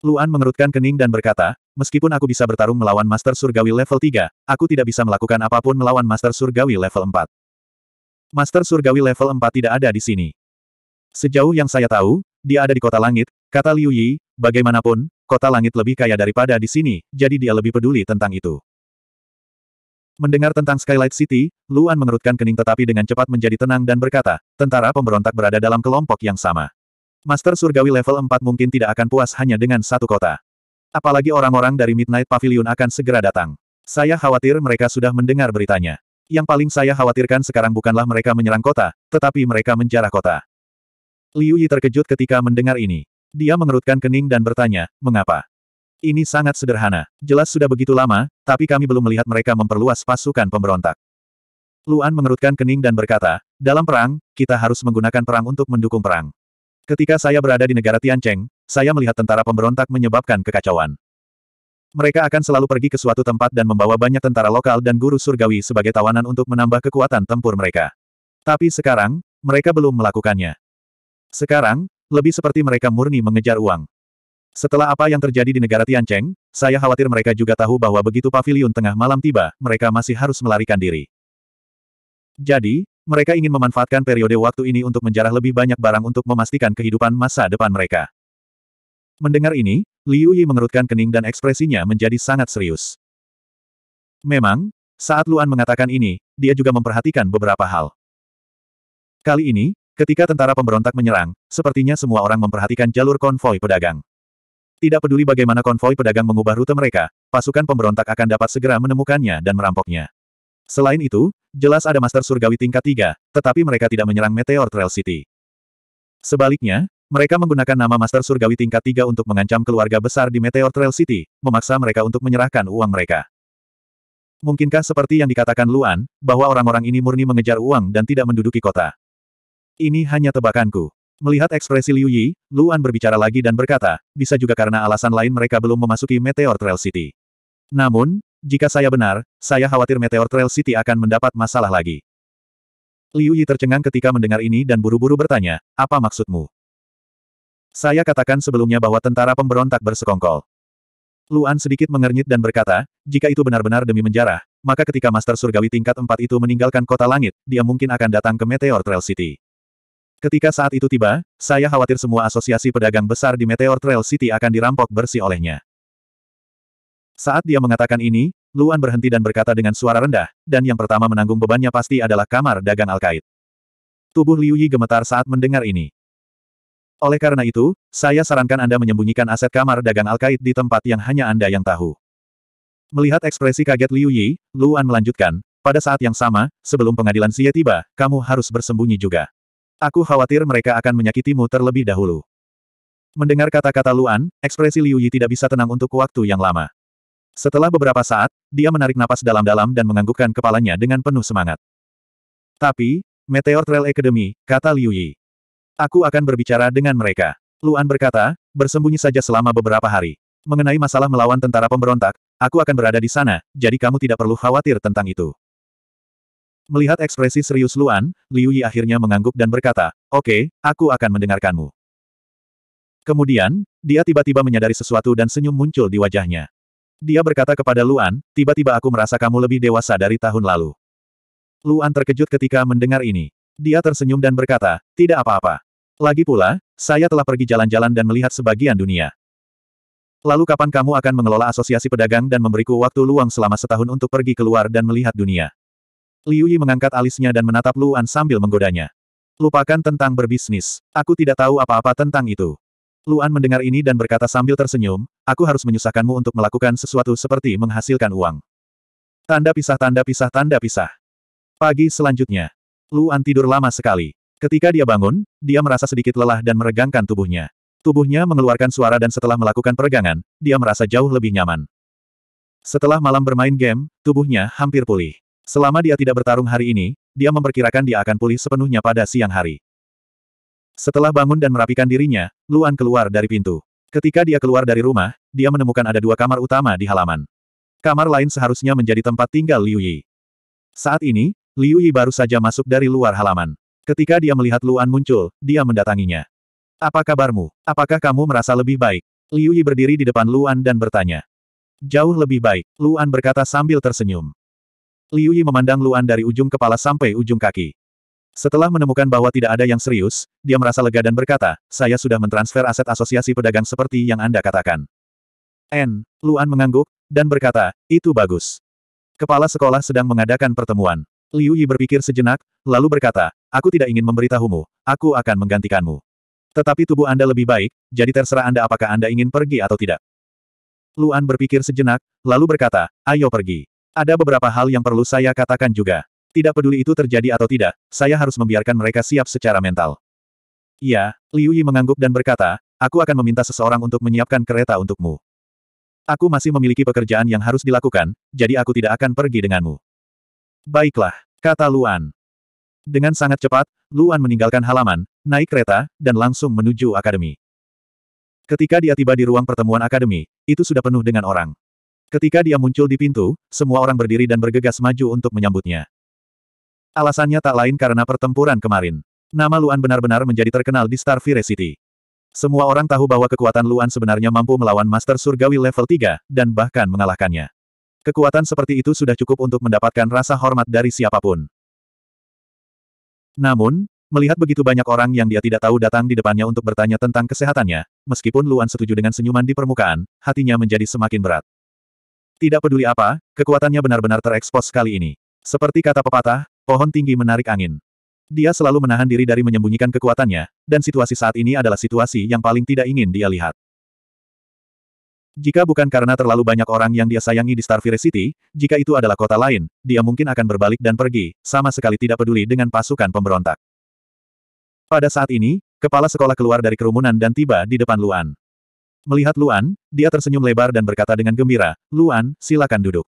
Speaker 1: Luan mengerutkan kening dan berkata, meskipun aku bisa bertarung melawan Master Surgawi level 3, aku tidak bisa melakukan apapun melawan Master Surgawi level 4. Master Surgawi level 4 tidak ada di sini. Sejauh yang saya tahu, dia ada di kota langit, kata Liu Yi, bagaimanapun, kota langit lebih kaya daripada di sini, jadi dia lebih peduli tentang itu. Mendengar tentang Skylight City, Luan mengerutkan kening tetapi dengan cepat menjadi tenang dan berkata, tentara pemberontak berada dalam kelompok yang sama. Master Surgawi level 4 mungkin tidak akan puas hanya dengan satu kota. Apalagi orang-orang dari Midnight Pavilion akan segera datang. Saya khawatir mereka sudah mendengar beritanya. Yang paling saya khawatirkan sekarang bukanlah mereka menyerang kota, tetapi mereka menjarah kota. Liu Yi terkejut ketika mendengar ini. Dia mengerutkan kening dan bertanya, mengapa? Ini sangat sederhana. Jelas sudah begitu lama, tapi kami belum melihat mereka memperluas pasukan pemberontak. Luan mengerutkan kening dan berkata, dalam perang, kita harus menggunakan perang untuk mendukung perang. Ketika saya berada di negara Tiancheng, saya melihat tentara pemberontak menyebabkan kekacauan. Mereka akan selalu pergi ke suatu tempat dan membawa banyak tentara lokal dan guru surgawi sebagai tawanan untuk menambah kekuatan tempur mereka. Tapi sekarang, mereka belum melakukannya. Sekarang, lebih seperti mereka murni mengejar uang. Setelah apa yang terjadi di negara Tiancheng, saya khawatir mereka juga tahu bahwa begitu pavilion tengah malam tiba, mereka masih harus melarikan diri. Jadi, mereka ingin memanfaatkan periode waktu ini untuk menjarah lebih banyak barang untuk memastikan kehidupan masa depan mereka. Mendengar ini, Liu Yi mengerutkan kening dan ekspresinya menjadi sangat serius. Memang, saat Luan mengatakan ini, dia juga memperhatikan beberapa hal. Kali ini, Ketika tentara pemberontak menyerang, sepertinya semua orang memperhatikan jalur konvoi pedagang. Tidak peduli bagaimana konvoi pedagang mengubah rute mereka, pasukan pemberontak akan dapat segera menemukannya dan merampoknya. Selain itu, jelas ada Master Surgawi tingkat 3, tetapi mereka tidak menyerang Meteor Trail City. Sebaliknya, mereka menggunakan nama Master Surgawi tingkat 3 untuk mengancam keluarga besar di Meteor Trail City, memaksa mereka untuk menyerahkan uang mereka. Mungkinkah seperti yang dikatakan Luan, bahwa orang-orang ini murni mengejar uang dan tidak menduduki kota? Ini hanya tebakanku. Melihat ekspresi Liu Yi, Luan berbicara lagi dan berkata, bisa juga karena alasan lain mereka belum memasuki Meteor Trail City. Namun, jika saya benar, saya khawatir Meteor Trail City akan mendapat masalah lagi. Liu Yi tercengang ketika mendengar ini dan buru-buru bertanya, apa maksudmu? Saya katakan sebelumnya bahwa tentara pemberontak bersekongkol. Luan sedikit mengernyit dan berkata, jika itu benar-benar demi menjarah, maka ketika Master Surgawi tingkat 4 itu meninggalkan kota langit, dia mungkin akan datang ke Meteor Trail City. Ketika saat itu tiba, saya khawatir semua asosiasi pedagang besar di Meteor Trail City akan dirampok bersih olehnya. Saat dia mengatakan ini, Luan berhenti dan berkata dengan suara rendah, dan yang pertama menanggung bebannya pasti adalah kamar dagang Alkait. Tubuh Liu Yi gemetar saat mendengar ini. Oleh karena itu, saya sarankan Anda menyembunyikan aset kamar dagang Alkait di tempat yang hanya Anda yang tahu. Melihat ekspresi kaget Liu Yi, Luan melanjutkan, pada saat yang sama, sebelum pengadilan Xie tiba, kamu harus bersembunyi juga. Aku khawatir mereka akan menyakitimu terlebih dahulu. Mendengar kata-kata Luan, ekspresi Liu Yi tidak bisa tenang untuk waktu yang lama. Setelah beberapa saat, dia menarik napas dalam-dalam dan menganggukkan kepalanya dengan penuh semangat. Tapi, Meteor Trail Academy, kata Liu Yi. Aku akan berbicara dengan mereka. Luan berkata, bersembunyi saja selama beberapa hari. Mengenai masalah melawan tentara pemberontak, aku akan berada di sana, jadi kamu tidak perlu khawatir tentang itu. Melihat ekspresi serius Luan, Liu Yi akhirnya mengangguk dan berkata, Oke, okay, aku akan mendengarkanmu. Kemudian, dia tiba-tiba menyadari sesuatu dan senyum muncul di wajahnya. Dia berkata kepada Luan, tiba-tiba aku merasa kamu lebih dewasa dari tahun lalu. Luan terkejut ketika mendengar ini. Dia tersenyum dan berkata, tidak apa-apa. Lagi pula, saya telah pergi jalan-jalan dan melihat sebagian dunia. Lalu kapan kamu akan mengelola asosiasi pedagang dan memberiku waktu luang selama setahun untuk pergi keluar dan melihat dunia? Liu Yi mengangkat alisnya dan menatap Luan sambil menggodanya. Lupakan tentang berbisnis. Aku tidak tahu apa-apa tentang itu. Luan mendengar ini dan berkata sambil tersenyum, aku harus menyusahkanmu untuk melakukan sesuatu seperti menghasilkan uang. Tanda pisah tanda pisah tanda pisah. Pagi selanjutnya. Luan tidur lama sekali. Ketika dia bangun, dia merasa sedikit lelah dan meregangkan tubuhnya. Tubuhnya mengeluarkan suara dan setelah melakukan peregangan, dia merasa jauh lebih nyaman. Setelah malam bermain game, tubuhnya hampir pulih. Selama dia tidak bertarung hari ini, dia memperkirakan dia akan pulih sepenuhnya pada siang hari. Setelah bangun dan merapikan dirinya, Luan keluar dari pintu. Ketika dia keluar dari rumah, dia menemukan ada dua kamar utama di halaman. Kamar lain seharusnya menjadi tempat tinggal Liu Yi. Saat ini, Liu Yi baru saja masuk dari luar halaman. Ketika dia melihat Luan muncul, dia mendatanginya. Apa kabarmu? Apakah kamu merasa lebih baik? Liu Yi berdiri di depan Luan dan bertanya. Jauh lebih baik, Luan berkata sambil tersenyum. Liu Yi memandang Luan dari ujung kepala sampai ujung kaki. Setelah menemukan bahwa tidak ada yang serius, dia merasa lega dan berkata, saya sudah mentransfer aset asosiasi pedagang seperti yang Anda katakan. N. Luan mengangguk, dan berkata, itu bagus. Kepala sekolah sedang mengadakan pertemuan. Liu Yi berpikir sejenak, lalu berkata, aku tidak ingin memberitahumu, aku akan menggantikanmu. Tetapi tubuh Anda lebih baik, jadi terserah Anda apakah Anda ingin pergi atau tidak. Luan berpikir sejenak, lalu berkata, ayo pergi. Ada beberapa hal yang perlu saya katakan juga. Tidak peduli itu terjadi atau tidak, saya harus membiarkan mereka siap secara mental. Iya, Liu Yi mengangguk dan berkata, aku akan meminta seseorang untuk menyiapkan kereta untukmu. Aku masih memiliki pekerjaan yang harus dilakukan, jadi aku tidak akan pergi denganmu. Baiklah, kata Luan. Dengan sangat cepat, Luan meninggalkan halaman, naik kereta, dan langsung menuju akademi. Ketika dia tiba di ruang pertemuan akademi, itu sudah penuh dengan orang. Ketika dia muncul di pintu, semua orang berdiri dan bergegas maju untuk menyambutnya. Alasannya tak lain karena pertempuran kemarin. Nama Luan benar-benar menjadi terkenal di Starfire City. Semua orang tahu bahwa kekuatan Luan sebenarnya mampu melawan Master Surgawi level 3, dan bahkan mengalahkannya. Kekuatan seperti itu sudah cukup untuk mendapatkan rasa hormat dari siapapun. Namun, Melihat begitu banyak orang yang dia tidak tahu datang di depannya untuk bertanya tentang kesehatannya, meskipun Luan setuju dengan senyuman di permukaan, hatinya menjadi semakin berat. Tidak peduli apa, kekuatannya benar-benar terekspos kali ini. Seperti kata pepatah, pohon tinggi menarik angin. Dia selalu menahan diri dari menyembunyikan kekuatannya, dan situasi saat ini adalah situasi yang paling tidak ingin dia lihat. Jika bukan karena terlalu banyak orang yang dia sayangi di Starfire City, jika itu adalah kota lain, dia mungkin akan berbalik dan pergi, sama sekali tidak peduli dengan pasukan pemberontak. Pada saat ini, kepala sekolah keluar dari kerumunan dan tiba di depan Luan. Melihat Luan, dia tersenyum lebar dan berkata dengan gembira, Luan, silakan duduk.